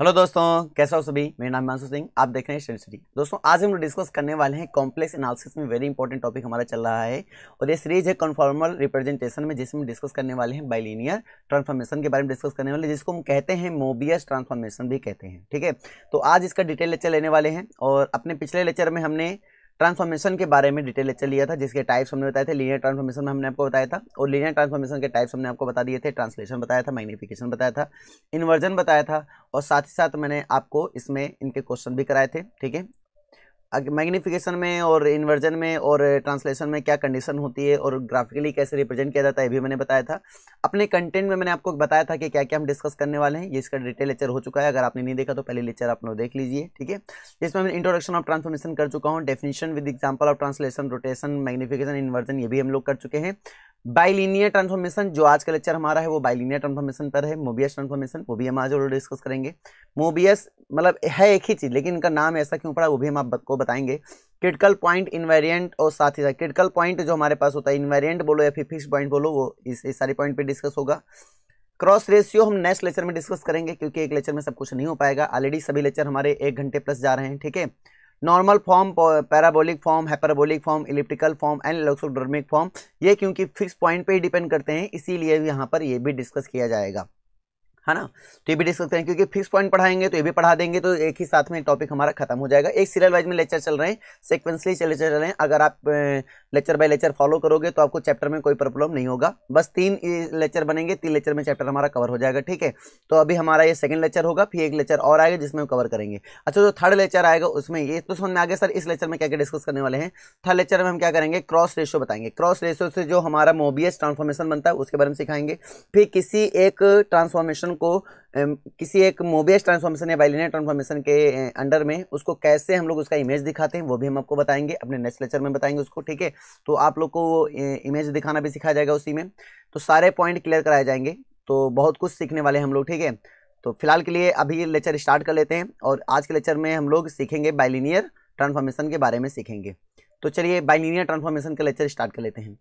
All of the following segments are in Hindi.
हेलो दोस्तों कैसा हो सभी मेरा नाम मानसू सिंह आप देख रहे हैं श्री दोस्तों आज हम लोग डिस्कस करने वाले हैं कॉम्प्लेक्स एनालिसिस में वेरी इंपॉर्टेंट टॉपिक हमारा चल रहा है और ये सीरीज है कन्फॉर्मल रिप्रेजेंटेशन में जिसमें डिस्कस करने वाले हैं बाइलिनियर ट्रांसफॉर्मेशन के बारे में डिस्कस करने वाले जिसको हम कहते हैं मोबियस ट्रांसफॉर्मेशन भी कहते हैं ठीक है तो आज इसका डिटेल लेक्चर लेने वाले हैं और अपने पिछले लेक्चर में हमने ट्रांसफॉर्मेशन के बारे में डिटेल लेक्चर लिया था जिसके टाइप्स हमने बताए थे लीनियर ट्रांसफॉर्मेशन में हमने आपको बताया था और लीनियर ट्रांसफॉर्मेशन के टाइप्स हमने आपको बता दिए थे ट्रांसलेशन बताया था मैग्निफिकेशन बताया था इन्वर्जन बताया था और साथ ही साथ मैंने आपको इसमें इनके क्वेश्चन भी कराए थे ठीक है मैग्नीफिकेशन में और इन्वर्जन में और ट्रांसलेशन में क्या कंडीशन होती है और ग्राफिकली कैसे रिप्रेजेंट किया जाता है भी मैंने बताया था अपने कंटेंट में मैंने आपको बताया था कि क्या क्या हम डिस्कस करने वाले हैं ये इसका डिटेल लेक्चर हो चुका है अगर आपने नहीं देखा तो पहले लेक्चर आप लोग देख लीजिए ठीक है जिसमें मैं इंट्रोडक्शन ऑफ ट्रांसफॉर्मेशन कर चुका हूँ definition with example of translation rotation magnification inversion ये भी हम लोग कर चुके हैं बाइलिनियर ट्रांसफॉर्मेशन जो आज का लेक्चर हमारा है वो बाइलिनियर ट्रांसफॉर्मेशन पर है मोबियस ट्रांसफॉर्मेशन वो भी हम आज और डिस्कस करेंगे मोबियस मतलब है एक ही चीज़ लेकिन इनका नाम ऐसा क्यों पड़ा वो भी हम आपको बताएंगे क्रिटिकल पॉइंट इन्वेरियंट और साथ ही साथ क्रिटिकल पॉइंट जो हमारे पास होता है इन्वेरियंट बोलो या फिर फिक्स पॉइंट बोलो वो इस, इस सारे पॉइंट पर डिस्कस होगा क्रॉस रेशियो हम नेक्स्ट लेक्चर में डिस्कस करेंगे क्योंकि एक लेक्चर में सब कुछ नहीं हो पाएगा ऑलरेडी सभी लेक्चर हमारे एक घंटे प्लस जा रहे हैं ठीक है normal form parabolic form hyperbolic form elliptical form and loxodromic form ये क्योंकि फिक्स पॉइंट पे ही डिपेंड करते हैं इसीलिए यहाँ पर ये भी डिस्कस किया जाएगा है ना तो ये भी डिस्कस करेंगे क्योंकि फिक्स पॉइंट पढ़ाएंगे तो ये भी पढ़ा देंगे तो एक ही साथ में टॉपिक हमारा खत्म हो जाएगा एक सीरियल वाइज में लेक्चर चल रहे हैं सिक्वेंसली चले चल रहे हैं अगर आप लेक्चर बाय लेक्चर फॉलो करोगे तो आपको चैप्टर में कोई प्रॉब्लम नहीं होगा बस तीन लेक्चर बनेंगे तीन लेक्चर में चैप्टर हमारा कवर हो जाएगा ठीक है तो अभी हमारा ये सेकंड लेक्चर होगा फिर एक लेक्चर और आएगा जिसमें हम कवर करेंगे अच्छा जो थर्ड लेक्चर आएगा उसमें ये तो समझ में आगे सर इस लेक्चर में क्या क्या डिस्कस करने वाले हैं थर्ड लेक्चर में हम क्या करेंगे क्रॉस रेशो बताएंगे क्रॉस रेशो से जो हमारा मोबियस ट्रांसफॉर्मेशन बनता है उसके बारे में सिखाएंगे फिर किसी एक ट्रांसफॉर्मेशन को किसी एक मोबियस ट्रांसफॉर्मेशन या बाइलिनियर ट्रांसफॉर्मेशन के अंडर में उसको कैसे हम लोग उसका इमेज दिखाते हैं वो भी हम आपको बताएंगे अपने नेक्स्ट लेक्चर में बताएंगे उसको ठीक है तो आप लोग को वो इमेज दिखाना भी सिखाया जाएगा उसी में तो सारे पॉइंट क्लियर कराए जाएंगे तो बहुत कुछ सीखने वाले हम लोग ठीक है तो फिलहाल के लिए अभी लेक्चर स्टार्ट कर लेते हैं और आज के लेक्चर में हम लोग सीखेंगे बाइलिनियर ट्रांसफॉर्मेशन के बारे में सीखेंगे तो चलिए बाइलिनियर ट्रांसफॉर्मेशन का लेक्चर स्टार्ट कर लेते हैं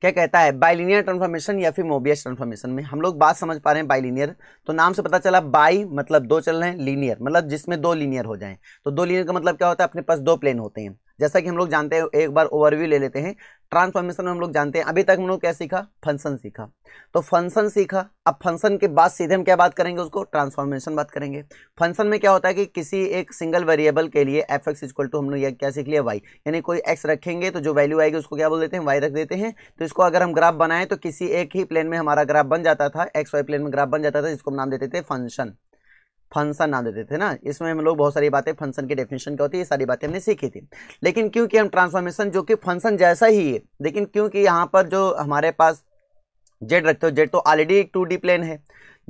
क्या कहता है बाइलिनियर ट्रांसफॉर्मेशन या फिर मोबियस ट्रांसफॉर्मेशन में हम लोग बात समझ पा रहे हैं बाइलिनियर तो नाम से पता चला बाई मतलब दो चल रहे हैं लीनियर मतलब जिसमें दो लीनियर हो जाएं तो दो लीनियर का मतलब क्या होता है अपने पास दो प्लेन होते हैं जैसा कि हम लोग जानते हैं एक बार ओवरव्यू ले लेते हैं ट्रांसफॉर्मेशन में हम लोग जानते हैं अभी तक हम लोग क्या सीखा फंक्शन सीखा तो फंक्शन सीखा अब फंक्शन के बाद सीधे हम क्या बात करेंगे उसको ट्रांसफॉर्मेशन बात करेंगे फंक्शन में क्या होता है कि किसी एक सिंगल वेरिएबल के लिए एफ एक्स इक्वल टू हम लोग क्या सीख लिया वाई यानी कोई एक्स रखेंगे तो जो वैल्यू आएगी उसको क्या बोल देते हैं वाई रख देते हैं तो इसको अगर हम ग्राफ बनाएं तो किसी एक ही प्लेन में हमारा ग्राफ बन जाता था एक्स वाई प्लेन में ग्राफ बन जाता था जिसको हम नाम देते थे फंक्शन फंक्शन नाम देते थे ना इसमें हम लोग बहुत सारी बातें फंक्शन की डेफिनेशन क्या होती है ये सारी बातें हमने सीखी थी लेकिन क्योंकि हम ट्रांसफॉर्मेशन जो कि फंक्शन जैसा ही है लेकिन क्योंकि यहाँ पर जो हमारे पास जेड रखते हो जेड तो ऑलरेडी एक टू डी प्लेन है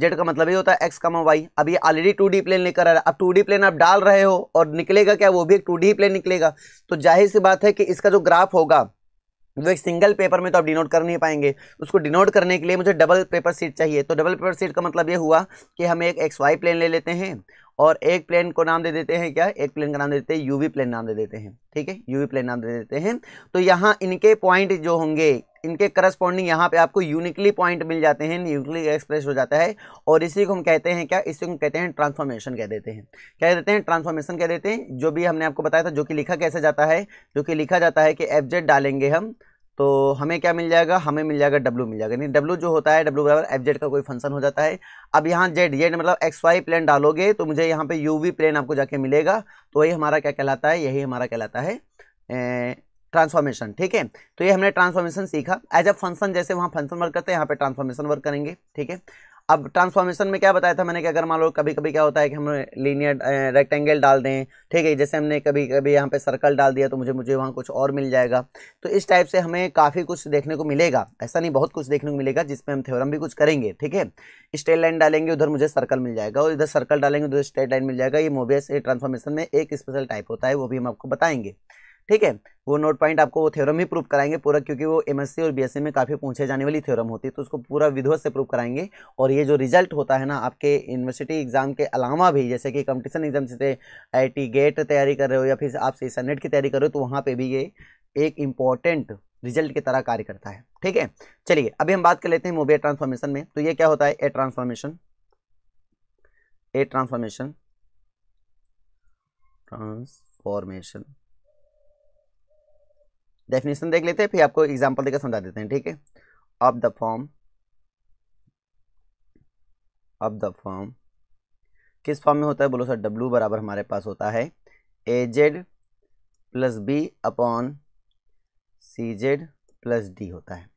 जेड का मतलब ये होता है एक्स कमा वाई अब ये ऑलरेडी टू डी प्लेन लेकर आ रहा है अब टू डी प्लेन आप डाल रहे हो और निकलेगा क्या वो भी एक टू डी प्लेन निकलेगा तो जाहिर सी बात है कि इसका जो ग्राफ होगा जो एक सिंगल पेपर में तो आप डिनोट कर नहीं पाएंगे उसको डिनोट करने के लिए मुझे डबल पेपर सीट चाहिए तो डबल पेपर सीट का मतलब ये हुआ कि हम एक एक्स वाई प्लेन ले लेते हैं और एक प्लेन को नाम दे देते हैं क्या एक प्लेन का नाम दे देते हैं यूवी प्लेन नाम दे देते हैं ठीक है यूवी प्लेन नाम दे देते हैं तो यहाँ इनके पॉइंट जो होंगे इनके करस्पॉन्डिंग यहाँ पे आपको यूनिकली पॉइंट मिल जाते हैं यूनिकली एक्सप्रेस हो जाता है और इसी को हम कहते हैं क्या इसी को हम कहते हैं ट्रांसफॉर्मेशन कह देते हैं कह देते हैं ट्रांसफॉर्मेशन कह देते हैं जो भी हमने आपको बताया था जो कि लिखा कैसे जाता है जो कि लिखा जाता है कि एफजेड डालेंगे हम तो हमें क्या मिल जाएगा हमें मिल जाएगा डब्ल्यू मिल जाएगा यानी डब्लू जो होता है डब्ल्यू बराबर एफ जेड का कोई फंक्शन हो जाता है अब यहाँ जेड जेड मतलब एक्स वाई प्लेन डालोगे तो मुझे यहाँ पे यू वी प्लेन आपको जाके मिलेगा तो वही हमारा क्या कहलाता है यही हमारा कहलाता है ट्रांसफॉर्मेशन ठीक है तो ये हमने ट्रांसफॉर्मेशन सीखा एज अ फंक्शन जैसे वहाँ फंक्शन वर्क करते हैं यहाँ पे ट्रांसफॉर्मेशन वर्क करेंगे ठीक है अब ट्रांसफॉर्मेशन में क्या बताया था मैंने कि अगर मान लो कभी कभी क्या होता है कि हम लीनियर रेक्टेंगल डाल दें ठीक है जैसे हमने कभी कभी यहाँ पे सर्कल डाल दिया तो मुझे मुझे वहाँ कुछ और मिल जाएगा तो इस टाइप से हमें काफ़ी कुछ देखने को मिलेगा ऐसा नहीं बहुत कुछ देखने को मिलेगा जिसमें हम थ्योरम भी कुछ करेंगे ठीक है स्ट्रेट लाइन डालेंगे उधर मुझे सर्कल मिल जाएगा और इधर सर्कल डालेंगे उधर स्ट्रेट लाइन मिल जाएगा ये मोबियस ट्रांसफॉर्मेशन में एक स्पेशल टाइप होता है वो भी हम आपको बताएंगे ठीक है वो नोट पॉइंट आपको वो थ्योरम ही प्रूफ कराएंगे पूरा क्योंकि वो एमएससी और बीएससी में काफ़ी पूछे जाने वाली थ्योरम होती है तो उसको पूरा विधवत से प्रूव कराएंगे और ये जो रिजल्ट होता है ना आपके यूनिवर्सिटी एग्जाम के अलावा भी जैसे कि कंपटीशन एग्जाम से आई गेट तैयारी कर रहे हो या फिर आप सी नेट की तैयारी कर रहे हो तो वहाँ पर भी ये एक इंपॉर्टेंट रिजल्ट की तरह कार्य करता है ठीक है चलिए अभी हम बात कर लेते हैं मोबे ट्रांसफॉर्मेशन में तो ये क्या होता है a transformation a transformation transformation definition देख लेते हैं फिर आपको एग्जाम्पल देकर समझा देते हैं ठीक है of the form of the form किस फॉर्म में होता है बोलो सर डब्लू बराबर हमारे पास होता है A Z plus B upon C Z plus D होता है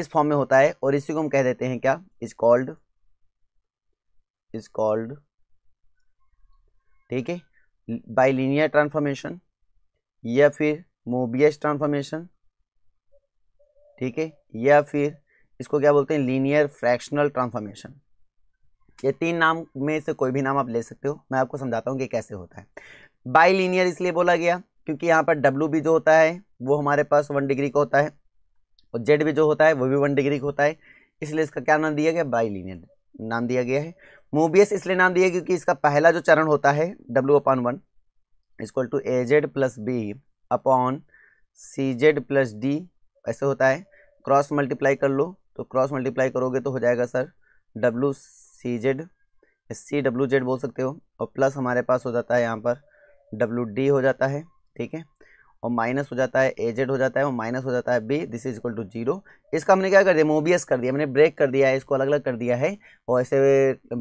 इस फॉर्म में होता है और इसी को हम कह देते हैं क्या इज कॉल्ड इज कॉल्ड ठीक है बाई लीनियर ट्रांसफॉर्मेशन या फिर मोबियस ट्रांसफॉर्मेशन ठीक है या फिर इसको क्या बोलते हैं लीनियर फ्रैक्शनल ट्रांसफॉर्मेशन ये तीन नाम में से कोई भी नाम आप ले सकते हो मैं आपको समझाता हूँ कि कैसे होता है बाई लीनियर इसलिए बोला गया क्योंकि यहाँ पर डब्ल्यू भी जो होता है वो हमारे पास वन डिग्री का होता है और जेड भी जो होता है वो भी वन डिग्री का होता है इसलिए इसका क्या नाम दिया गया बाई लीनियर नाम दिया गया है मोबियस इसलिए नाम दिया क्योंकि इसका पहला जो चरण होता है W upon one is equal to A Z plus B upon C Z plus D ऐसे होता है क्रॉस मल्टीप्लाई कर लो तो क्रॉस मल्टीप्लाई करोगे तो हो जाएगा sir W C Z C W Z बोल सकते हो और प्लस हमारे पास हो जाता है यहाँ पर डब्लू डी हो जाता है ठीक है और माइनस हो जाता है ए जेड हो जाता है और माइनस हो जाता है B this is equal to zero इसका हमने क्या कर दिया मोबियस कर दिया हमने ब्रेक कर दिया है इसको अलग अलग कर दिया है और ऐसे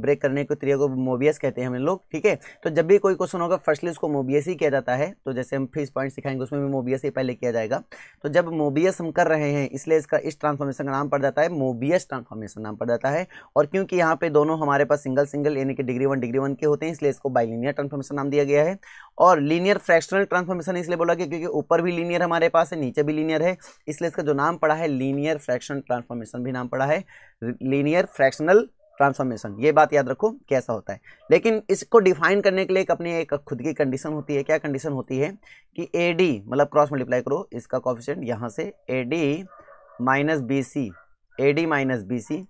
ब्रेक करने के तरीके को मोबियस कहते हैं हम लोग ठीक है तो जब भी कोई क्वेश्चन होगा फर्स्टली उसको मोबियस ही किया जाता है तो जैसे हम फीस पॉइंट सिखाएंगे उसमें भी मोबियस ही पहले किया जाएगा तो जब मोबियस हम कर रहे हैं इसलिए इसका इस ट्रांसफॉर्मेशन का नाम पड़ जाता है मोबियस ट्रांसफॉर्मेशन नाम पड़ जाता है और क्योंकि यहाँ पे दोनों हमारे पास सिंगल सिंगल यानी कि डिग्री वन डिग्री वन के होते हैं इसलिए इसको बाइलिनियर ट्रांसफॉर्मेशन नाम दिया गया है और लीनियर फ्रैक्शनल ट्रांसफॉर्मेशन इसलिए बोला गया क्योंकि ऊपर भी लीनियर हमारे पास है नीचे भी लीनियर है इसलिए इसका जो नाम पड़ा है लीनियर फ्रैक्शन ट्रांसफॉर्मेशन भी नाम पड़ा है लीनियर फ्रैक्शनल ट्रांसफॉर्मेशन ये बात याद रखो कैसा होता है लेकिन इसको डिफाइन करने के लिए एक अपनी एक खुद की कंडीशन होती है क्या कंडीशन होती है कि ए डी मतलब क्रॉस मल्टीप्लाई करो इसका कॉफिशेंट यहाँ से A D minus B C A D minus B C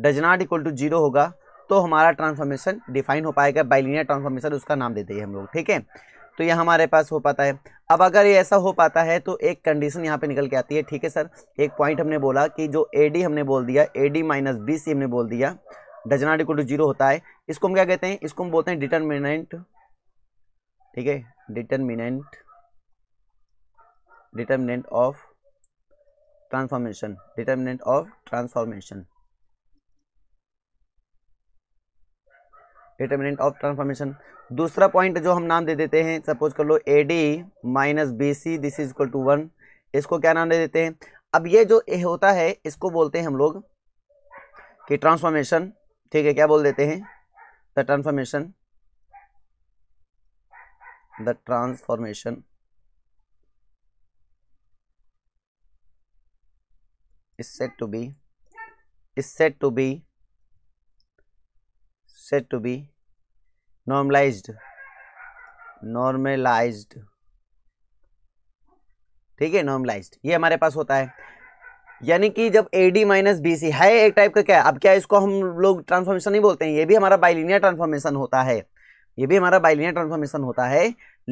does not equal to zero होगा तो हमारा ट्रांसफॉर्मेशन डिफाइन हो पाएगा बाइलिनियर ट्रांसफॉर्मेशन उसका नाम देते हैं हम लोग ठीक है तो यह हमारे पास हो पाता है अब अगर ये ऐसा हो पाता है तो एक कंडीशन यहाँ पे निकल के आती है ठीक है सर एक पॉइंट हमने बोला कि जो ए डी हमने बोल दिया A D minus B C हमने बोल दिया डजनाट इक्वल टू जीरो होता है इसको हम क्या कहते हैं इसको हम बोलते हैं डिटर्मिनेंट ठीक है determinant determinant of transformation determinant of transformation determinant of transformation दूसरा पॉइंट जो हम नाम दे देते हैं सपोज कर लो A D minus B C this is equal to one इसको क्या नाम दे देते हैं अब ये जो ए होता है इसको बोलते हैं हम लोग कि ट्रांसफॉर्मेशन ठीक है क्या बोल देते हैं the transformation the transformation is said to be is said to be said to be normalized normalized ठीक है नॉर्मलाइज्ड ये हमारे पास होता है यानी कि जब A D minus B C है एक टाइप का क्या है अब क्या इसको हम लोग ट्रांसफॉर्मेशन नहीं बोलते हैं ये भी हमारा बाइलिनियर ट्रांसफॉर्मेशन होता है ये भी हमारा बाइलिनियर ट्रांसफॉर्मेशन होता है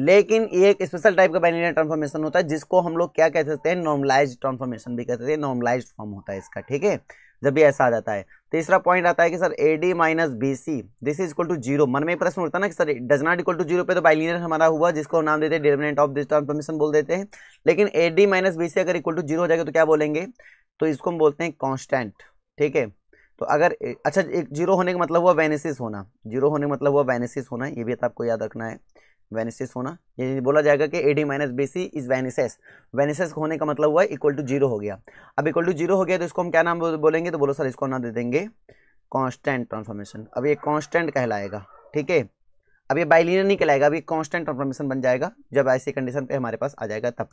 लेकिन ये एक स्पेशल टाइप का बाइलिनियर ट्रांसफॉर्मेशन होता है जिसको हम लोग क्या कह सकते हैं नॉर्मलाइज ट्रांसफॉर्मेशन भी कह सकते हैं नॉर्मलाइज फॉर्म होता है इसका ठीक है जब भी ऐसा आ जाता है तीसरा पॉइंट आता है कि sir A D minus B C this is equal to zero मन में प्रश्न उठता है ना कि sir does not equal to zero पे तो बाइलिनियर हमारा हुआ जिसको नाम देते हैं डिटरमिनेंट ऑफ दिस ट्रांसफॉर्मेशन बोल देते हैं लेकिन A D minus B C अगर इक्वल टू जीरो हो जाएगा तो क्या बोलेंगे तो इसको हम बोलते हैं कॉन्स्टेंट ठीक है तो अगर अच्छा एक जीरो होने का मतलब हुआ वेनेसिस होना जीरो होने का मतलब हुआ वेनेसिस होना ये भी तो आपको याद रखना है वेनिसेस होना यानी बोला जाएगा कि A D minus B C is vanishes vanishes होने का मतलब हुआ इक्वल टू जीरो हो गया अब इक्वल टू जीरो हो गया तो इसको हम क्या नाम बोलेंगे तो बोलो सर इसको नाम दे देंगे कॉन्स्टेंट ट्रांसफॉर्मेशन अब ये कॉन्स्टेंट कहलाएगा ठीक है अब ये बाइलिनियर नहीं कहलाएगा अब ये कॉन्स्टेंट ट्रांसफॉर्मेशन बन जाएगा जब ऐसी कंडीशन पर हमारे पास आ जाएगा तब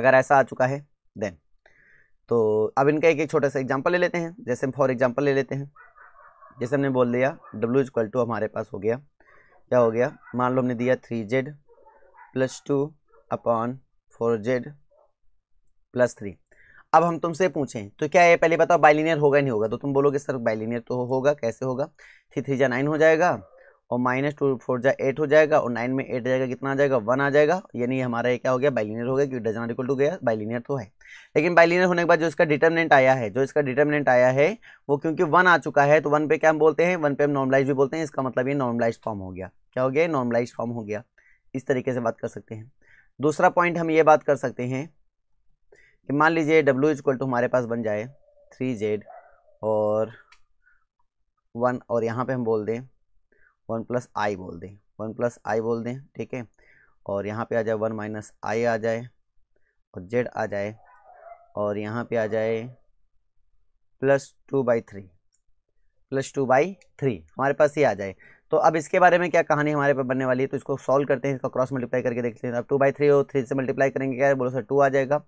अगर ऐसा आ चुका है देन तो अब इनका एक छोटा सा एग्जाम्पल ले लेते हैं जैसे हम फॉर एग्जाम्पल ले लेते हैं जैसे हमने बोल दिया डब्ल्यू इक्वल टू हमारे पास हो गया क्या हो गया मान लो हमने दिया three Z plus two upon four Z plus three अब हम तुमसे पूछें तो क्या ये पहले बताओ बाइलिनियर होगा नहीं होगा तो तुम बोलोगे सर बाइलिनियर तो होगा कैसे होगा थ्री थ्री जा नाइन हो जाएगा और माइनस टू फोर जा एट हो जाएगा और नाइन में एट जाएगा कितना आ जाएगा वन आ जाएगा यानी हमारा ये क्या हो गया बाइलिनियर हो गया क्योंकि डज नॉट इक्वल टू गया बाइलिनियर तो है लेकिन बाइलिनियर होने के बाद जो इसका डिटर्मिनेंट आया है जो इसका डिटर्मिनेंट आया है वो क्योंकि वन आ चुका है तो वन पे क्या हम बोलते हैं वन पे हम नॉर्मलाइज भी बोलते हैं इसका मतलब ये नॉर्मलाइज फॉर्म हो गया क्या हो गया नॉर्मलाइज फॉर्म हो गया इस तरीके से बात कर सकते हैं दूसरा पॉइंट हम ये बात कर सकते हैं कि मान लीजिए डब्ल्यू इक्वल टू हमारे पास बन जाए थ्री जेड और वन और यहाँ पे हम बोल दें वन प्लस आई बोल दें वन प्लस आई बोल दें ठीक है और यहाँ पे आ जाए वन माइनस आई आ जाए और जेड आ जाए और यहाँ पे आ जाए plus two by three plus two by three हमारे पास ही आ जाए तो अब इसके बारे में क्या कहानी हमारे पास बनने वाली है तो इसको सॉल्व करते हैं इसका क्रॉस मल्टीप्लाई करके देखते हैं अब टू बाई थ्री हो थ्री से मल्टीप्लाई करेंगे क्या है बोलो सर टू आ जाएगा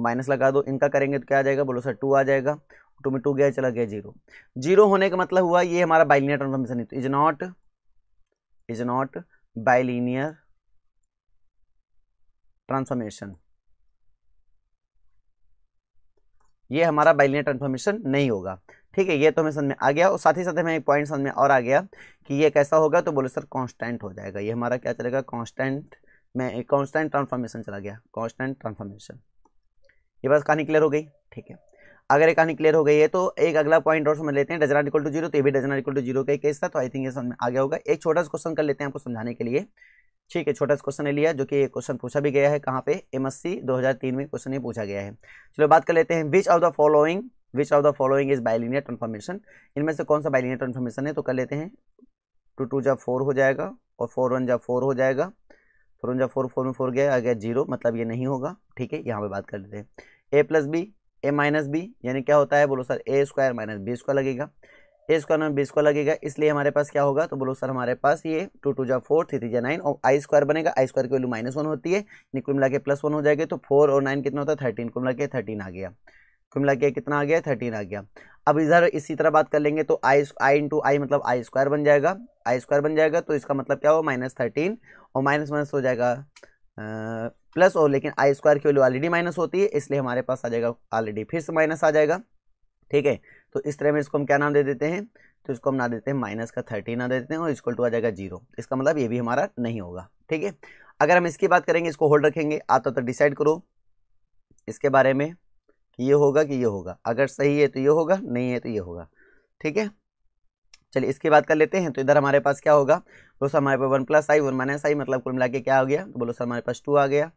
माइनस लगा दो इनका करेंगे तो क्या आ जाएगा बोलो सर टू आ जाएगा टू में टू गया चला गया जीरो जीरो होने का मतलब हुआ ये हमारा bilinear transformation is not is not bilinear transformation ये हमारा बाइलिनियर ट्रांसफॉर्मेशन नहीं होगा ठीक है ये तो हमें समझ में आ गया और साथ ही साथ हमें एक पॉइंट समझ में और आ गया कि ये कैसा होगा तो बोले सर कांस्टेंट हो जाएगा ये हमारा क्या चलेगा कांस्टेंट में कांस्टेंट ट्रांसफॉर्मेशन चला गया कांस्टेंट ट्रांसफॉर्मेशन ये बस कहानी क्लियर हो गई ठीक है अगर ये कहानी क्लियर हो गई है तो एक अगला पॉइंट और समझ लेते हैं डजनाट इक्वल टू जीरो तो ये भी डजनाट इक्वल टू जीरो का केस था तो आई थिंक ये समझ में आ गया होगा एक छोटा सा क्वेश्चन कर लेते हैं आपको समझाने के लिए ठीक है छोटा सा क्वेश्चन ने लिया जो कि क्वेश्चन पूछा भी गया है कहाँ पे हज़ार तीन में क्वेश्चन ये पूछा गया है चलो बात कर लेते हैं which of the following which of the following is bilinear transformation इनमें से कौन सा बाइलिनियर ट्रांसफॉर्मेशन है तो कर लेते हैं टू टू जा फोर हो जाएगा और फोर वन जा फोर हो जाएगा फोर वन जा फोर फोर में फोर गया आ गया जीरो मतलब ये नहीं होगा ठीक है यहाँ पे बात कर लेते हैं A plus B A minus B यानी क्या होता है बोलो sir A square minus B square लगेगा ए स्क्वायर में बी स्क्वायर लगेगा इसलिए हमारे पास क्या होगा तो बोलो सर हमारे पास ये टू टू जा फोर थ्री थ्री जा नाइन और आई स्क्वायर बनेगा आई स्क्वायर की वैल्यू माइनस वन होती है यानी कुल मिला के प्लस वन हो जाएगा तो फोर और नाइन कितना होता है थर्टीन कुल मिला के थर्टीन आ गया कुल मिला के कितना आ गया थर्टीन आ गया अब इधर इसी तरह बात कर लेंगे तो आई आई इंटू आई मतलब आई स्क्वायर बन जाएगा आई स्क्वायर बन जाएगा तो इसका मतलब क्या हो माइनस थर्टीन और माइनस माइनस हो जाएगा प्लस और लेकिन आई स्क्वायर की वैल्यू ऑलरेडी माइनस होती है इसलिए हमारे पास आ जाएगा ऑलरेडी फिर से माइनस आ जाएगा ठीक है तो इस तरह में इसको हम क्या नाम दे देते हैं तो इसको हम ना देते हैं माइनस का थर्टी ना दे देते हैं और इक्वल टू आ जाएगा जीरो इसका मतलब ये भी हमारा नहीं होगा ठीक है अगर हम इसकी बात करेंगे इसको होल्ड रखेंगे आप तब तक डिसाइड करो इसके बारे में कि ये होगा कि ये होगा अगर सही है तो ये होगा नहीं है तो ये होगा ठीक है चलिए इसकी बात कर लेते हैं तो इधर हमारे पास क्या होगा बोलो सर हमारे पास one plus I one minus I मतलब कुल मिला के क्या हो गया तो बोलो सर हमारे पास टू आ गया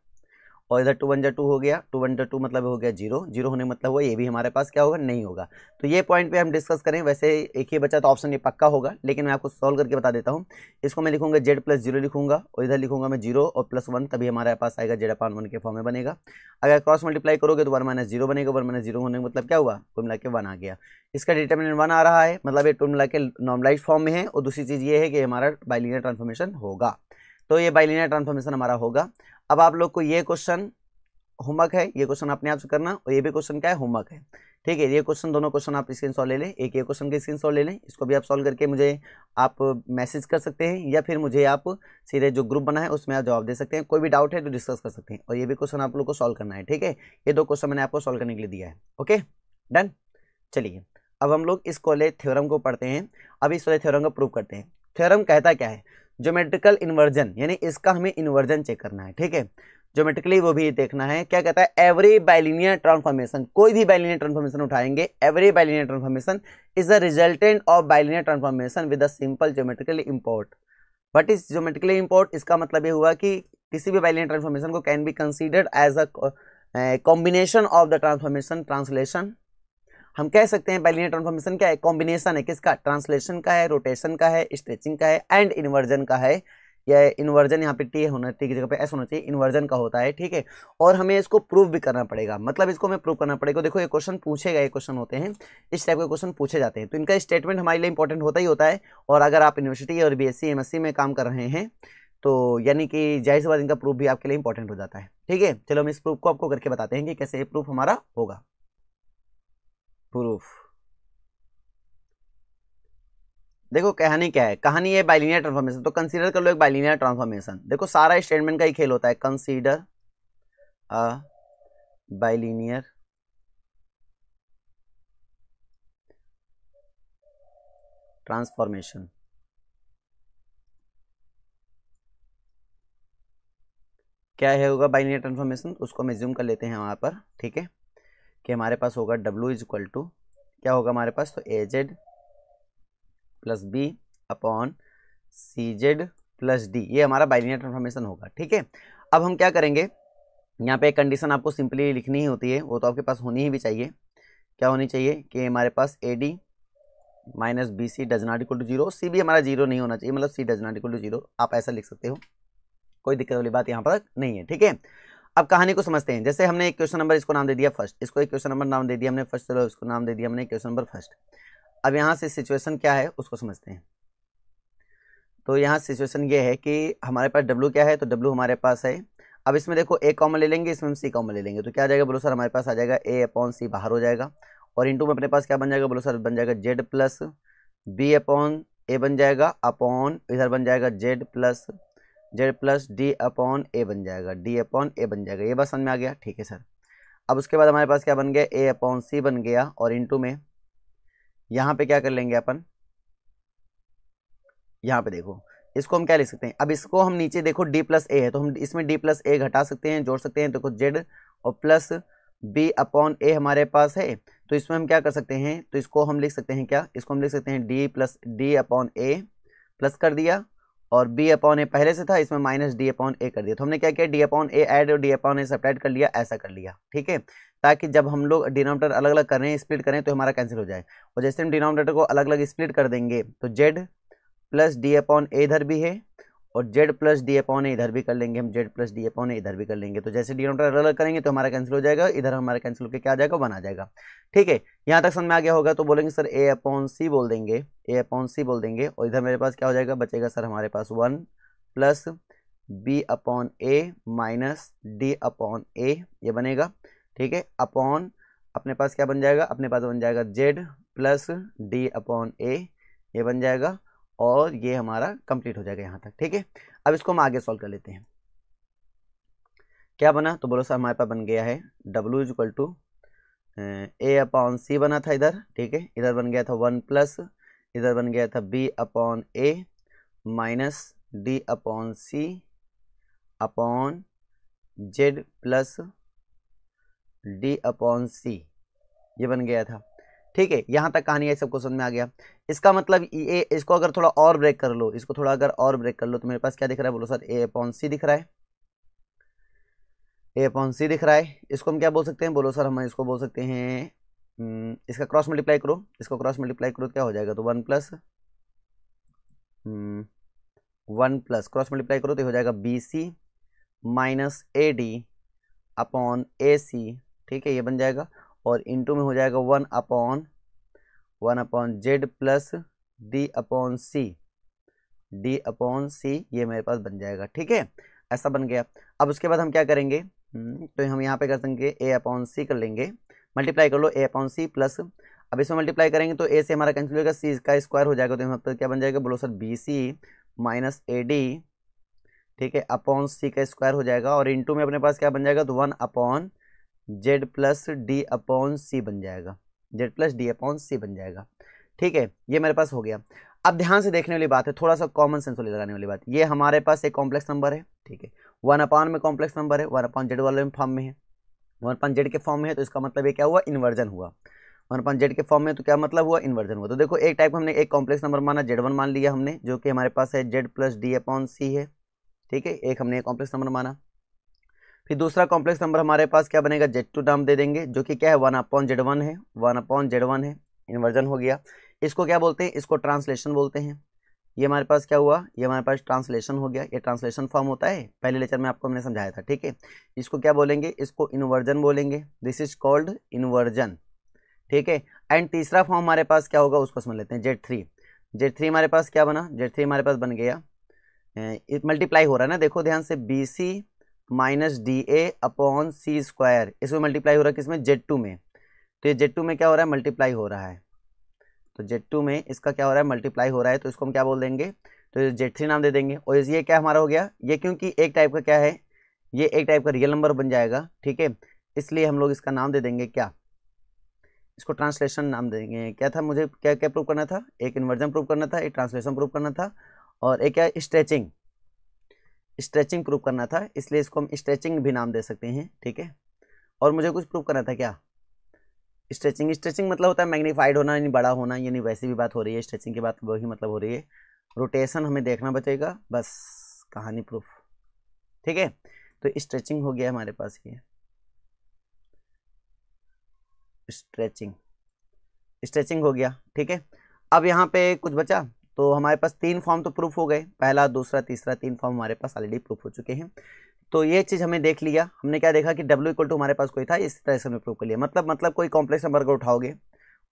और इधर टू वन जो टू हो गया टू वन जो टू मतलब हो गया जीरो जीरो होने मतलब हुआ ये भी हमारे पास क्या होगा नहीं होगा तो ये पॉइंट पे हम डिस्कस करें वैसे एक ही बचा तो ऑप्शन ये पक्का होगा लेकिन मैं आपको सॉल्व करके बता देता हूँ इसको मैं लिखूंगा जेड प्लस जीरो लिखूंगा और इधर लिखूंगा मैं जीरो और प्लस वन तभी हमारे पास आएगा जेड अपान वन के फॉर्म में बनेगा अगर क्रॉस मल्टीप्लाई करोगे तो वन माइनस जीरो बनेगा वन माइनस जीरो होने का मतलब क्या हुआ कुल मिला के वन आ गया इसका डिटर्मिनेंट वन आ रहा है मतलब ये टू मिला के नॉर्मलाइज फॉर्म में है और दूसरी चीज़ ये है कि हमारा बाइलिनियर ट्रांसफॉर्मेशन होगा तो ये बाइलिनियर ट्रांसफॉर्मेशन हमारा होगा अब आप लोग को ये क्वेश्चन होमवर्क है ये क्वेश्चन अपने आप से करना और ये भी क्वेश्चन क्या है होमवर्क है ठीक है ये क्वेश्चन दोनों क्वेश्चन आप स्क्रीन ले लें एक ये क्वेश्चन के स्क्रीन ले लें इसको भी आप सॉल्व करके मुझे आप मैसेज कर सकते हैं या फिर मुझे आप सीधे जो ग्रुप बना है उसमें आप जवाब दे सकते हैं कोई भी डाउट है तो डिस्कस कर सकते हैं और ये भी क्वेश्चन आप लोग को सॉल्व करना है ठीक है ये दो क्वेश्चन मैंने आपको सॉल्व करने के लिए दिया है ओके डन चलिए अब हम लोग इस कॉलेज थ्योरम को पढ़ते हैं अब इस वाले थ्योरम को प्रूव करते हैं थ्योरम कहता क्या है ज्योमेट्रिकल इन्वर्जन यानी इसका हमें इन्वर्जन चेक करना है ठीक है ज्योमेट्रिकली वो भी देखना है क्या कहता है एवरी बाइलिनियर ट्रांसफॉर्मेशन कोई भी बाइलिनियर ट्रांसफॉर्मेशन उठाएंगे every bilinear transformation is a resultant of bilinear transformation with a simple geometrically import what is geometrically import इसका मतलब ये हुआ कि किसी भी बाइलिनियर ट्रांसफॉर्मेशन को can be considered as a combination of the transformation translation हम कह सकते हैं पहली ट्रांसफॉर्मेशन क्या है कॉम्बिनेशन है किसका ट्रांसलेशन का है रोटेशन का है स्ट्रेचिंग का है एंड इन्वर्जन का है या इन्वर्जन यहाँ पे टी होना टी की जगह पे एस होना चाहिए इन्वर्जन का होता है ठीक है और हमें इसको प्रूव भी करना पड़ेगा मतलब इसको हमें प्रूव करना पड़ेगा देखो ये क्वेश्चन पूछेगा ये क्वेश्चन होते हैं इस टाइप के क्वेश्चन पूछे जाते हैं तो इनका स्टेटमेंट हमारे लिए इंपॉर्टेंट होता ही होता है और अगर आप यूनिवर्सिटी और बी एस में काम कर रहे हैं तो यानी कि जाहिर सी बात इनका प्रूफ भी आपके लिए इंपॉर्टेंट हो जाता है ठीक है चलो हम इस प्रूफ को आपको करके बताते हैं कि कैसे ये प्रूफ हमारा होगा प्रूफ देखो कहानी क्या है कहानी है बाइलिनियर ट्रांसफॉर्मेशन तो कंसीडर कर लो एक बाइलिनियर ट्रांसफॉर्मेशन देखो सारा स्टेटमेंट का ही खेल होता है कंसीडर अ बाइलिनियर ट्रांसफॉर्मेशन क्या है होगा बाइलिनियर ट्रांसफॉर्मेशन उसको हम एज्यूम कर लेते हैं वहां पर ठीक है कि हमारे पास होगा डब्ल्यू इज इक्वल टू क्या होगा हमारे पास तो A Z plus B upon C Z plus D ये हमारा बाइलिनियर ट्रांसफॉर्मेशन होगा ठीक है अब हम क्या करेंगे यहाँ पे एक कंडीशन आपको सिंपली लिखनी ही होती है वो तो आपके पास होनी ही भी चाहिए क्या होनी चाहिए कि हमारे पास A D minus B C does not equal to zero C भी हमारा जीरो नहीं होना चाहिए मतलब C does not equal to zero आप ऐसा लिख सकते हो कोई दिक्कत वाली बात यहाँ पर नहीं है ठीक है अब कहानी को समझते हैं जैसे हमने एक क्वेश्चन नंबर इसको नाम दे दिया फर्स्ट इसको एक क्वेश्चन नंबर नाम दे दिया हमने फर्स्ट चलो इसको नाम दे दिया हमने क्वेश्चन नंबर फर्स्ट अब यहाँ से सिचुएशन क्या है उसको समझते हैं तो यहाँ सिचुएशन ये है कि हमारे पास डब्ल्यू क्या है तो डब्ल्यू हमारे पास है अब इसमें देखो ए कॉमन ले लेंगे इसमें हम सी कॉमन ले लेंगे तो क्या आ जाएगा बोलो सर हमारे पास आ जाएगा ए अपॉन सी बाहर हो जाएगा और इंटू में अपने पास क्या बन जाएगा बोलो सर बन जाएगा Z plus B upon A बन जाएगा अपॉन इधर बन जाएगा Z plus Z plus D upon A बन जाएगा डी अपॉन ए बन जाएगा ये बस समझ में आ गया ठीक है सर अब उसके बाद हमारे पास क्या बन गया ए अपॉन सी बन गया और इंटू में यहाँ पे क्या कर लेंगे अपन यहाँ पे देखो इसको हम क्या लिख सकते हैं अब इसको हम नीचे देखो डी प्लस ए है तो हम इसमें डी प्लस ए घटा सकते हैं जोड़ सकते हैं देखो तो जेड और प्लस बी अपॉन ए हमारे पास है तो इसमें हम क्या कर सकते हैं तो इसको हम लिख सकते हैं क्या इसको हम लिख सकते हैं D plus D upon A plus कर दिया और बी अपॉन ए पहले से था इसमें माइनस डी अपॉन ए कर दिया तो हमने क्या किया डी अपॉन ए एड और डी अपॉन ए सेपरेट कर लिया ऐसा कर लिया ठीक है ताकि जब हम लोग डिनोमीटर अलग अलग करें स्प्लिट करें तो हमारा कैंसिल हो जाए और जैसे हम डिनोमीटर को अलग अलग स्प्लिट कर देंगे तो Z plus D upon A इधर भी है और जेड प्लस डी अपॉन इधर भी कर लेंगे हम जेड प्लस डी अपॉन इधर भी कर लेंगे तो जैसे डिनोमीटर अलग करेंगे तो हमारा कैंसिल हो जाएगा इधर हमारा कैंसिल होकर क्या आ जाएगा वन आ जाएगा ठीक है यहाँ तक समझ में आ गया होगा तो बोलेंगे सर ए अपॉन सी बोल देंगे ए अपॉन सी बोल देंगे और इधर मेरे पास क्या हो जाएगा बचेगा सर हमारे पास one plus B upon A minus D upon A ये बनेगा ठीक है अपॉन अपने पास क्या बन जाएगा अपने पास बन जाएगा Z plus D upon A ये बन जाएगा और ये हमारा कंप्लीट हो जाएगा यहाँ तक ठीक है अब इसको हम आगे सॉल्व कर लेते हैं क्या बना तो बोलो सर हमारे पास बन गया है W is equal to A upon C बना था इधर ठीक है इधर बन गया था वन प्लस इधर बन गया था B upon A minus D upon C upon Z plus D upon C ये बन गया था ठीक है यहाँ तक कहानी है सबको समझ में आ गया इसका मतलब ये इसको अगर थोड़ा और ब्रेक कर लो इसको थोड़ा अगर और ब्रेक कर लो तो मेरे पास क्या दिख रहा है बोलो सर ए अपॉन सी दिख रहा है ए अपॉन सी दिख रहा है इसको हम क्या बोल सकते हैं बोलो सर हम इसको बोल सकते हैं हम्म, इसका क्रॉस मल्टीप्लाई करो इसको क्रॉस मल्टीप्लाई करो तो क्या हो जाएगा तो one plus one plus cross multiply करो तो हो जाएगा B C minus A D upon A C ठीक है ये बन जाएगा और इंटू में हो जाएगा one upon one upon Z plus D upon C D upon C ये मेरे पास बन जाएगा ठीक है ऐसा बन गया अब उसके बाद हम क्या करेंगे हम्म, तो हम यहाँ पे कर देंगे ए अपॉन सी कर लेंगे मल्टीप्लाई कर लो ए अपॉन सी प्लस अब इसमें मल्टीप्लाई करेंगे तो ए से हमारा कैंसिल होगा सी का स्क्वायर हो जाएगा तो यहाँ पर क्या बन जाएगा बोलो sir B C minus A D ठीक है अपॉन सी का स्क्वायर हो जाएगा और इंटू में अपने पास क्या बन जाएगा तो one upon Z plus D upon C बन जाएगा Z plus D upon C बन जाएगा ठीक है ये मेरे पास हो गया अब ध्यान से देखने वाली बात है थोड़ा सा कॉमन सेंस वाली लगाने वाली बात ये हमारे पास एक कॉम्प्लेक्स नंबर है ठीक है वन अपॉन में कॉम्प्लेक्स नंबर है वन अपॉन जेड वाले फॉर्म में है वन अपॉन जेड के फॉर्म में है तो इसका मतलब ये क्या हुआ इन्वर्जन हुआ वन अपॉन जेड के फॉर्म में तो क्या मतलब हुआ इन्वर्जन हुआ तो देखो एक टाइप हमने एक कॉम्प्लेक्स नंबर माना जेड वन मान लिया हमने जो कि हमारे पास है Z plus D upon C है ठीक है एक हमने एक कॉम्प्लेक्स नंबर माना फिर दूसरा कॉम्प्लेक्स नंबर हमारे पास क्या बनेगा जेड टू टर्म दे देंगे जो कि क्या है वन अपॉन जेड वन है वन अपॉन जेड वन है इन्वर्जन हो गया इसको क्या बोलते हैं इसको ट्रांसलेशन बोलते हैं ये हमारे पास क्या हुआ ये हमारे पास ट्रांसलेशन हो गया ये ट्रांसलेशन फॉर्म होता है पहले लेक्चर में आपको हमने समझाया था ठीक है इसको क्या बोलेंगे इसको इन्वर्जन बोलेंगे दिस इज कॉल्ड इन्वर्जन ठीक है एंड तीसरा फॉर्म हमारे पास क्या होगा उसको समझ लेते हैं जेड थ्री जेड थ्री हमारे पास क्या बना जेड थ्री हमारे पास बन गया मल्टीप्लाई हो रहा है ना देखो ध्यान से B C minus D A upon C square इसमें मल्टीप्लाई हो रहा है किसमें जेड टू में तो ये जेड टू में क्या हो रहा है मल्टीप्लाई हो रहा है तो जेड टू में इसका क्या हो रहा है मल्टीप्लाई हो रहा है तो इसको हम क्या बोल देंगे तो जेड थ्री नाम दे देंगे और ये क्या हमारा हो गया ये क्योंकि एक टाइप का क्या है ये एक टाइप का रियल नंबर बन जाएगा ठीक है इसलिए हम लोग इसका नाम दे देंगे क्या इसको ट्रांसलेशन नाम देंगे क्या था मुझे क्या क्या प्रूव करना था एक इन्वर्जन प्रूव करना था एक ट्रांसलेशन प्रूव करना था और एक क्या स्ट्रेचिंग स्ट्रेचिंग प्रूफ करना था इसलिए इसको हम स्ट्रेचिंग भी नाम दे सकते हैं ठीक है और मुझे कुछ प्रूफ करना था क्या स्ट्रेचिंग स्ट्रेचिंग मतलब होता है मैग्नीफाइड होना यानी बड़ा होना यानी वैसी भी बात हो रही है स्ट्रेचिंग की बात वही मतलब हो रही है रोटेशन हमें देखना बचेगा बस कहानी प्रूफ ठीक है तो स्ट्रेचिंग हो गया हमारे पास ये स्ट्रेचिंग स्ट्रेचिंग हो गया ठीक है अब यहाँ पे कुछ बचा तो हमारे पास तीन फॉर्म तो प्रूफ हो गए पहला दूसरा तीसरा तीन फॉर्म हमारे पास ऑलरेडी प्रूफ हो चुके हैं तो ये चीज़ हमें देख लिया हमने क्या देखा कि डब्ल्यू इक्वल टू हमारे पास कोई था इस तरह से हमने प्रूफ कर लिया मतलब मतलब कोई कॉम्प्लेक्स नंबर को उठाओगे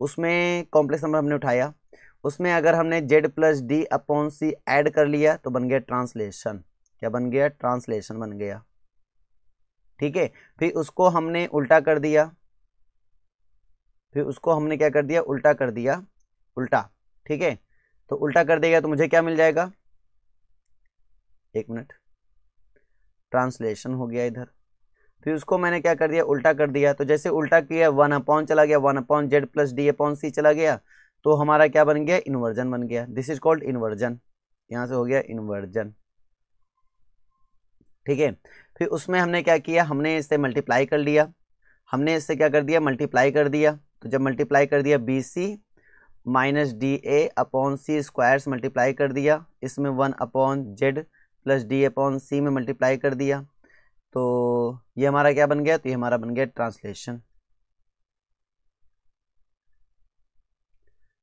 उसमें कॉम्प्लेक्स नंबर हमने उठाया उसमें अगर हमने Z plus D upon C add कर लिया तो बन गया ट्रांसलेशन क्या बन गया ट्रांसलेशन बन गया ठीक है फिर उसको हमने उल्टा कर दिया फिर उसको हमने क्या कर दिया उल्टा कर दिया उल्टा ठीक है तो उल्टा कर देगा तो मुझे क्या मिल जाएगा एक मिनट ट्रांसलेशन हो गया इधर फिर उसको मैंने क्या कर दिया उल्टा कर दिया तो जैसे उल्टा किया वन अपॉन चला गया one upon Z plus D upon C चला गया तो हमारा क्या बन गया इन्वर्जन बन गया दिस इज कॉल्ड इन्वर्जन यहां से हो गया इन्वर्जन ठीक है फिर उसमें हमने क्या किया हमने इससे मल्टीप्लाई कर लिया हमने इससे क्या कर दिया मल्टीप्लाई कर दिया तो जब मल्टीप्लाई कर दिया B C minus D A upon C square से मल्टीप्लाई कर दिया इसमें one upon Z plus D upon C में मल्टीप्लाई कर दिया तो ये हमारा क्या बन गया तो ये हमारा बन गया ट्रांसलेशन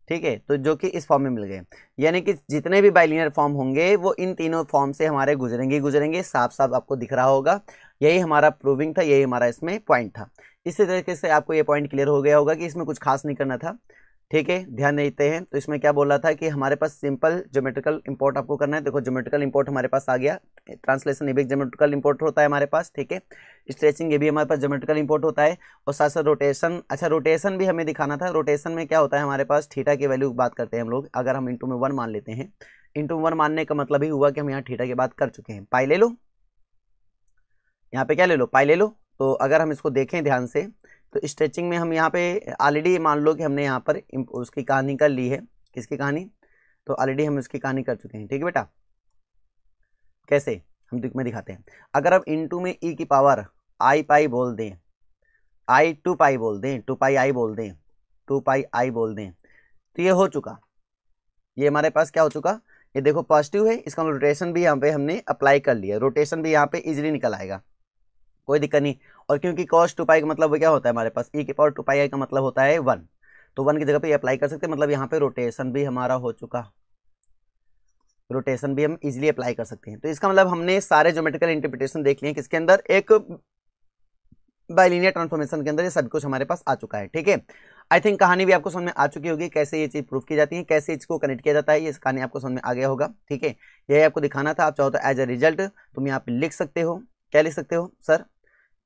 ठीक है तो जो कि इस फॉर्म में मिल गए यानी कि जितने भी बाइलिनियर फॉर्म होंगे वो इन तीनों फॉर्म से हमारे गुजरेंगे गुजरेंगे साफ साफ आपको दिख रहा होगा यही हमारा प्रूविंग था यही हमारा इसमें पॉइंट था इसी तरीके से आपको ये पॉइंट क्लियर हो गया होगा कि इसमें कुछ खास नहीं करना था ठीक है ध्यान देते हैं तो इसमें क्या बोला था कि हमारे पास सिंपल ज्योमेट्रिकल इंपोर्ट आपको करना है देखो ज्योमेट्रिकल इंपोर्ट हमारे पास आ गया ट्रांसलेशन ये भी जोमेट्रिकल इंपोर्ट होता है हमारे पास ठीक है स्ट्रेचिंग ये भी हमारे पास जोमेट्रिकल इंपोर्ट होता है और साथ साथ रोटेशन अच्छा रोटेशन भी हमें दिखाना था रोटेशन में क्या होता है हमारे पास ठीटा की वैल्यू बात करते हैं हम लोग अगर हम इंटू में वन मान लेते हैं इंटू वन मानने का मतलब ही हुआ कि हम यहाँ ठीठा की बात कर चुके हैं पाई ले लो यहाँ पे क्या ले लो पाई ले लो तो अगर हम इसको देखें ध्यान से तो स्ट्रेचिंग में हम यहाँ पे ऑलरेडी मान लो कि हमने यहाँ पर उसकी कहानी कर ली है किसकी कहानी तो ऑलरेडी हम उसकी कहानी कर चुके हैं ठीक है बेटा कैसे हम दिख में दिखाते हैं अगर हम इन में ई e की पावर आई पाई बोल दें आई टू पाई बोल दें टू पाई आई बोल दें टू पाई आई बोल दें तो ये हो चुका ये हमारे पास क्या हो चुका ये देखो पॉजिटिव है इसका रोटेशन भी यहाँ पे हमने अप्लाई कर लिया रोटेशन भी यहाँ पे इजीली निकल आएगा कोई दिक्कत नहीं और क्योंकि कॉस टू पाई का मतलब क्या होता है हमारे पास ई के पावर टू पाई का मतलब होता है वन तो वन की जगह पे अप्लाई कर सकते हैं मतलब यहाँ पे रोटेशन भी हमारा हो चुका रोटेशन भी हम इजीली अप्लाई कर सकते हैं तो इसका मतलब हमने सारे ज्योमेट्रिकल इंटरप्रिटेशन देख लिए किसके अंदर एक बाइलिनियर ट्रांसफॉर्मेशन के अंदर ये सब कुछ हमारे पास आ चुका है ठीक है आई थिंक कहानी भी आपको समझ में आ चुकी होगी कैसे ये चीज़ प्रूफ की जाती है कैसे इसको कनेक्ट किया जाता है ये कहानी आपको समझ में आ गया होगा ठीक है यही आपको दिखाना था आप चाहो तो एज ए रिजल्ट तुम यहाँ पे लिख सकते हो क्या लिख सकते हो सर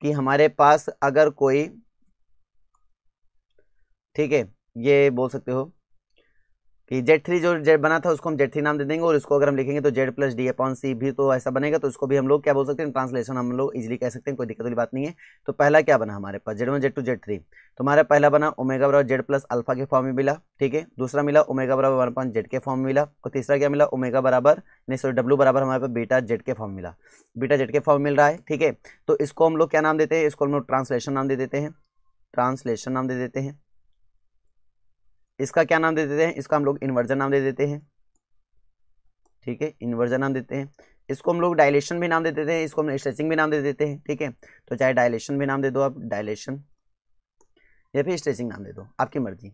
कि हमारे पास अगर कोई ठीक है ये बोल सकते हो जेड थ्री जो जेड बना था उसको हम जेड थ्री नाम दे देंगे और इसको अगर हम लिखेंगे तो Z plus D upon C भी तो ऐसा बनेगा तो इसको भी हम लोग क्या बोल सकते हैं ट्रांसलेशन हम लोग इजिली कह सकते हैं कोई दिक्कत वाली बात नहीं है तो पहला क्या बना हमारे पास Z one Z two Z three तो हमारा पहला बना ओमेगा बराबर जेड प्लस अल्फा के फॉर्म में मिला ठीक है दूसरा मिला ओमेगा बराबर वन पॉइंट जेड के फॉर्म में मिला और तीसरा क्या मिला ओमेगा बराबर नहीं सॉरी डब्ल्यू बराबर हमारे पास बीटा जेड के फॉर्म मिला बीटा जेड के फॉर्म मिल रहा है ठीक है तो इसको हम लोग क्या नाम देते हैं इसको हम लोग ट्रांसलेशन नाम दे देते हैं ट्रांसलेशन नाम दे देते हैं इसका क्या नाम दे देते हैं इसका हम लोग इन्वर्जन नाम दे देते हैं ठीक है इन्वर्जन नाम देते हैं इसको हम लोग डायलेशन भी नाम दे देते हैं इसको हम स्ट्रेचिंग भी नाम दे देते हैं ठीक है तो चाहे डायलेशन भी नाम दे दो आप डायलेशन या फिर स्ट्रेचिंग नाम दे दो आपकी मर्जी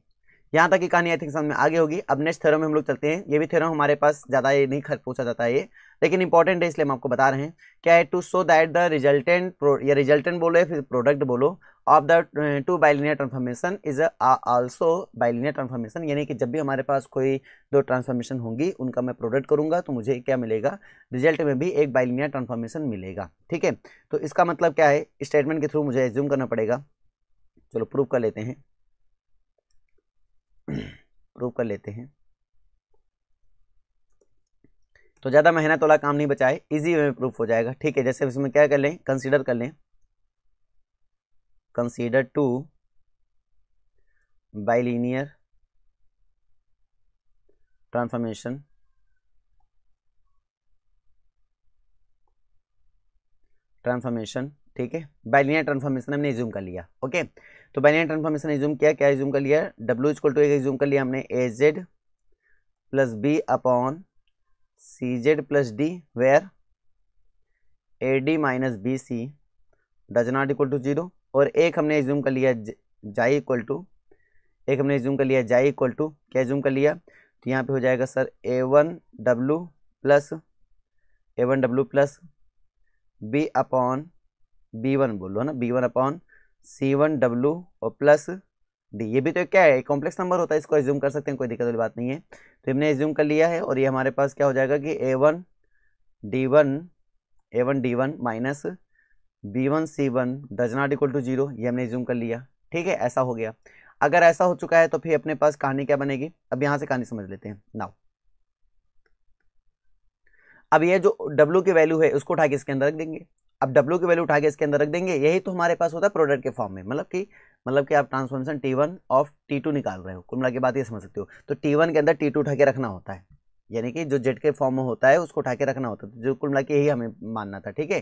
यहाँ तक की कहानी आई थिंक समझ में आगे होगी अब नेक्स्ट थ्योरम में हम लोग चलते हैं ये भी थेरो हमारे पास ज़्यादा ये नहीं खर्च पूछा जाता है ये लेकिन इंपॉर्टेंट है इसलिए हम आपको बता रहे हैं क्या है two so that the resultant या रिजल्टेंट बोलो या फिर प्रोडक्ट बोलो of the two bilinear transformation is also bilinear transformation यानी कि जब भी हमारे पास कोई दो ट्रांसफॉर्मेशन होंगी उनका मैं प्रोडक्ट करूंगा तो मुझे क्या मिलेगा रिजल्ट में भी एक बाइलिनियर ट्रांसफॉर्मेशन मिलेगा ठीक है तो इसका मतलब क्या है स्टेटमेंट के थ्रू मुझे एज्यूम करना पड़ेगा चलो प्रूव कर लेते हैं प्रूव कर लेते हैं तो ज़्यादा मेहनत वाला काम नहीं बचाए इजी वे में प्रूफ हो जाएगा ठीक है जैसे इसमें क्या कर लें कंसीडर कर लें consider two bilinear transformation transformation ठीक है बाइलिनियर ट्रांसफॉर्मेशन हमने ज्यूम कर लिया ओके तो बाइनरी ट्रांसफॉर्मेशन एज्यूम किया क्या एज्यूम कर लिया डब्ल्यू इक्वल टू एक एज्यूम कर लिया हमने A Z plus B upon C Z plus D where A D minus B C does not equal to zero और एक हमने एज्यूम कर लिया जाई इक्वल टू एक हमने एज्यूम कर लिया जाई इक्वल टू क्या एज्यूम कर लिया तो यहाँ पे हो जाएगा sir A one W plus A one W plus B upon B one बोलो है ना B one upon C one W और प्लस डी ये भी तो क्या है कॉम्प्लेक्स नंबर होता है इसको एज्यूम कर सकते हैं कोई दिक्कत वाली बात नहीं है तो हमने एज्यूम कर लिया है और ये हमारे पास क्या हो जाएगा कि A one D one A one D one minus B one C one does not equal to zero ये हमने एज्यूम कर लिया ठीक है ऐसा हो गया अगर ऐसा हो चुका है तो फिर अपने पास कहानी क्या बनेगी अब यहाँ से कहानी समझ लेते हैं नाउ अब ये जो W की वैल्यू है उसको उठा के इसके अंदर रख देंगे अब W की वैल्यू उठा के इसके अंदर रख देंगे यही तो हमारे पास होता है प्रोडक्ट के फॉर्म में मतलब कि मतलब कि आप ट्रांसफॉर्मेशन T1 ऑफ T2 निकाल रहे हो कुल मिला के बात ये समझ सकते हो तो T1 के अंदर T2 उठा के रखना होता है यानी कि जो जेट के फॉर्म में होता है उसको उठा के रखना होता है तो जो कुल मिला के यही हमें मानना था ठीक है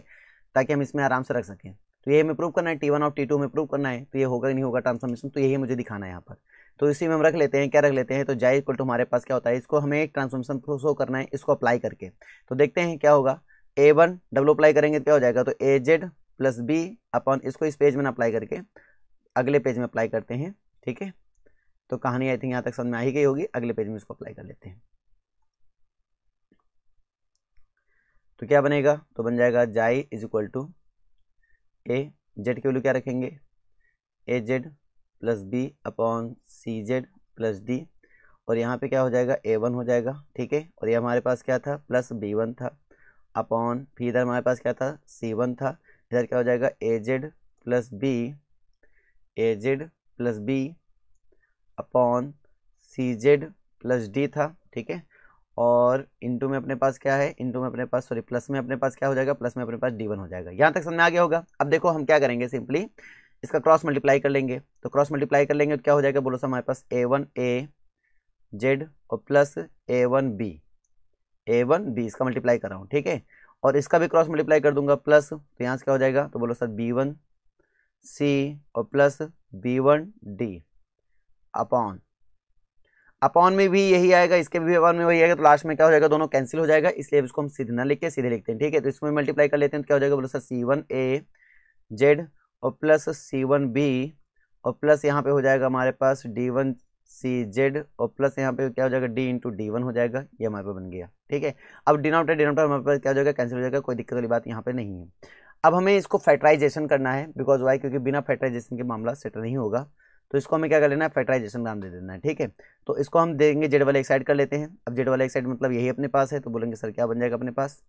ताकि हम इसमें आराम से रख सकें तो ये हमें प्रूव करना है T one of T two में प्रूव करना है तो ये होगा नहीं होगा ट्रांसफॉर्मेशन तो यही मुझे दिखाना है यहाँ पर तो इसी में हम रख लेते हैं क्या रख लेते हैं तो जाए इक्वल टू हमारे पास क्या होता है इसको हमें एक ट्रांसफॉर्मेशन शो करना है इसको अप्लाई करके तो देखते हैं क्या होगा ए वन डब्लू अप्लाई करेंगे तो क्या हो जाएगा तो A Z plus B upon इसको इस पेज में अप्लाई करके अगले पेज में अप्लाई करते हैं ठीक है तो कहानी आई थिंक यहाँ तक समझ में आ ही गई होगी अगले पेज में इसको अप्लाई कर लेते हैं तो क्या बनेगा तो बन जाएगा जाई is equal to A Z के वैल्यू क्या रखेंगे A Z plus B upon C Z plus D और यहाँ पे क्या हो जाएगा ए वन हो जाएगा ठीक है और ये हमारे पास क्या था प्लस बी वन था अपॉन फिर इधर हमारे पास क्या था सी वन था इधर क्या हो जाएगा A Z plus B A Z plus B upon C Z plus D था ठीक है और इंटू में अपने पास क्या है इंटू में अपने पास सॉरी प्लस में अपने पास क्या हो जाएगा प्लस में अपने पास डी वन हो जाएगा यहाँ तक समझ में आ गया होगा अब देखो हम क्या करेंगे सिंपली इसका क्रॉस मल्टीप्लाई कर लेंगे तो क्रॉस मल्टीप्लाई कर लेंगे तो क्या हो जाएगा बोलो सर हमारे पास ए वन ए जेड और plus A one B A one B इसका मल्टीप्लाई कर रहा हूँ ठीक है और इसका भी क्रॉस मल्टीप्लाई कर दूंगा प्लस तो यहाँ से क्या हो जाएगा तो बोलो सर बी वन सी और plus B one D upon upon में भी यही आएगा इसके भी अपॉन में वही आएगा तो लास्ट में क्या हो जाएगा दोनों कैंसिल हो जाएगा इसलिए इसको हम सीधे ना लिख के सीधे लिखते हैं ठीक है तो इसमें मल्टीप्लाई कर लेते हैं तो क्या हो जाएगा बोलो sir C one A Z और प्लस सी वन बी और प्लस यहाँ पे हो जाएगा हमारे पास डी वन सी जेड और प्लस यहाँ पे क्या हो जाएगा डी इंटू डी वन हो जाएगा ये हमारे पास बन गया ठीक है अब डिनोटर डिनोटर हमारे पास क्या हो जाएगा कैंसिल हो जाएगा कोई दिक्कत वाली बात यहाँ पे नहीं है अब हमें इसको फैक्टराइजेशन करना है बिकॉज वाई क्योंकि बिना फैक्टराइजेशन के मामला सेटल नहीं होगा तो इसको हमें क्या कर लेना है फैक्टराइजेशन नाम दे देना है ठीक है तो इसको हम देंगे जेड वाले एक साइड कर लेते हैं अब जेड वाले एक साइड मतलब यही अपने पास है तो बोलेंगे सर क्या बन जाएगा अपने पास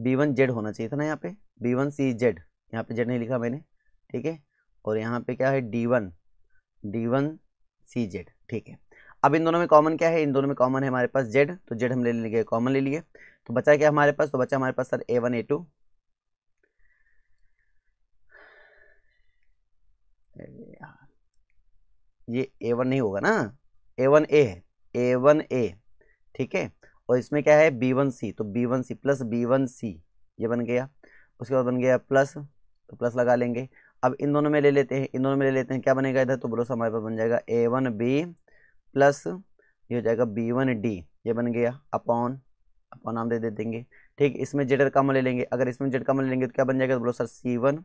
बी वन जेड होना चाहिए था ना यहाँ पे बी वन सी जेड यहाँ पे जेड नहीं लिखा मैंने ठीक है और यहाँ पे क्या है D one D one C Z ठीक है अब इन दोनों में कॉमन क्या है इन दोनों में कॉमन है हमारे पास जेड तो जेड हम ले लेंगे कॉमन ले लिए तो बचा क्या हमारे पास तो बचा हमारे पास sir A one A two ये ए वन नहीं होगा ना ए वन ए है ए वन ए ठीक है और इसमें क्या है बी वन सी तो B one C plus B one C ये बन गया उसके बाद बन गया प्लस तो प्लस लगा लेंगे अब इन दोनों में ले लेते हैं इन दोनों में ले लेते हैं क्या बनेगा इधर तो भरोसा हमारे पास बन जाएगा ए वन बी प्लस ये हो जाएगा बी वन डी ये बन गया अपॉन अपॉन नाम दे दे देंगे ठीक इसमें जेड कामा ले लेंगे अगर इसमें जेड कामा ले लेंगे तो क्या बन जाएगा तो बोलो sir C one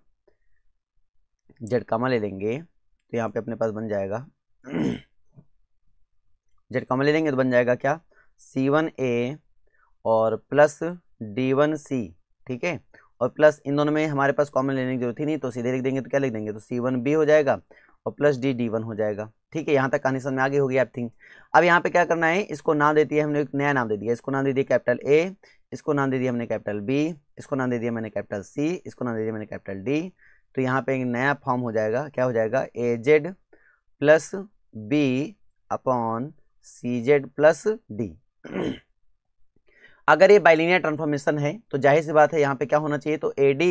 Z comma ले लेंगे तो यहाँ पे अपने पास बन जाएगा जेड कामा ले लेंगे तो बन जाएगा क्या सी वन ए और प्लस डी वन सी ठीक है और प्लस इन दोनों में हमारे पास कॉमन लेने की जरूरत ही नहीं तो सीधे लिख देंगे तो क्या लिख देंगे तो सी वन बी हो जाएगा और प्लस डी डी वन हो जाएगा ठीक है यहाँ तक कहानी समझ में आगे होगी आप थिंक अब यहाँ पे क्या करना है इसको नाम देती है हमने एक नया नाम दे दिया इसको नाम दे दिया कैपिटल ए इसको नाम दे दिया हमने कैपिटल बी इसको नाम दे दिया मैंने कैपिटल सी इसको नाम दे दिया मैंने कैपिटल डी तो यहाँ पे एक नया फॉर्म हो जाएगा क्या हो जाएगा A Z plus B upon C Z plus D अगर ये बाइलिनियर ट्रांसफॉर्मेशन है तो जाहिर सी बात है यहाँ पे क्या होना चाहिए तो A D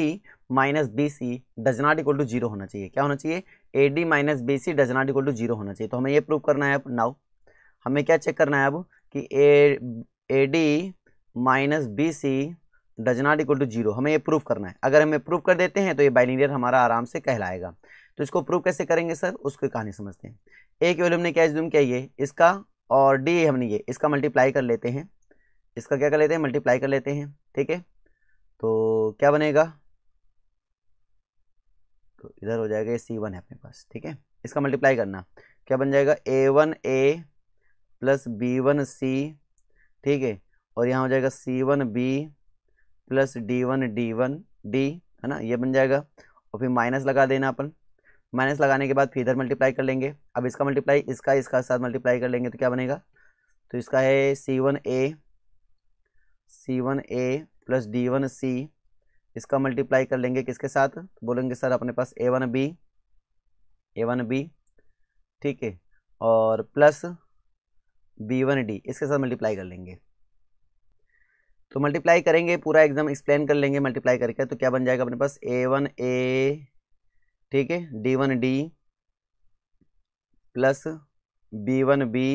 minus B C does not equal to zero होना चाहिए क्या होना चाहिए A D minus B C does not equal to zero होना चाहिए तो हमें ये प्रूव करना है अब नाउ हमें क्या चेक करना है अब कि A D minus B C does not equal to zero हमें ये प्रूव करना है अगर हमें प्रूव कर देते हैं तो ये बाइलिनियर हमारा आराम से कहलाएगा तो इसको प्रूव कैसे करेंगे सर उसको कहानी समझते हैं ए के वैल्यू हमने क्या एज्यूम किया ये इसका और डी हमने ये इसका मल्टीप्लाई कर लेते हैं इसका क्या कर लेते हैं मल्टीप्लाई कर लेते हैं ठीक है तो क्या बनेगा तो इधर हो जाएगा सी वन है अपने पास ठीक है इसका मल्टीप्लाई करना क्या बन जाएगा A one A plus B one C ठीक है और यहाँ हो जाएगा C one B plus D one D one D है ना ये बन जाएगा और फिर माइनस लगा देना अपन माइनस लगाने के बाद फिर इधर मल्टीप्लाई कर लेंगे अब इसका मल्टीप्लाई इसका इसका साथ मल्टीप्लाई कर लेंगे तो क्या बनेगा तो इसका है C one A C one A plus D one C इसका मल्टीप्लाई कर लेंगे किसके साथ तो बोलेंगे सर अपने पास A one B A one B ठीक है और प्लस बी वन डी इसके साथ मल्टीप्लाई कर लेंगे तो मल्टीप्लाई करेंगे पूरा एग्जाम एक्सप्लेन कर लेंगे मल्टीप्लाई करके तो क्या बन जाएगा अपने पास ए वन ए ठीक है D one D plus B one B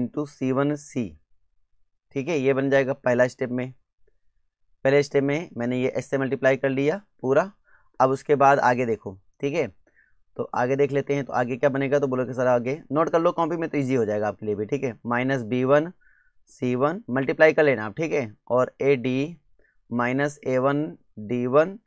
into C one C ठीक है ये बन जाएगा पहला स्टेप में पहले स्टेप में मैंने ये एस से मल्टीप्लाई कर लिया पूरा अब उसके बाद आगे देखो ठीक है तो आगे देख लेते हैं तो आगे क्या बनेगा तो बोलो कि सर आगे नोट कर लो कॉपी में तो ईजी हो जाएगा आपके लिए भी ठीक है minus B one C one multiply कर लेना आप ठीक है और A D minus A one D one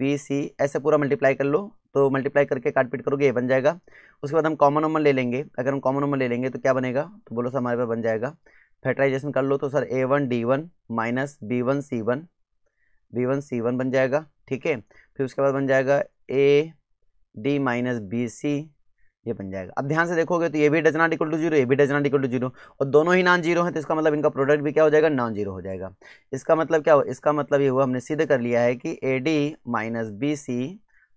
B C ऐसे पूरा मल्टीप्लाई कर लो तो मल्टीप्लाई करके काटपीट करोगे ये बन जाएगा उसके बाद हम कॉमन नंबर ले लेंगे अगर हम कॉमन नंबर ले लेंगे तो क्या बनेगा तो बोलो सर हमारे पास बन जाएगा फैक्टराइजेशन कर लो तो sir A one D one minus B one C one B one C one बन जाएगा ठीक है फिर उसके बाद बन जाएगा A D minus B C ये बन जाएगा अब ध्यान से देखोगे तो ये भी does not equal to zero ये भी does not equal to zero और दोनों ही नॉन जीरो हैं तो इसका मतलब इनका प्रोडक्ट भी क्या हो जाएगा नॉन जीरो हो जाएगा इसका मतलब क्या हो इसका मतलब ये हुआ हमने सीधे कर लिया है कि A D minus B C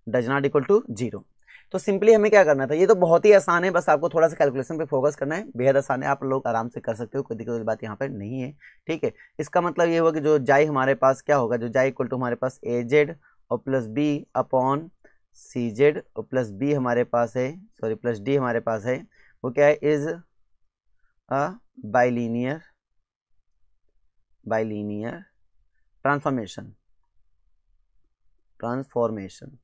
does not equal to zero तो सिंपली हमें क्या करना था ये तो बहुत ही आसान है बस आपको थोड़ा सा कैलकुलेशन पे फोकस करना है बेहद आसान है आप लोग आराम से कर सकते हो कोई दिक्कत वाली बात यहाँ पर नहीं है ठीक है इसका मतलब ये हुआ कि जो जाई हमारे पास क्या होगा जो जाई इक्वल टू हमारे पास ए जेड और plus B upon C Z और प्लस बी हमारे पास है सॉरी प्लस डी हमारे पास है वो क्या है is a bilinear bilinear transformation transformation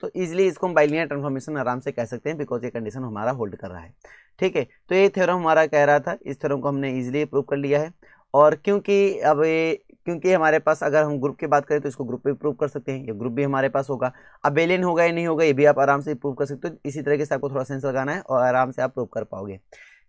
तो ईजिली इसको हम बाइलिनियर ट्रांसफॉर्मेशन आराम से कह सकते हैं बिकॉज ये कंडीशन हमारा होल्ड कर रहा है ठीक है तो ये थ्योरम हमारा कह रहा था इस थ्योरम को हमने ईजिली प्रूव कर लिया है और क्योंकि अब ये क्योंकि हमारे पास अगर हम ग्रुप की बात करें तो इसको ग्रुप भी प्रूव कर सकते हैं ये ग्रुप भी हमारे पास होगा अब बेलिन होगा या नहीं होगा ये भी आप आराम से प्रूव कर सकते हो इसी तरीके से आपको थोड़ा सेंस लगाना है और आराम से आप प्रूव कर पाओगे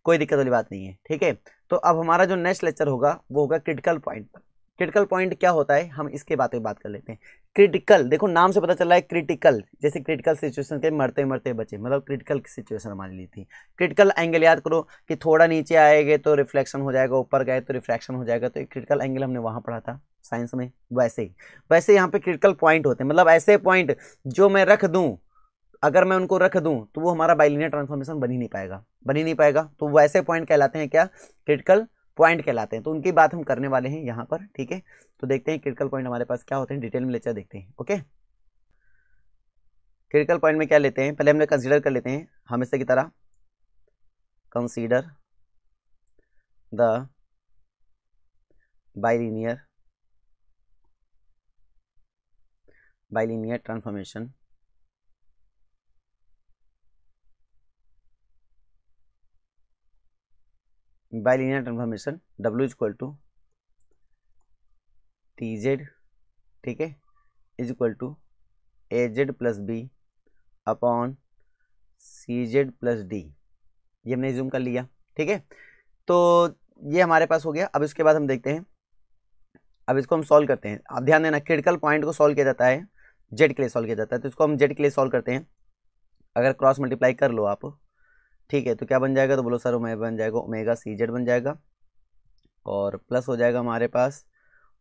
कोई दिक्कत वाली बात नहीं है ठीक है तो अब हमारा जो नेक्स्ट लेक्चर होगा वो होगा क्रिटिकल पॉइंट पर क्रिटिकल पॉइंट क्या होता है हम इसके बात में बात कर लेते हैं क्रिटिकल देखो नाम से पता चल रहा है क्रिटिकल जैसे क्रिटिकल सिचुएशन के मरते मरते बचे मतलब क्रिटिकल सिचुएशन मान ली थी क्रिटिकल एंगल याद करो कि थोड़ा नीचे आएंगे तो रिफ्लेक्शन हो जाएगा ऊपर गए तो रिफ्लेक्शन हो जाएगा तो एक क्रिटिकल एंगल हमने वहाँ पढ़ा था साइंस में वैसे ही वैसे यहाँ पे क्रिटिकल पॉइंट होते हैं मतलब ऐसे पॉइंट जो मैं रख दूँ अगर मैं उनको रख दूँ तो वो हमारा बाइलिनियर ट्रांसफॉर्मेशन बन ही नहीं पाएगा बन ही नहीं पाएगा तो वैसे पॉइंट कहलाते हैं क्या क्रिटिकल पॉइंट कहलाते हैं तो उनकी बात हम करने वाले हैं यहाँ पर ठीक है तो देखते हैं क्रिटिकल पॉइंट हमारे पास क्या होते हैं डिटेल में लेक्चर देखते हैं ओके क्रिटिकल पॉइंट में क्या लेते हैं पहले हमने कंसिडर कर लेते हैं हमेशा की तरह consider the bilinear bilinear transformation bilinear transformation W is equal to T Z ठीक है is equal to A Z plus B upon C Z plus D ये हमने जूम कर लिया ठीक है तो ये हमारे पास हो गया अब इसके बाद हम देखते हैं अब इसको हम सॉल्व करते हैं आप ध्यान देना क्रिटिकल पॉइंट को सॉल्व किया जाता है जेड के लिए सॉल्व किया जाता है तो इसको हम जेड के लिए सॉल्व करते हैं अगर क्रॉस मल्टीप्लाई कर लो आप ठीक है तो क्या बन जाएगा तो बोलो सर ओमेगा बन जाएगा ओमेगा सी जेड बन जाएगा और प्लस हो जाएगा हमारे पास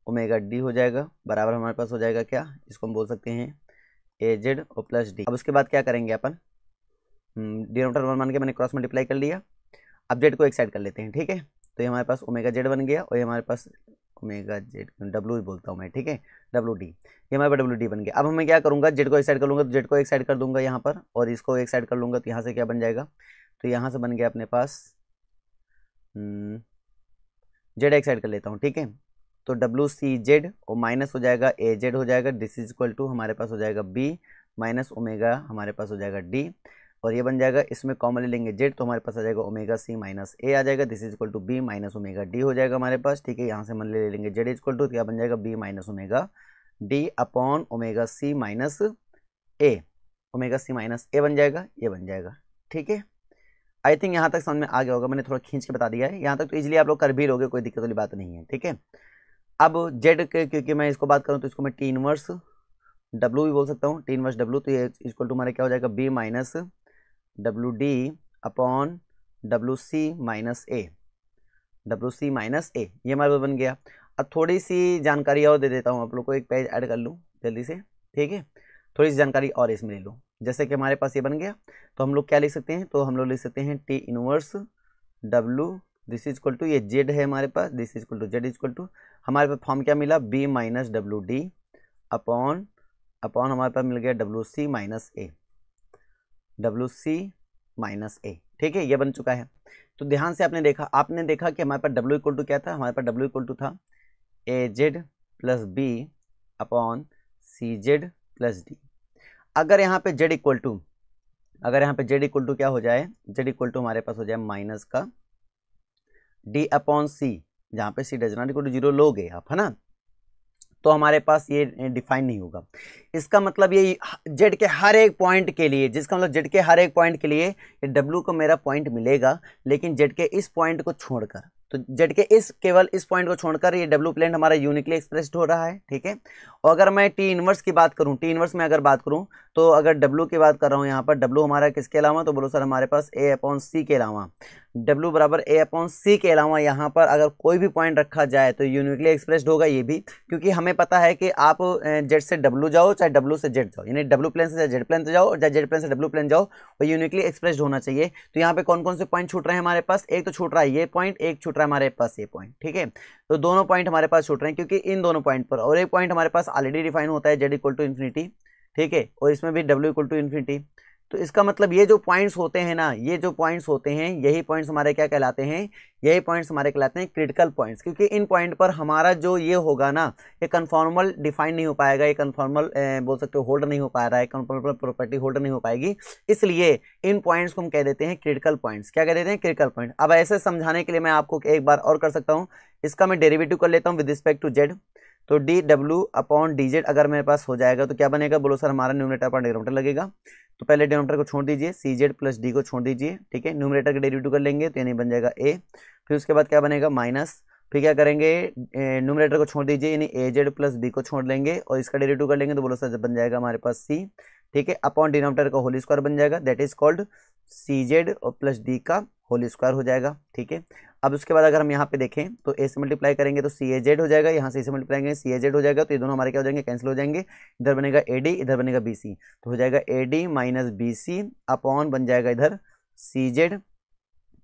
ओमेगा डी हो जाएगा बराबर हमारे पास हो जाएगा क्या इसको हम बोल सकते हैं ए जेड और प्लस डी अब उसके बाद क्या करेंगे अपन हम्म, डिनोमीटर वन मान के मैंने क्रॉस मल्टीप्लाई कर लिया अब जेड को एक साइड कर लेते हैं ठीक है तो ये हमारे पास ओमेगा जेड बन गया और ये हमारे पास ओमेगा जेड डब्ल्यू बोलता हूँ मैं ठीक है डब्लू डी ये हमारे पास डब्ल्यू डी बन गया अब मैं क्या करूँगा जेड को एक साइड कर लूँगा तो जेड को एक साइड कर दूंगा यहाँ पर और इसको एक साइड कर लूँगा तो यहाँ से क्या बन जाएगा तो यहाँ से बन गया अपने पास हम्म, जेड एक साइड कर लेता हूँ ठीक है तो डब्ल्यू सी जेड और माइनस हो जाएगा ए जेड हो जाएगा दिस इज इक्वल टू हमारे पास हो जाएगा बी माइनस ओमेगा हमारे पास हो जाएगा डी और ये बन जाएगा इसमें कॉमन ले लेंगे जेड तो हमारे पास आ जाएगा ओमेगा सी माइनस ए आ जाएगा this is equal to B minus omega D हो जाएगा हमारे पास ठीक है यहाँ से मन ले लेंगे जेड इज इक्वल टू तो क्या बन जाएगा B minus omega D upon omega C minus A omega C minus A बन जाएगा ये बन जाएगा ठीक है आई थिंक यहाँ तक समझ में आ गया होगा मैंने थोड़ा खींच के बता दिया है यहाँ तक तो इजिली आप लोग कर भी लोगे कोई दिक्कत वाली बात नहीं है ठीक है अब जेड के क्योंकि मैं इसको बात करूँ तो इसको मैं टी इनवर्स डब्लू भी बोल सकता हूँ टी इनवर्स डब्लू तो ये इसको टू हमारे क्या हो जाएगा B minus W D upon W C minus A W C minus A ये हमारे बन गया अब थोड़ी सी जानकारी और दे देता हूँ आप लोग को एक पेज ऐड कर लूँ जल्दी से ठीक है थोड़ी सी जानकारी और इसमें ले लूँ जैसे कि हमारे पास ये बन गया तो हम लोग क्या लिख सकते हैं तो हम लोग लिख सकते हैं T inverse W this is equal to ये जेड है हमारे पास this is equal to Z is equal to हमारे पास फॉर्म क्या मिला B minus W D upon upon हमारे पास मिल गया W C minus A W C minus A ठीक है ये बन चुका है तो ध्यान से आपने देखा आपने देखा कि हमारे पास डब्ल्यू इक्वल टू क्या था हमारे पास डब्ल्यू इक्वल टू था A Z plus B upon C Z plus D अगर यहाँ पे जेड इक्वल टू अगर यहाँ पे जेड इक्वल टू क्या हो जाए जेड इक्वल टू हमारे पास हो जाए माइनस का डी अपॉन सी जहाँ पे C does not equal to zero लोगे आप है ना तो हमारे पास ये डिफाइन नहीं होगा इसका मतलब ये जेड के हर एक पॉइंट के लिए जिसका मतलब जेड के हर एक पॉइंट के लिए ये डब्ल्यू को मेरा पॉइंट मिलेगा लेकिन जेड के इस पॉइंट को छोड़कर तो जेड के इस केवल इस पॉइंट को छोड़कर ये डब्ल्यू प्लेन हमारा यूनिकली एक्सप्रेस्ड हो रहा है ठीक है और अगर मैं टी इनवर्स की बात करूँ टी इनवर्स में अगर बात करूँ तो अगर डब्ल्यू की बात कर रहा हूँ यहाँ पर डब्लू हमारा किसके अलावा तो बोलो सर हमारे पास ए अपॉन सी के अलावा डब्लू बराबर ए अपॉन सी के अलावा यहाँ पर अगर कोई भी पॉइंट रखा जाए तो यूनिकली एक्सप्रेस्ड होगा ये भी क्योंकि हमें पता है कि आप जेड से डब्ल्यू जाओ चाहे डब्लू से जेड जाओ यानी डब्ल्यू प्लेन से चाहे जेड प्लेन से जाओ चाहे जेड प्लेन से डब्लू प्लेन जाओ वो यूनिकली एक्सप्रेस्ड होना चाहिए तो यहाँ पे कौन कौन से पॉइंट छूट रहे हैं हमारे पास एक तो छूट रहा है ये पॉइंट एक छूट रहा है हमारे पास ये पॉइंट ठीक है तो दोनों पॉइंट हमारे पास छूट रहे हैं क्योंकि इन दोनों पॉइंट पर और एक पॉइंट हमारे पास ऑलरेडी डिफाइन होता है जेड इक्वल टू इन्फिनिटी ठीक है और इसमें भी डब्ल्यू इक्वल टू इन्फिनिटी तो इसका मतलब ये जो पॉइंट्स होते हैं ना ये जो पॉइंट्स होते हैं यही पॉइंट्स हमारे क्या कहलाते हैं यही पॉइंट्स हमारे कहलाते हैं क्रिटिकल पॉइंट्स क्योंकि इन पॉइंट पर हमारा जो ये होगा ना ये कन्फॉर्मल डिफाइन नहीं हो पाएगा ये कन्फॉर्मल बोल सकते हो होल्ड नहीं हो पा रहा है कन्फॉर्मल प्रॉपर्टी होल्ड नहीं हो पाएगी इसलिए इन पॉइंट्स को हम कह देते हैं क्रिटिकल पॉइंट्स क्या कह देते हैं क्रिटिकल पॉइंट अब ऐसे समझाने के लिए मैं आपको एक बार और कर सकता हूँ इसका मैं डेरिवेटिव कर लेता हूँ विद रिस्पेक्ट टू जेड तो D W upon D Z अगर मेरे पास हो जाएगा तो क्या बनेगा बोलो सर हमारा न्यूमिनेटर अपॉन डिनोमिनेटर लगेगा तो पहले डिनोमीटर को छोड़ दीजिए सी जेड प्लस डी को छोड़ दीजिए ठीक है न्यूमरेटर का डेरिवेटिव कर लेंगे तो यानी बन जाएगा ए फिर उसके बाद क्या बनेगा माइनस फिर क्या करेंगे न्यूमरेटर को छोड़ दीजिए यानी ए जेड प्लस बी को छोड़ लेंगे और इसका डेरिवेटिव कर लेंगे तो बोलो सर बन जाएगा हमारे पास सी ठीक है अपॉन डिनोमीटर का होल स्क्वायर बन जाएगा that is called C Z और प्लस डी का होल स्क्वायर हो जाएगा ठीक है अब उसके बाद अगर हम यहाँ पे देखें तो ए से मल्टीप्लाई करेंगे तो सी ए जेड हो जाएगा यहाँ से इसे मल्टीप्लाई करेंगे सी ए जेड हो जाएगा तो ये दोनों हमारे क्या हो जाएंगे कैंसिल हो जाएंगे इधर बनेगा ए डी इधर बनेगा बी सी तो हो जाएगा A D minus B C upon बन जाएगा इधर सी जेड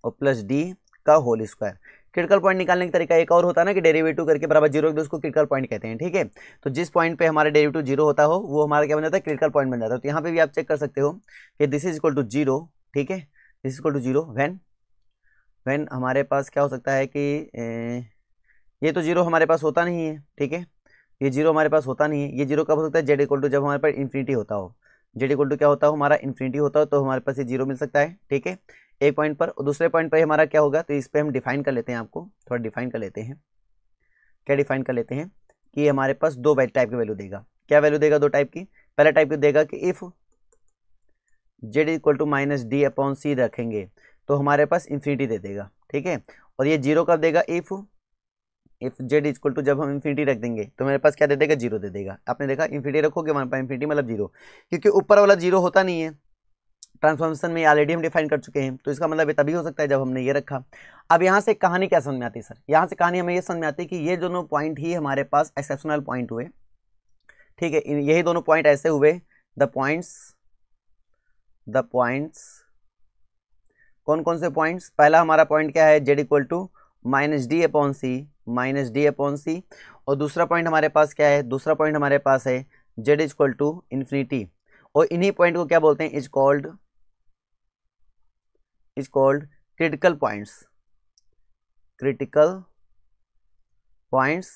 और प्लस डी का होल स्क्वायर क्रिटिकल पॉइंट निकालने का तरीका एक और होता है ना कि डेरिवेटिव करके बराबर जीरो तो उसको क्रिटिकल पॉइंट कहते हैं ठीक है तो जिस पॉइंट पे हमारा डेरिवेटिव जीरो होता हो वो हमारा क्या बन जाता है क्रिटिकल पॉइंट बन जाता है तो यहाँ पे भी आप चेक कर सकते हो कि this is equal to zero ठीक है this is equal to zero when when हमारे पास क्या हो सकता है कि ये तो जीरो हमारे पास होता नहीं है ठीक है ये जीरो हमारे पास होता नहीं है ये जीरो कब हो सकता है जेड इक्वल टू जब हमारे पास इन्फिनिटी होता हो जेड इक्वल टू क्या होता हो हमारा इन्फिनिटी होता हो तो हमारे पास ये जीरो मिल सकता है ठीक है एक पॉइंट पर और दूसरे पॉइंट पर हमारा क्या होगा तो इस पर हम डिफाइन कर लेते हैं आपको थोड़ा डिफाइन कर लेते हैं क्या डिफाइन कर लेते हैं कि हमारे पास दो टाइप की वैल्यू देगा क्या वैल्यू देगा दो टाइप की पहला टाइप की देगा कि if Z equal to minus D upon C रखेंगे तो हमारे पास इन्फिनिटी दे देगा ठीक है और ये जीरो कब देगा if if Z is equal to जब हम इन्फिनिटी रख देंगे तो मेरे पास क्या दे देगा जीरो दे देगा आपने देखा इन्फिनिटी रखोगे हमारे पास इन्फिनिटी मतलब जीरो क्योंकि ऊपर वाला जीरो होता नहीं है ट्रांसफॉर्मेशन में ऑलरेडी हम डिफाइन कर चुके हैं तो इसका मतलब तभी हो सकता है जब हमने ये रखा अब यहाँ से कहानी क्या समझ में आती है सर यहाँ से कहानी हमें ये समझ में आती है कि ये दोनों पॉइंट ही हमारे पास एक्सेप्शनल पॉइंट हुए ठीक है यही दोनों पॉइंट ऐसे हुए द पॉइंट्स द पॉइंट्स कौन कौन से पॉइंट्स पहला हमारा पॉइंट क्या है Z equal to minus D upon C minus D upon C और दूसरा पॉइंट हमारे पास क्या है दूसरा पॉइंट हमारे पास है जेड इक्वल टू इन्फिनिटी और इन्हीं पॉइंट को क्या बोलते हैं is called is called critical points critical points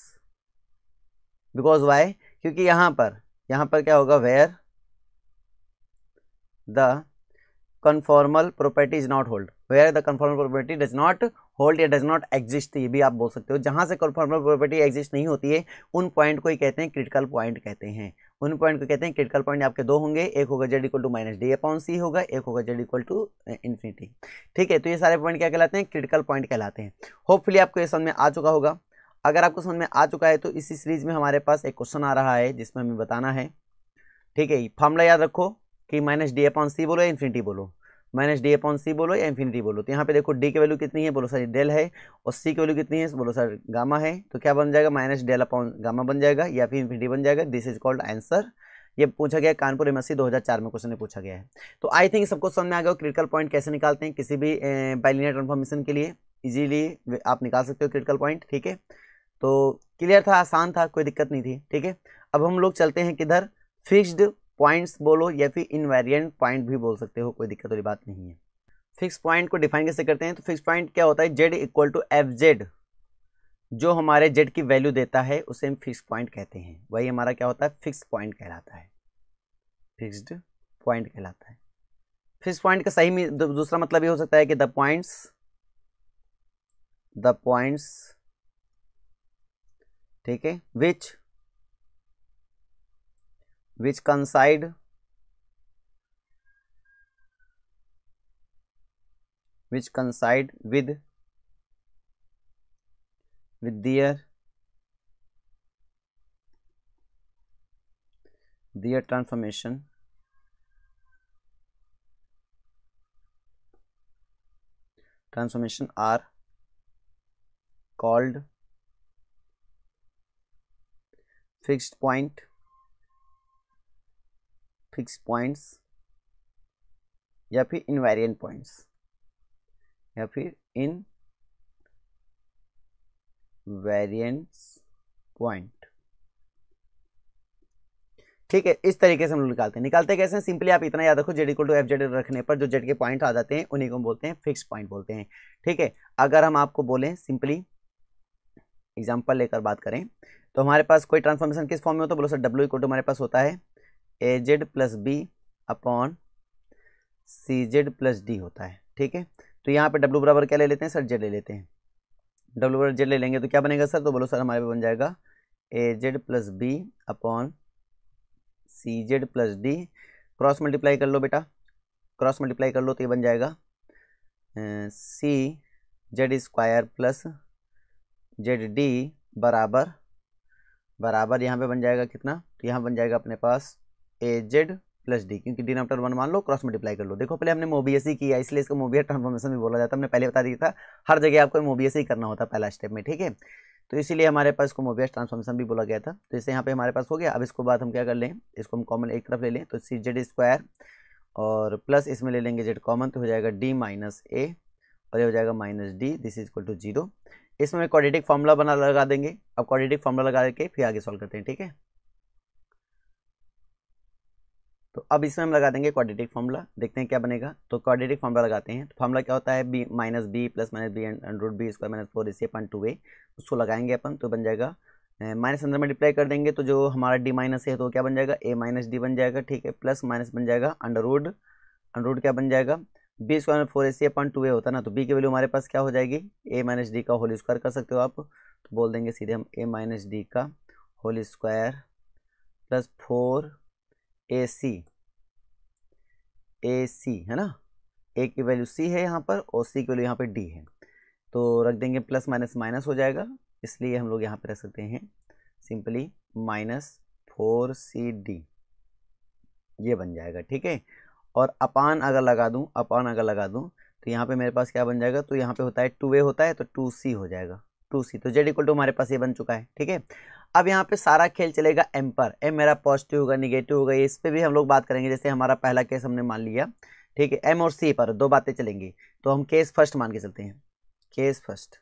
because why क्योंकि यहां पर यहां पर क्या होगा where the conformal property is not hold where the conformal property does not hold या डज नॉट एग्जिस्ट ये भी आप बोल सकते हो जहाँ से कन्फॉर्मल प्रॉपर्टी एग्जिस्ट नहीं होती है उन पॉइंट को ही कहते हैं क्रिटिकल पॉइंट कहते हैं उन पॉइंट को कहते हैं क्रिटिकल पॉइंट आपके दो होंगे एक होगा Z equal to minus D upon C होगा एक होगा जेड इक्वल टू इन्फिनिटी ठीक है तो ये सारे पॉइंट क्या कहलाते हैं क्रिटिकल पॉइंट कहलाते हैं होपफुली आपको ये समझ में आ चुका होगा अगर आपको समझ में आ चुका है तो इसी सीरीज में हमारे पास एक क्वेश्चन आ रहा है जिसमें हमें बताना है ठीक है फार्मूला याद रखो कि माइनस डी अपॉन सी बोलो या इन्फिनिटी बोलो माइनस डी अपॉन सी बोलो या इन्फिनिटी बोलो तो यहाँ पे देखो डी की वैल्यू कितनी है बोलो सर डेल है और सी की वैल्यू कितनी है बोलो सर गामा है तो क्या बन जाएगा माइनस डेल अपॉन गामा बन जाएगा या फिर इन्फिनिटी बन जाएगा दिस इज कॉल्ड आंसर ये पूछा गया कानपुर एमएससी 2004 में क्वेश्चन पूछा गया है तो आई थिंक सबको समझ में आ गया क्रिटिकल पॉइंट कैसे निकालते हैं किसी भी बाइलिनियर ट्रांसफॉर्मेशन के लिए इजीली आप निकाल सकते हो क्रिटिकल पॉइंट ठीक है तो क्लियर था आसान था कोई दिक्कत नहीं थी ठीक है अब हम लोग चलते हैं किधर फिक्स्ड पॉइंट्स बोलो या फिर इनवेरियंट पॉइंट भी बोल सकते हो कोई दिक्कत वाली बात नहीं है फिक्स पॉइंट को डिफाइन कैसे करते हैं तो फिक्स पॉइंट क्या होता है Z equal to F Z जो हमारे जेड की वैल्यू देता है उसे हम फिक्स पॉइंट कहते हैं वही हमारा क्या होता है फिक्स पॉइंट कहलाता है फिक्स्ड पॉइंट कहलाता है फिक्स पॉइंट का सही दूसरा मतलब ये हो सकता है कि द पॉइंट्स द पॉइंट्स ठीक है which which coincide which coincide with with their their transformation transformation are called fixed point fix points या फिर इनवेरियंट पॉइंट्स या फिर इन वेरियंट पॉइंट ठीक है इस तरीके से हम लोग निकालते हैं निकालते कैसे हैं सिंपली आप इतना याद रखो Z equal to F Z रखने पर जो जेड के पॉइंट आ जाते हैं उन्हीं को हम बोलते हैं फिक्स पॉइंट बोलते हैं ठीक है अगर हम आपको बोलें सिंपली एग्जाम्पल लेकर बात करें तो हमारे पास कोई ट्रांसफॉर्मेशन किस फॉर्म में हो तो बोलो सर डब्ल्यू इक्वल टू हमारे पास होता है A Z plus B upon C Z plus D होता है ठीक है तो यहाँ पे डब्ल्यू बराबर क्या ले लेते हैं सर जेड ले लेते हैं डब्ल्यू बराबर जेड ले लेंगे तो क्या बनेगा सर तो बोलो सर हमारे पे बन जाएगा A Z plus B upon C Z plus D cross multiply कर लो बेटा क्रॉस मल्टीप्लाई कर लो तो ये बन जाएगा C Z square plus Z D बराबर बराबर यहाँ पे बन जाएगा कितना तो यहाँ बन जाएगा अपने पास ए जेड प्लस डी क्योंकि डिनोमिनेटर वन मान लो क्रॉस मल्टीप्लाई कर लो देखो पहले हमने ही किया इसलिए इसको मोबियर ट्रांसफॉर्मेशन भी बोला जाता है हमने पहले बता दिया था हर जगह आपको ही करना होता है पहला स्टेप में ठीक है तो इसीलिए हमारे पास इसको मोबियस ट्रांसफॉर्मेशन भी बोला गया था तो इसे यहाँ पे हमारे पास हो गया अब इसको बाद हम क्या कर लें इसको हम कॉमन एक तरफ ले लें तो सी जेड स्क्वायर और प्लस इसमें ले लेंगे जेड कॉमन तो हो जाएगा डी माइनस ए और ये हो जाएगा minus D this is equal to zero इसमें क्वाड्रेटिक फॉर्मूला बना लगा देंगे अब क्वाड्रेटिक फॉर्मूला लगा के फिर आगे सॉल्व करते हैं ठीक है तो अब इसमें हम लगा देंगे क्वाड्रेटिक फॉर्मूला देखते हैं क्या बनेगा तो क्वाड्रेटिक फॉर्मूला लगाते हैं तो फॉर्मूला क्या होता है B minus B plus minus B and root B square minus four इसी अपन टू ए उसको लगाएंगे अपन तो बन जाएगा माइनस अंदर में डिप्लाई कर देंगे तो जो हमारा डी माइनस है तो क्या बन जाएगा ए माइनस डी बन जाएगा ठीक है प्लस माइनस बन जाएगा अंडर रूड अंडर रूड क्या बन जाएगा B square four A C upon two A होता ना तो बी की वैल्यू हमारे पास क्या हो जाएगी ए माइनस डी का होल स्क्वायर कर सकते हो आप तो बोल देंगे सीधे हम ए माइनस डी का whole square plus four A C A C है ना ए की वैल्यू सी है यहाँ पर और सी की वैल्यू यहाँ पर डी है तो रख देंगे प्लस माइनस माइनस हो जाएगा इसलिए हम लोग यहाँ पर रख सकते हैं simply minus four C D ये बन जाएगा ठीक है और अपान अगर लगा दूँ अपान अगर लगा दूँ तो यहाँ पे मेरे पास क्या बन जाएगा तो यहाँ पे होता है टू ए होता है तो टू सी हो जाएगा टू सी तो जेड इक्वल टू हमारे पास ये बन चुका है ठीक है अब यहाँ पे सारा खेल चलेगा एम पर एम मेरा पॉजिटिव होगा निगेटिव होगा इस पर भी हम लोग बात करेंगे जैसे हमारा पहला केस हमने मान लिया ठीक है एम और सी पर दो बातें चलेंगी तो हम केस फर्स्ट मान के चलते हैं केस फर्स्ट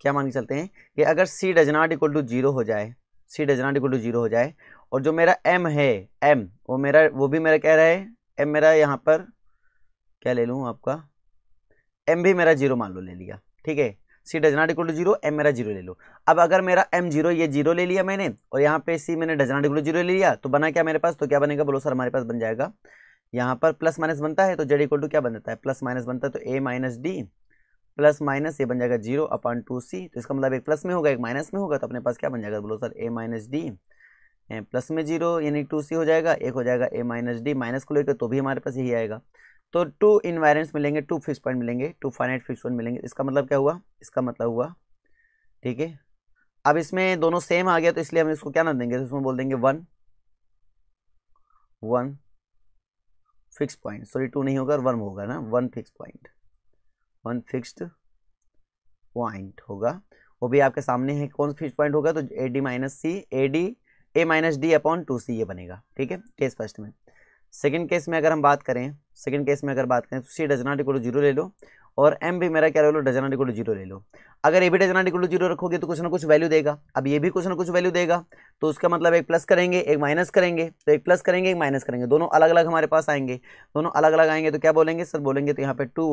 क्या मान के चलते हैं कि अगर C does not equal to zero हो जाए C does not equal to zero हो जाए और जो मेरा एम है एम वो मेरा वो भी मेरा कह रहा है एम मेरा यहाँ पर क्या ले लूँ आपका एम भी मेरा जीरो मान लो ले लिया ठीक है C does not equal to zero M मेरा जीरो ले लो अब अगर मेरा एम जीरो ये जीरो ले लिया मैंने और यहाँ पे सी मैंने डज नॉट इक्वल जीरो ले लिया तो बना क्या मेरे पास तो क्या बनेगा बोलो सर हमारे पास बन जाएगा यहाँ पर प्लस माइनस बनता है तो जेड इक्वल टू क्या बन जाता है प्लस माइनस बनता है तो A minus D plus minus ये बन जाएगा जीरो अपॉन टू सी तो इसका मतलब एक प्लस में होगा एक माइनस में होगा तो अपने पास क्या बन जाएगा बोलो sir A minus D plus में जीरो यानी टू सी हो जाएगा एक हो जाएगा ए माइनस डी माइनस को लेकर तो भी हमारे पास यही आएगा तो टू इन्वायरेंट्स मिलेंगे टू फिक्स पॉइंट मिलेंगे टू फाइनाइट फिक्स पॉइंट मिलेंगे इसका मतलब क्या हुआ इसका मतलब हुआ ठीक है अब इसमें दोनों सेम आ गया तो इसलिए हम इसको क्या नाम देंगे तो इसमें बोल देंगे one one fix point sorry two नहीं होगा वन होगा ना one fix point one fixed point होगा वो भी आपके सामने है कौन सा फिक्स पॉइंट होगा तो A D minus C A D A minus D upon two C ये बनेगा ठीक है टेस्ट फर्स्ट में सेकेंड केस में अगर हम बात करें सेकेंड केस में अगर बात करें तो C does not equal to zero ले लो और एम भी मेरा क्या ले लो does not equal to zero ले लो अगर ए भी does not equal to zero रखोगे तो कुछ ना कुछ वैल्यू देगा अब ये भी कुछ ना कुछ वैल्यू देगा तो उसका मतलब एक प्लस करेंगे एक माइनस करेंगे तो एक प्लस करेंगे एक माइनस करेंगे दोनों अलग अलग हमारे पास आएंगे दोनों अलग अलग आएंगे तो क्या बोलेंगे सर बोलेंगे तो यहाँ पर टू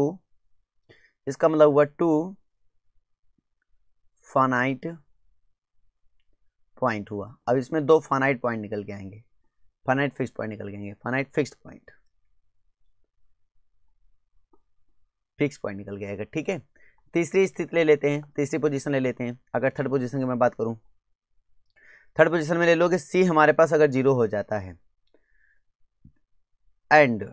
इसका मतलब हुआ टू फानाइट पॉइंट हुआ अब इसमें दो फानाइट पॉइंट निकल के आएंगे फाइनाइट फिक्स पॉइंट निकल गएंगे finite fix point fix point निकल गया है ठीक है तीसरी स्थिति ले लेते हैं तीसरी पोजीशन ले लेते हैं अगर थर्ड पोजीशन की मैं बात करूं थर्ड पोजीशन में ले लोगे सी हमारे पास अगर जीरो हो जाता है एंड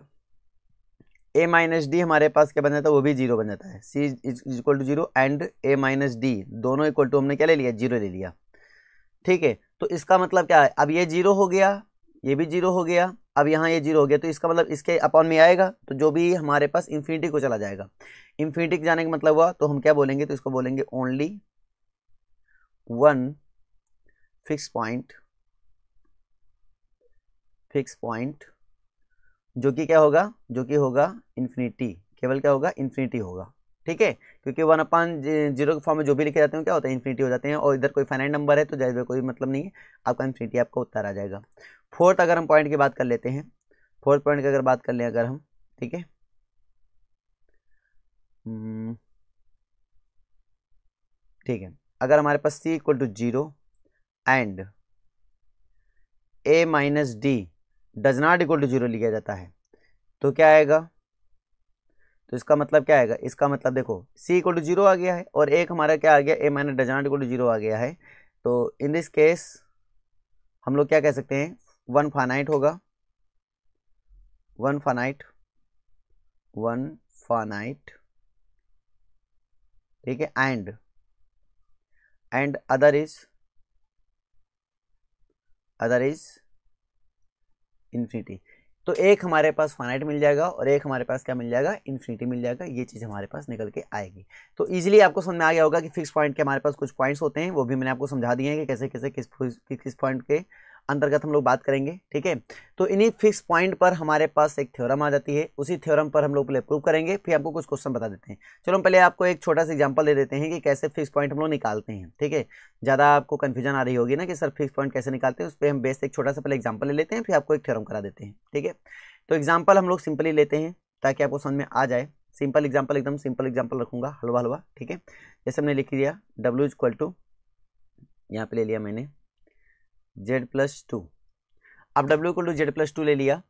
ए माइनस डी हमारे पास क्या बन जाता है वो भी जीरो बन जाता है C is equal to zero and A minus D दोनों इक्वल टू हमने क्या ले लिया जीरो ले लिया ठीक है तो इसका मतलब क्या है अब ये जीरो हो गया ये भी जीरो हो गया अब यहाँ ये जीरो हो गया तो इसका मतलब इसके अपॉन में आएगा तो जो भी हमारे पास इन्फिनिटी को चला जाएगा इन्फिनिटी के जाने का मतलब हुआ तो हम क्या बोलेंगे तो इसको बोलेंगे only one fix point fix point जो कि क्या होगा जो कि होगा इन्फिनिटी केवल क्या होगा इन्फिनिटी होगा ठीक है क्योंकि वन अपान जीरो के फॉर्म में जो भी लिखे जाते हैं क्या होता है इन्फिनिटी हो जाते हैं और इधर कोई फाइनाइट नंबर है तो जैसे कोई मतलब नहीं है आपका इन्फिनिटी आपका उत्तर आ जाएगा फोर्थ अगर हम पॉइंट की बात कर लेते हैं फोर्थ पॉइंट की अगर बात कर लें अगर हम ठीक है hmm, ठीक है अगर हमारे पास C equal to zero and A minus D does not equal to zero लिया जाता है तो क्या आएगा तो इसका मतलब क्या आएगा इसका मतलब देखो सी इक्वल टू जीरो आ गया है और एक हमारा क्या आ गया A minus doesn't equal to zero आ गया है तो इन दिस केस हम लोग क्या कह सकते हैं वन फानाइट होगा वन फानाइट वन फानाइट ठीक है and and other is other is infinity तो एक हमारे पास फाइनाइट मिल जाएगा और एक हमारे पास क्या मिल जाएगा इन्फिनिटी मिल जाएगा ये चीज़ हमारे पास निकल के आएगी तो ईजिली आपको समझ में आ गया होगा कि फिक्स पॉइंट के हमारे पास कुछ पॉइंट्स होते हैं वो भी मैंने आपको समझा दिए हैं कि कैसे कैसे किस किस पॉइंट के अंतर्गत हम लोग बात करेंगे ठीक है तो इन्हीं फिक्स पॉइंट पर हमारे पास एक थ्योरम आ जाती है उसी थ्योरम पर हम लोग पहले प्रूव करेंगे फिर आपको कुछ क्वेश्चन बता देते हैं चलो हम पहले आपको एक छोटा सा एग्जाम्पल दे देते हैं कि कैसे फिक्स पॉइंट हम लोग निकालते हैं ठीक है ज़्यादा आपको कन्फ्यूजन आ रही होगी ना कि सर फिक्स पॉइंट कैसे निकालते हैं उस पर हम बेस एक छोटा सा पहले एग्जाम्पल ले लेते हैं फिर आपको एक थ्योरम करा देते हैं ठीक है तो एग्जाम्पल हम लोग सिंपली लेते हैं ताकि आपको समझ में आ जाए सिंपल एग्जाम्पल एकदम सिंपल एग्जाम्पल रखूँगा हलवा हलवा ठीक है जैसे हमने लिख लिया डब्ल्यू इज इक्वल टू यहाँ पे ले लिया मैंने जेड प्लस टू अब W equal to Z plus two ले लिया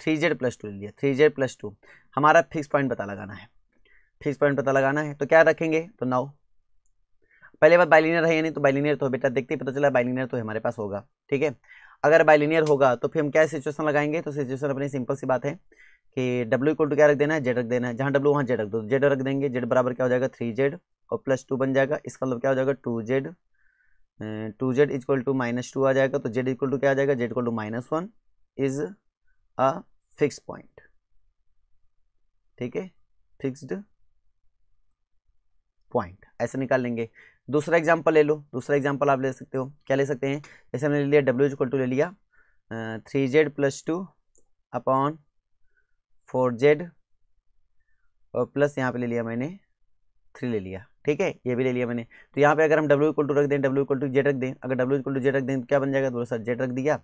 थ्री जेड प्लस टू ले लिया थ्री जेड प्लस टू हमारा फिक्स पॉइंट पता लगाना है फिक्स पॉइंट पता लगाना है तो क्या रखेंगे तो नाउ पहले बात बाइलिनियर है या नहीं तो बाइलिनियर तो बेटा देखते ही पता चला बाइलिनियर तो हमारे पास होगा ठीक है अगर बाइलिनियर होगा तो फिर हम क्या सिचुएशन लगाएंगे तो सिचुएशन अपनी सिंपल सी बात है कि डब्ल्यू इक्वल टू क्या रख देना है जेड रख देना है जहाँ डब्ल्यू वहाँ जेड रख दो जेड रख देंगे जेड बराबर क्या हो जाएगा थ्री जेड और प्लस टू बन जाएगा इसका मतलब क्या हो जाएगा two Z two Z is equal to minus two आ जाएगा तो जेड इक्वल टू क्या आ जाएगा Z equal to minus one is a fix point ठीक है फिक्स्ड पॉइंट ऐसे निकाल लेंगे दूसरा एग्जाम्पल ले लो दूसरा एग्जाम्पल आप ले सकते हो क्या ले सकते हैं जैसे हमने ले लिया डब्ल्यू इजक्वल टू ले लिया three Z plus two upon four Z और प्लस यहाँ पे ले लिया मैंने थ्री ले लिया ठीक है ये भी ले लिया मैंने तो यहाँ पे अगर हम डब्ल्यू इक्वल टू रख दें डब्ल्यू इक्वल टू जेड रख दें अगर डब्ल्यू इक्वल टू जेड रख दें तो क्या बन जाएगा थोड़ा सा जेड रख दिया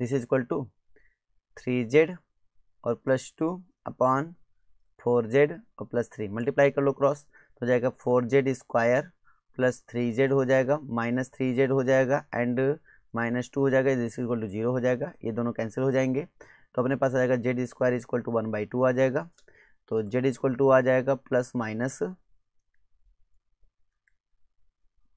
this is equal to three Z और plus two upon four Z और प्लस थ्री मल्टीप्लाई कर लो क्रॉस तो हो जाएगा four Z square plus three Z हो जाएगा माइनस थ्री जेड हो जाएगा एंड माइनस टू हो जाएगा दिस इक्वल टू जीरो हो जाएगा ये दोनों कैंसिल हो जाएंगे तो अपने पास आ जाएगा Z square equal to one by two आ जाएगा तो जेड इक्वल टू आ जाएगा plus minus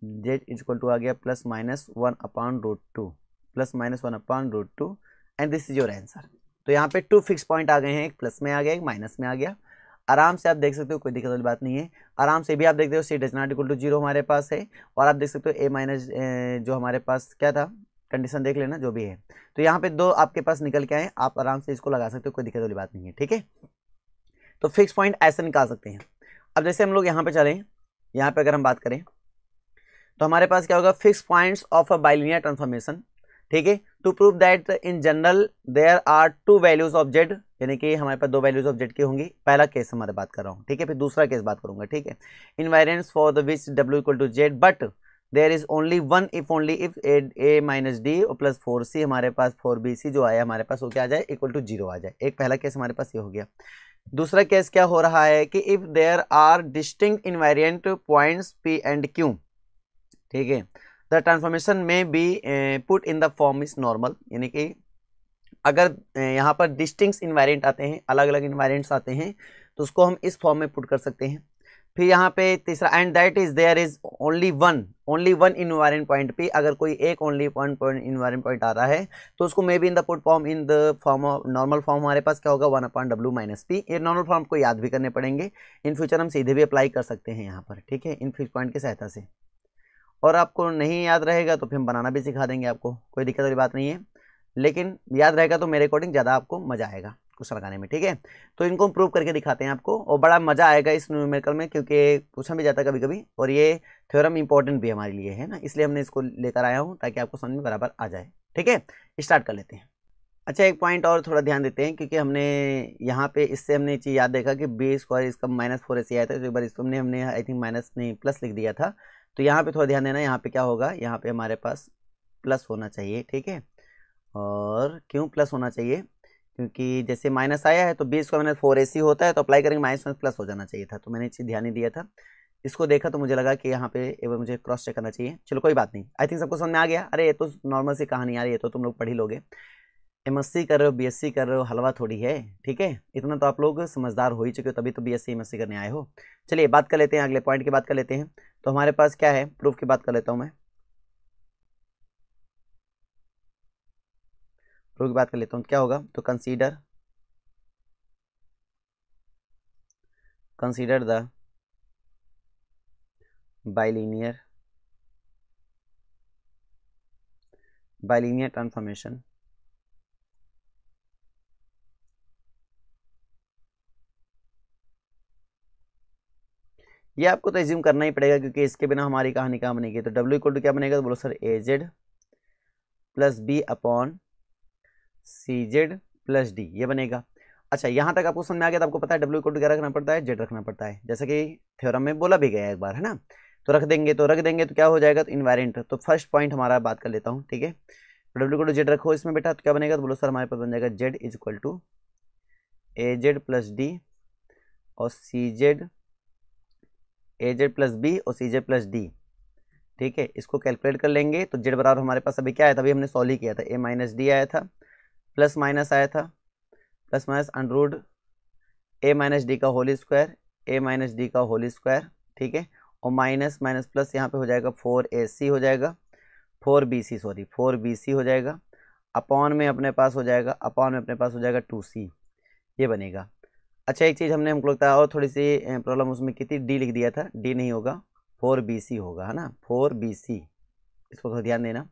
Z is equal to आ गया plus minus one upon root two plus minus one upon root two and this is your answer तो यहाँ पे टू फिक्स पॉइंट आ गए हैं एक प्लस में आ गया एक माइनस में आ गया आराम से आप देख सकते हो कोई दिक्कत वाली बात नहीं है आराम से भी आप देखते हो C does not equal to zero हमारे पास है और आप देख सकते हो ए माइनस जो हमारे पास क्या था कंडीशन देख लेना जो भी है तो यहाँ पे दो आपके पास निकल के आए आप आराम से इसको लगा सकते हो कोई दिक्कत वाली बात नहीं है ठीक है तो फिक्स पॉइंट ऐसे निकाल सकते हैं अब जैसे हम लोग यहाँ पे चलें यहाँ पे अगर हम बात करें तो हमारे पास क्या होगा fix points of a bilinear transformation ठीक है to prove that in general there are two values of Z यानी कि हमारे पास दो वैल्यूज ऑफ जेड की होंगी पहला केस हमारे बात कर रहा हूँ ठीक है फिर दूसरा केस बात करूंगा ठीक है invariance for the which W equal to Z but there is only one if only if A minus D और प्लस फोर सी हमारे पास फोर बी सी जो आया हमारे पास वो क्या आ जाए इक्वल टू जीरो आ जाए एक पहला केस हमारे पास ये हो गया दूसरा केस क्या हो रहा है कि if there are distinct invariant points P and Q ठीक है द ट्रांसफॉर्मेशन में be put in the form is normal यानी कि अगर eh, यहाँ पर डिस्टिंग इन्वायरेंट आते हैं अलग अलग इन्वायरेंट्स आते हैं तो उसको हम इस फॉर्म में पुट कर सकते हैं फिर यहाँ पे तीसरा and that is there is only one only one invariant point पे अगर कोई एक only one point invariant point आ रहा है तो उसको may be in the put form in the form of normal form हमारे पास क्या होगा one upon W minus P ये नॉर्मल फॉर्म को याद भी करने पड़ेंगे इन फ्यूचर हम सीधे भी अप्लाई कर सकते हैं यहाँ पर ठीक है इन फिक्स पॉइंट की सहायता से और आपको नहीं याद रहेगा तो फिर हम बनाना भी सिखा देंगे आपको कोई दिक्कत वाली बात नहीं है लेकिन याद रहेगा तो मेरे अकॉर्डिंग ज़्यादा आपको मज़ा आएगा क्वेश्चन लगाने में ठीक है तो इनको प्रूव करके दिखाते हैं आपको और बड़ा मज़ा आएगा इस न्यूमेरिकल में क्योंकि पूछा भी जाता है कभी कभी और ये थ्योरम इंपॉर्टेंट भी हमारे लिए है ना इसलिए हमने इसको लेकर आया हूँ ताकि आपको समझ में बराबर आ जाए ठीक है स्टार्ट कर लेते हैं अच्छा एक पॉइंट और थोड़ा ध्यान देते हैं क्योंकि हमने यहाँ पे इससे हमने चीज़ याद देखा कि बी स्क्वायर इसका माइनस फोर ऐसे आया था तो एक बार इसको हमने हमने आई थिंक माइनस नहीं प्लस लिख दिया था तो यहाँ पे थोड़ा ध्यान देना यहाँ पे क्या होगा यहाँ पे हमारे पास प्लस होना चाहिए ठीक है और क्यों प्लस होना चाहिए क्योंकि जैसे माइनस आया है तो बीस का माइनस फोर ए होता है तो अप्लाई करेंगे माइनस माइनस प्लस हो जाना चाहिए था तो मैंने चीज़ ध्यान ही दिया था इसको देखा तो मुझे लगा कि यहाँ पे एक बार मुझे क्रॉस चेक करना चाहिए चलो कोई बात नहीं आई थिंक सबको समझ में आ गया अरे ये तो नॉर्मल सी कहानी आ रही है तो तुम लोग पढ़ ही लोगे एम कर रहे हो बी कर रहे हो हलवा थोड़ी है ठीक है इतना तो आप लोग समझदार हो ही चुके हो तभी तो बी एस सी करने आए हो चलिए बात कर लेते हैं अगले पॉइंट की बात कर लेते हैं तो हमारे पास क्या है प्रूफ की बात कर लेता हूँ मैं प्रूफ की बात कर लेता हूँ तो क्या होगा तो consider consider the bilinear bilinear transformation ये आपको तो एज्यूम करना ही पड़ेगा क्योंकि इसके बिना हमारी कहानी नहीं बनेगी तो डब्ल्यू इक्वल टू क्या बनेगा तो बोलो sir A Z plus B upon C Z plus D ये बनेगा अच्छा यहाँ तक आपको समझ में आ गया तो आपको पता है डब्ल्यू इक्वल टू क्या रखना पड़ता है जेड रखना पड़ता है जैसा कि थ्योरम में बोला भी गया एक बार है ना तो रख देंगे तो रख देंगे तो क्या हो जाएगा तो इन्वायरेंट तो फर्स्ट पॉइंट हमारा बात कर लेता हूँ ठीक है डब्ल्यू इक्वल टू जेड रखो इसमें बेटा तो क्या बनेगा तो बोलो सर हमारे पास बन जाएगा Z is equal to A Z plus D और C Z A Z plus B और सी जेड प्लस डी ठीक है इसको कैलकुलेट कर लेंगे तो जेड बराबर हमारे पास अभी क्या आया था अभी हमने सॉल्व ही किया था ए माइनस डी आया था प्लस माइनस आया था plus minus under root A minus D का whole square A minus D का होल स्क्वायर ठीक है और माइनस माइनस प्लस यहाँ पे हो जाएगा फोर ए सी हो जाएगा four B C sorry four B C हो जाएगा अपॉन में अपने पास हो जाएगा अपॉन में अपने पास हो जाएगा टू सी ये बनेगा अच्छा एक चीज़ हमने हमको लगता है और थोड़ी सी प्रॉब्लम उसमें कितनी डी लिख दिया था डी नहीं होगा फोर बी सी होगा है ना फोर बी सी इसको थोड़ा ध्यान देना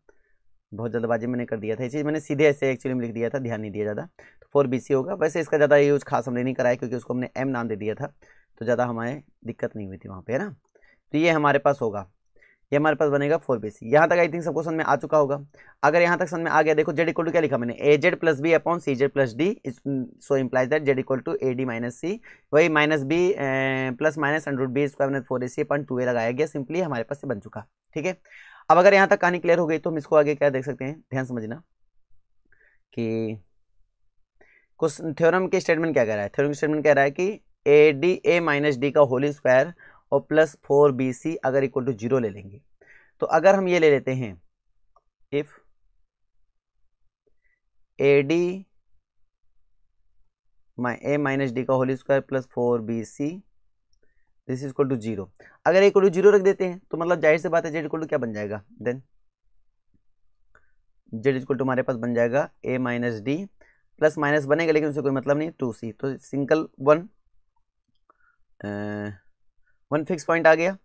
बहुत जल्दबाजी मैंने कर दिया था ये चीज़ मैंने सीधे ऐसे एक्चुअली में लिख दिया था ध्यान नहीं दिया ज़्यादा तो फोर बी सी होगा वैसे इसका ज़्यादा यूज़ खास हमने नहीं कराया क्योंकि उसको हमने एम नाम दे दिया था तो ज़्यादा हमारे दिक्कत नहीं हुई थी वहाँ पर है ना तो ये हमारे पास होगा ये हमारे पास बनेगा फोर बी सी यहाँ तक आई थिंक सबको समझ में आ चुका होगा अगर यहाँ तक समझ में आ गया देखो जेड इक्वल टू क्या लिखा मैंने A Z plus B upon C Z plus D so implies that Z equal to A D minus C वही minus B plus minus hundred B square minus four A C upon two A लगाया गया सिंपली हमारे पास से बन चुका ठीक है अब अगर यहाँ तक कहानी क्लियर हो गई तो हम इसको आगे क्या देख सकते हैं ध्यान समझना कि क्वेश्चन थ्योरम के स्टेटमेंट क्या कह रहा है थ्योरम स्टेटमेंट कह रहा है कि A D A minus D का होली स्क्वायर और प्लस फोर बी सी अगर इक्वल टू जीरो ले लेंगे तो अगर हम ये ले लेते हैं if A D A minus D का whole square plus four B C this equal to zero अगर इक्वल टू जीरो रख देते हैं तो मतलब जाहिर से बात है जेड इक्वल टू क्या बन जाएगा देन जेड इक्वल टू हमारे पास बन जाएगा A minus D plus minus बनेगा लेकिन उससे कोई मतलब नहीं टू सी तो single one one fix point आ गया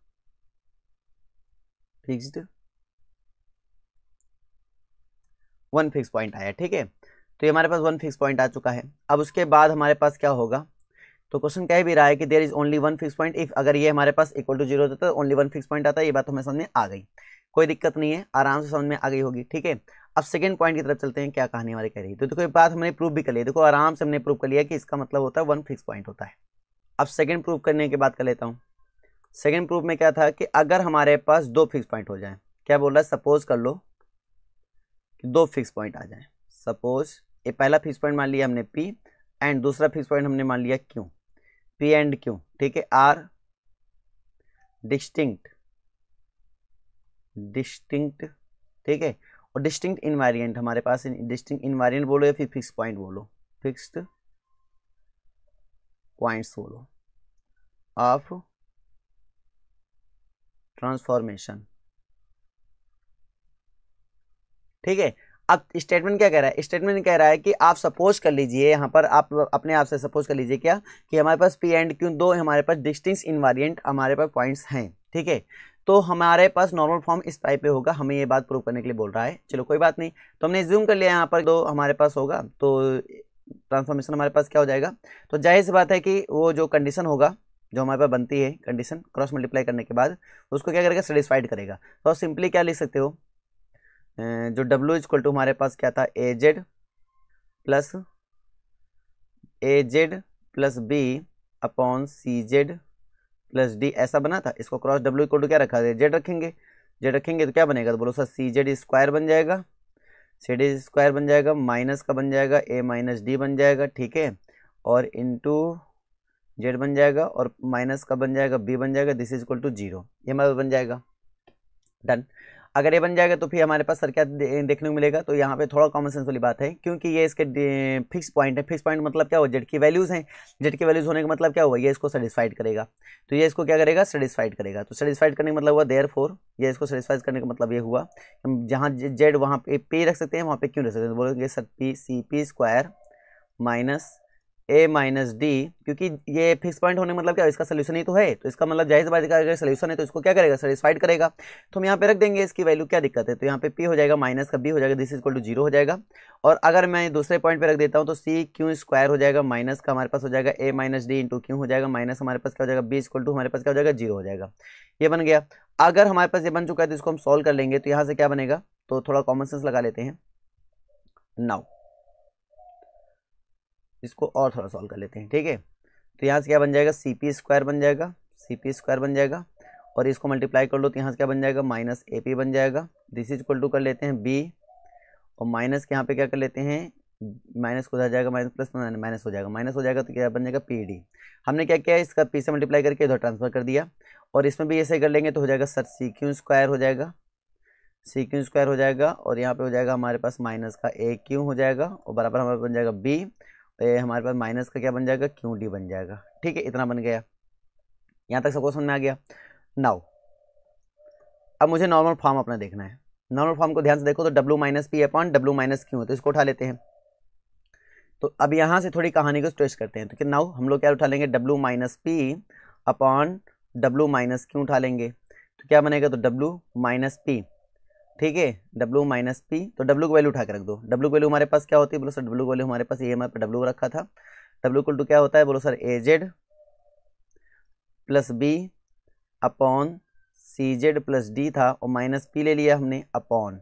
फिक्स्ड वन फिक्स पॉइंट आया ठीक है तो ये हमारे पास वन फिक्स पॉइंट आ चुका है अब उसके बाद हमारे पास क्या होगा तो क्वेश्चन कह भी रहा है कि there is only one fix point if अगर ये हमारे पास इक्वल टू जीरो होता तो ओनली वन फिक्स पॉइंट आता है ये बात हमें समझ में आ गई कोई दिक्कत नहीं है आराम से समझ में आ गई होगी ठीक है अब सेकंड पॉइंट की तरफ चलते हैं क्या कहानी हमारी कह रही है तो देखो ये बात हमने प्रूव भी कर लिया देखो आराम से हमने प्रूव कर लिया कि इसका मतलब होता है वन फिक्स पॉइंट होता है अब सेकेंड प्रूफ करने की बात कर लेता हूँ सेकेंड प्रूफ में क्या था कि अगर हमारे पास दो फिक्स पॉइंट हो जाए क्या बोल रहा है सपोज कर लो कि दो फिक्स पॉइंट आ जाए सपोज ये पहला फिक्स पॉइंट मान लिया हमने पी एंड दूसरा फिक्स पॉइंट हमने मान लिया क्यू पी एंड क्यू ठीक है आर डिस्टिंक्ट डिस्टिंक्ट ठीक है और डिस्टिंक्ट इन्वायरियंट हमारे पास डिस्टिंग इन्वायरियंट बोलो या फिर फिक्स पॉइंट बोलो फिक्स पॉइंट्स बोलो ऑफ ट्रांसफॉर्मेशन ठीक है अब स्टेटमेंट क्या कह रहा है स्टेटमेंट कह रहा है कि आप सपोज कर लीजिए यहाँ पर आप अपने आप से सपोज कर लीजिए क्या कि हमारे पास पी एंड क्यू दो हमारे पास डिस्टिंग इनवारियंट हमारे पास पॉइंट्स हैं ठीक है तो हमारे पास नॉर्मल फॉर्म इस टाइप पे होगा हमें ये बात प्रूव करने के लिए बोल रहा है चलो कोई बात नहीं तो हमने जूम कर लिया यहाँ पर दो तो हमारे पास होगा तो ट्रांसफॉर्मेशन हमारे पास क्या हो जाएगा तो जाहिर सी बात है कि वो जो कंडीशन होगा जो हमारे पास बनती है कंडीशन क्रॉस मल्टीप्लाई करने के बाद उसको क्या करेगा सेटिस्फाइड करेगा तो सिंपली क्या लिख सकते हो जो डब्ल्यू इजक्वल टू हमारे पास क्या था A Z plus A Z plus B upon C Z plus D ऐसा बना था इसको क्रॉस डब्ल्यू इक्वल टू क्या रखा था जेड रखेंगे जेड रखेंगे तो क्या बनेगा तो बोलो सर सी जेड स्क्वायर बन जाएगा सी डी स्क्वायर बन जाएगा माइनस का बन जाएगा ए माइनस डी बन जाएगा ठीक है और इंटू जेड बन जाएगा और माइनस का बन जाएगा बी बन जाएगा this is equal to zero ये हमारा बन जाएगा डन अगर ये बन जाएगा तो फिर हमारे पास सर क्या देखने को मिलेगा तो यहाँ पे थोड़ा कॉमन सेंस वाली बात है क्योंकि ये इसके फिक्स पॉइंट है फिक्स पॉइंट मतलब क्या हुआ जेड की वैल्यूज़ हैं जेड की वैल्यूज़ होने का मतलब क्या हुआ ये इसको सेटिस्फाइड करेगा तो ये इसको क्या करेगा सेटिस्फाइड करेगा तो सेटिस्फाइड करने का मतलब हुआ देयर फोर ये इसको सेटिस्फाइड करने का मतलब ये हुआ हम जहाँ जेड वहाँ पे पी रख सकते हैं वहाँ पे क्यों रख सकते हैं तो बोलेंगे sir P C P square minus A minus D क्योंकि ये फिक्स पॉइंट होने मतलब क्या इसका सोल्यूशन ही तो है तो इसका मतलब जाहिर बात का अगर सोल्यूशन है तो इसको क्या करेगा सेटिस्फाइड करेगा तो हम यहाँ पे रख देंगे इसकी वैल्यू क्या दिक्कत है तो यहाँ पे पी हो जाएगा माइनस का बी हो जाएगा this is equal to zero हो जाएगा और अगर मैं दूसरे पॉइंट पर रख देता हूँ तो सी क्यू स्क्वायर हो जाएगा माइनस का हमारे पास हो जाएगा A minus D into Q हो जाएगा माइनस हमारे पास क्या हो जाएगा बी इक्वल टू हमारे पास क्या हो जाएगा जीरो हो जाएगा ये बन गया अगर हमारे पास ये बन चुका है तो इसको हम सोल्व कर लेंगे तो यहाँ से क्या बनेगा तो थोड़ा कॉमन सेंस लगा लेते हैं नाउ इसको और थोड़ा सॉल्व कर लेते हैं ठीक है तो यहाँ से क्या बन जाएगा सी पी स्क्वायर बन जाएगा सी पी स्क्वायर बन जाएगा और इसको मल्टीप्लाई कर लो तो यहाँ से क्या बन जाएगा माइनस ए पी बन जाएगा दिस इज इक्वल टू कर लेते हैं बी और माइनस के यहाँ पे क्या कर लेते हैं माइनस को उधर जाएगा माइनस प्लस माइनस हो जाएगा माइनस हो जाएगा तो क्या बन जाएगा पी डी हमने क्या किया इसका पी से मल्टीप्लाई करके इधर ट्रांसफर कर दिया और इसमें भी ऐसे कर लेंगे तो हो जाएगा सर सी क्यू स्क्वायर हो जाएगा सी क्यू स्क्वायर हो जाएगा और यहाँ पे हो जाएगा हमारे पास माइनस का ए क्यू हो जाएगा और बराबर हमारे बन जाएगा बी तो ये हमारे पास माइनस का क्या बन जाएगा क्यू डी बन जाएगा ठीक है इतना बन गया यहाँ तक सबको समझ में आ गया नाउ अब मुझे नॉर्मल फॉर्म अपना देखना है नॉर्मल फॉर्म को ध्यान से देखो तो W minus P upon W minus Q तो इसको उठा लेते हैं तो अब यहाँ से थोड़ी कहानी को स्ट्रेच करते हैं तो नाउ हम लोग क्या उठा लेंगे W minus P upon W minus Q उठा लेंगे तो क्या बनेगा तो डब्ल्यू माइनस पी ठीक है डब्लू माइनस पी तो डब्लू की वैल्यू उठा के रख दो डब्लू की वैल्यू हमारे पास क्या होती है बोलो सर डब्लू की वैल्यू हमारे पास ये हमारे पास डब्लू रखा था डब्लू कुल टू क्या होता है बोलो sir A Z plus B upon C Z plus D था और माइनस पी ले लिया हमने अपॉन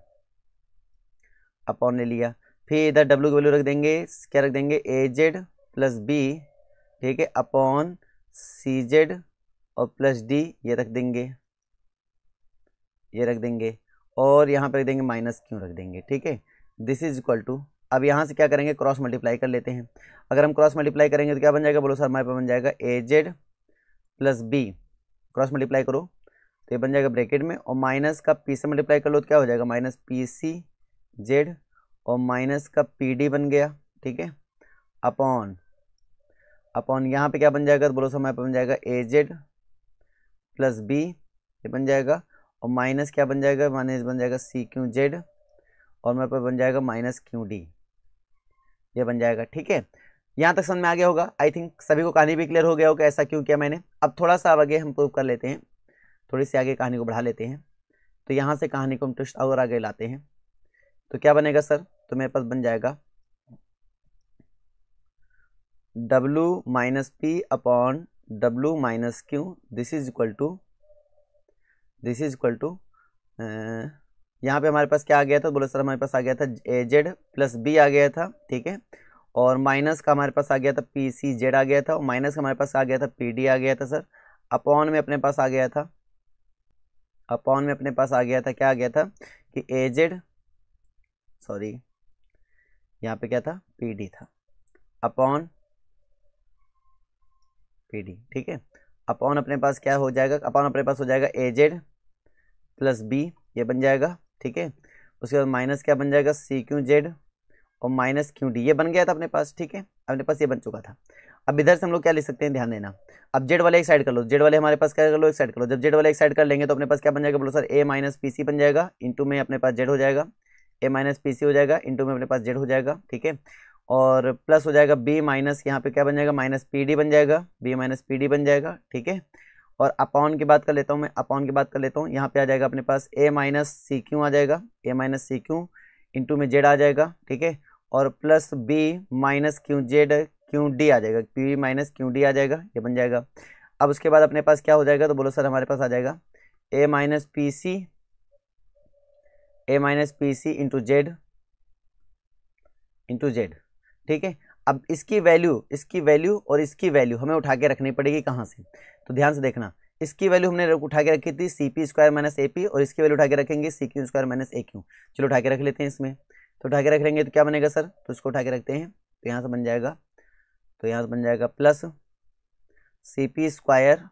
अपॉन ले लिया फिर इधर डब्लू की वैल्यू रख देंगे क्या रख देंगे ए जेड प्लस बी ठीक है अपॉन सी जेड और प्लस डी ये रख देंगे ये रख देंगे और यहाँ पर रख देंगे माइनस क्यों रख देंगे ठीक है दिस इज इक्वल टू अब यहाँ से क्या करेंगे क्रॉस मल्टीप्लाई कर लेते हैं अगर हम क्रॉस मल्टीप्लाई करेंगे तो क्या बन जाएगा बोलो सर हमारे पास बन जाएगा A Z plus B cross multiply करो तो ये बन जाएगा ब्रैकेट में और माइनस का पी से मल्टीप्लाई कर लो तो क्या हो जाएगा माइनस पी सी जेड और माइनस का पी डी बन गया ठीक है अपॉन अपॉन यहाँ पे क्या बन जाएगा तो बोलो सर हमारे पास बन जाएगा ए जेड प्लस बी ये बन जाएगा और माइनस क्या बन जाएगा माइनस बन जाएगा सी क्यू जेड और मेरे पास बन जाएगा माइनस क्यू डी ये बन जाएगा ठीक है यहाँ तक समझ में आ गया होगा आई थिंक सभी को कहानी भी क्लियर हो गया होगा ऐसा क्यों किया मैंने अब थोड़ा सा आगे हम प्रूव कर लेते हैं थोड़ी सी आगे कहानी को बढ़ा लेते हैं तो यहाँ से कहानी को हम ट्विस्ट और आगे लाते हैं तो क्या बनेगा सर तो मेरे पास बन जाएगा W minus P upon W minus Q this is equal to this is equal to यहाँ पे हमारे पास क्या आ गया था बोले सर हमारे पास आ गया था ए जेड प्लस बी आ गया था ठीक है और माइनस का हमारे पास आ गया था पी सी जेड आ गया था और माइनस का हमारे पास आ गया था पी डी आ गया था सर अपॉन में अपने पास आ गया था अपॉन में अपने पास आ गया था क्या आ गया था कि ए जेड सॉरी यहाँ पे क्या था पी डी था अपॉन पी डी ठीक है अपॉन अपने पास क्या हो जाएगा अपॉन अपने पास हो जाएगा ए जेड प्लस बी ये बन जाएगा ठीक है उसके बाद माइनस क्या बन जाएगा सी क्यू जेड और माइनस क्यू डी ये बन गया था अपने पास ठीक है अपने पास ये बन चुका था अब इधर से हम लोग क्या लिख सकते हैं ध्यान देना अब जेड वाले एक साइड कर लो जेड वाले हमारे पास क्या कर लो एक साइड कर लो जब जेड वाले एक साइड कर लेंगे तो अपने पास क्या बन जाएगा बोलो sir A minus P C बन जाएगा इंटू में अपने पास जेड हो जाएगा ए माइनस पी सी हो जाएगा इंटू में अपने पास जेड हो जाएगा ठीक है और प्लस हो जाएगा बी माइनस यहाँ पे क्या बन जाएगा माइनस पी डी बन जाएगा बी माइनस पी डी बन जाएगा ठीक है और अपॉन की बात कर लेता हूँ मैं अपॉन की बात कर लेता हूँ यहाँ पे आ जाएगा अपने पास ए माइनस सी क्यू आ जाएगा A minus C Q into में जेड आ जाएगा ठीक है और plus B minus Q Z Q D आ जाएगा पी माइनस क्यू डी आ जाएगा ये बन जाएगा अब उसके बाद अपने पास क्या हो जाएगा तो बोलो सर हमारे पास आ जाएगा A minus P C A minus P C into Z into Z ठीक है अब इसकी वैल्यू इसकी वैल्यू और इसकी वैल्यू हमें उठा के रखनी पड़ेगी कहाँ से तो ध्यान से देखना इसकी वैल्यू हमने उठा के रखी थी C P square minus A P और इसकी वैल्यू उठा के रखेंगे C Q square minus A Q चलो उठा के रख लेते हैं इसमें तो उठा के रख लेंगे तो क्या बनेगा सर तो इसको उठा के रखते हैं तो यहाँ से बन जाएगा तो यहाँ से बन जाएगा प्लस सी पी स्क्वायर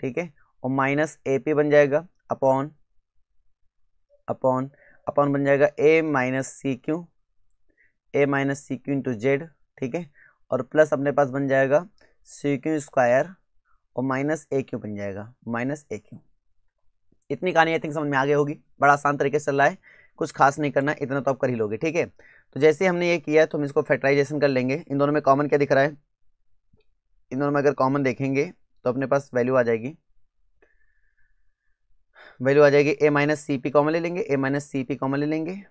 ठीक है और माइनस ए पी बन जाएगा अपॉन अपॉन अपॉन बन जाएगा A minus C Q A minus C Q into Z ठीक है और प्लस अपने पास बन जाएगा सी क्यू स्क्वायर और माइनस ए क्यू बन जाएगा माइनस ए क्यू इतनी कहानी आई थिंक समझ में आ गई होगी बड़ा आसान तरीके से चल रहा है कुछ खास नहीं करना इतना तो आप कर ही लोगे ठीक है तो जैसे हमने ये किया तो हम इसको फैक्टराइजेशन कर लेंगे इन दोनों में कॉमन क्या दिख रहा है इन दोनों में अगर कॉमन देखेंगे तो अपने पास वैल्यू आ जाएगी वैल्यू आ जाएगी A minus C P common ले लेंगे A minus C P common ले लेंगे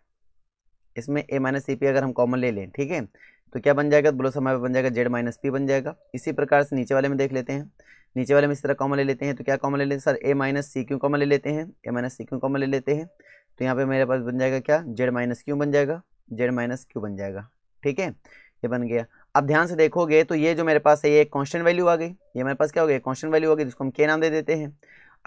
इसमें ए माइनस सी पी अगर हम कॉमन ले लें ठीक है तो क्या बन जाएगा बोलो समय पर बन जाएगा जेड माइनस पी बन जाएगा इसी प्रकार से नीचे वाले में देख लेते हैं नीचे वाले में इस तरह कॉमन ले लेते हैं तो क्या कॉमन ले लेते हैं सर ए माइनस सी क्यों कॉमन ले लेते हैं ए माइनस सी क्यों कॉमन ले लेते हैं तो यहाँ पे मेरे पास बन जाएगा क्या जेड माइनस क्यू बन जाएगा जेड माइनस क्यू बन जाएगा ठीक है ये बन गया अब ध्यान से देखोगे तो ये जो मेरे पास है ये एक कॉन्स्टेंट वैल्यू आ गई ये मेरे पास क्या हो गया कॉन्स्टेंट वैल्यू आ गई जिसको हम के नाम दे देते हैं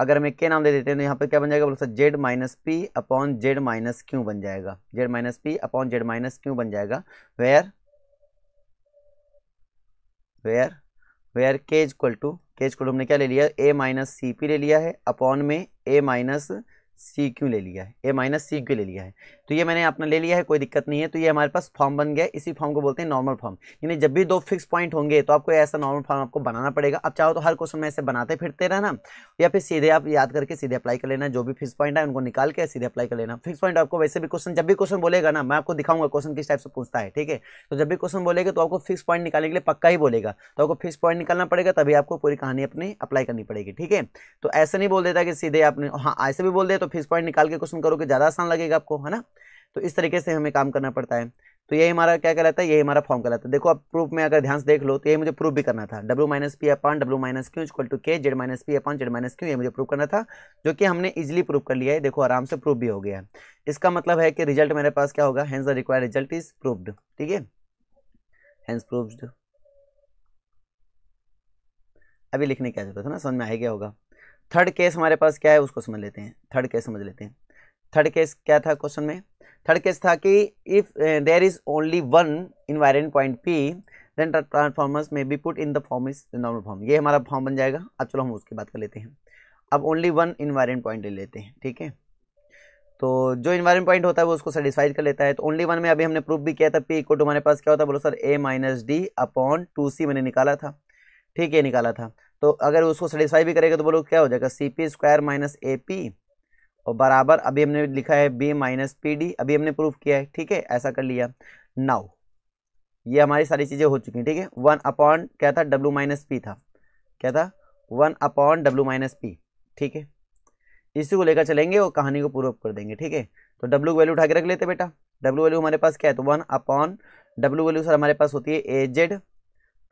अगर हम के नाम दे देते हैं तो यहाँ पर क्या बन जाएगा बोलो sir Z minus P upon Z minus Q बन जाएगा Z minus P upon Z minus Q बन जाएगा where where where K is equal to K is equal हमने क्या ले लिया ए माइनस सी पी ले लिया है अपॉन में ए माइनस सी क्यू ले लिया है ए माइनस सी क्यू ले लिया है तो ये मैंने अपना ले लिया है कोई दिक्कत नहीं है तो ये हमारे पास फॉर्म बन गया इसी फॉर्म को बोलते हैं नॉर्मल फॉर्म यानी जब भी दो फिक्स पॉइंट होंगे तो आपको ऐसा नॉर्मल फॉर्म आपको बनाना पड़ेगा अब चाहो तो हर क्वेश्चन में ऐसे बनाते फिरते रहना या फिर सीधे आप याद करके सीधे अप्लाई कर लेना जो भी फिक्स पॉइंट है उनको निकाल के सीधे अप्लाई कर लेना फिक्स पॉइंट आपको वैसे भी क्वेश्चन जब भी क्वेश्चन बोलेगा ना मैं आपको दिखाऊंगा क्वेश्चन किस टाइप से पूछता है ठीक है तो जब भी क्वेश्चन बोलेगा तो आपको फिक्स पॉइंट निकालने के लिए पक्का ही बोलेगा तो आपको फिक्स पॉइंट निकालना पड़ेगा तभी आपको पूरी कहानी अपनी अप्लाई करनी पड़ेगी ठीक है तो ऐसे नहीं बोल देता कि सीधे आपने हाँ ऐसे भी बोल दे तो फेस पॉइंट निकाल के क्वेश्चन करोगे ज़्यादा आसान लगेगा आपको है ना तो इस तरीके से हमें काम करना पड़ता है तो यही हमारा क्या कहलाता है यही हमारा फॉर्म कहलाता है देखो आप प्रूफ में अगर ध्यान से देख लो तो ये मुझे प्रूफ भी करना था W minus P upon W minus Q equal to K Z minus P upon Z minus Q ये मुझे प्रूफ करना था जो कि हमने इजिली प्रूफ कर लिया है देखो आराम से प्रूफ भी हो गया इसका मतलब है कि रिजल्ट मेरे पास क्या होगा hence the required result is proved ठीक है हैंस प्रूफ अभी लिखने की जरूरत है ना समझ में आ गया होगा थर्ड केस हमारे पास क्या है उसको समझ लेते हैं थर्ड केस समझ लेते हैं थर्ड केस क्या था क्वेश्चन में थर्ड केस था कि if there is only one invariant point P then transformers may be put in the form is normal form ये हमारा फॉर्म बन जाएगा अब चलो हम उसकी बात कर लेते हैं अब ओनली वन इन्वायरमेंट पॉइंट ले लेते हैं ठीक है तो जो इन्वायरमेंट पॉइंट होता है वो उसको सेटिस्फाइड कर लेता है तो ओनली वन में अभी हमने प्रूफ भी किया था पी इक्वल टू हमारे पास क्या होता है बोलो sir A minus D upon two C मैंने निकाला था ठीक है निकाला था तो अगर उसको सेटिस्फाई भी करेगा तो बोलो क्या हो जाएगा C P square minus A P और बराबर अभी हमने लिखा है बी माइनस पी डी अभी हमने प्रूफ किया है ठीक है ऐसा कर लिया नाउ ये हमारी सारी चीज़ें हो चुकी हैं ठीक है वन अपॉन क्या था डब्ल्यू माइनस पी था क्या था one upon W minus P ठीक है इसी को लेकर चलेंगे और कहानी को पूरा कर देंगे ठीक है तो डब्ल्यू वैल्यू उठा के रख लेते बेटा डब्ल्यू वैल्यू हमारे पास क्या है तो one upon W value sir हमारे पास होती है A Z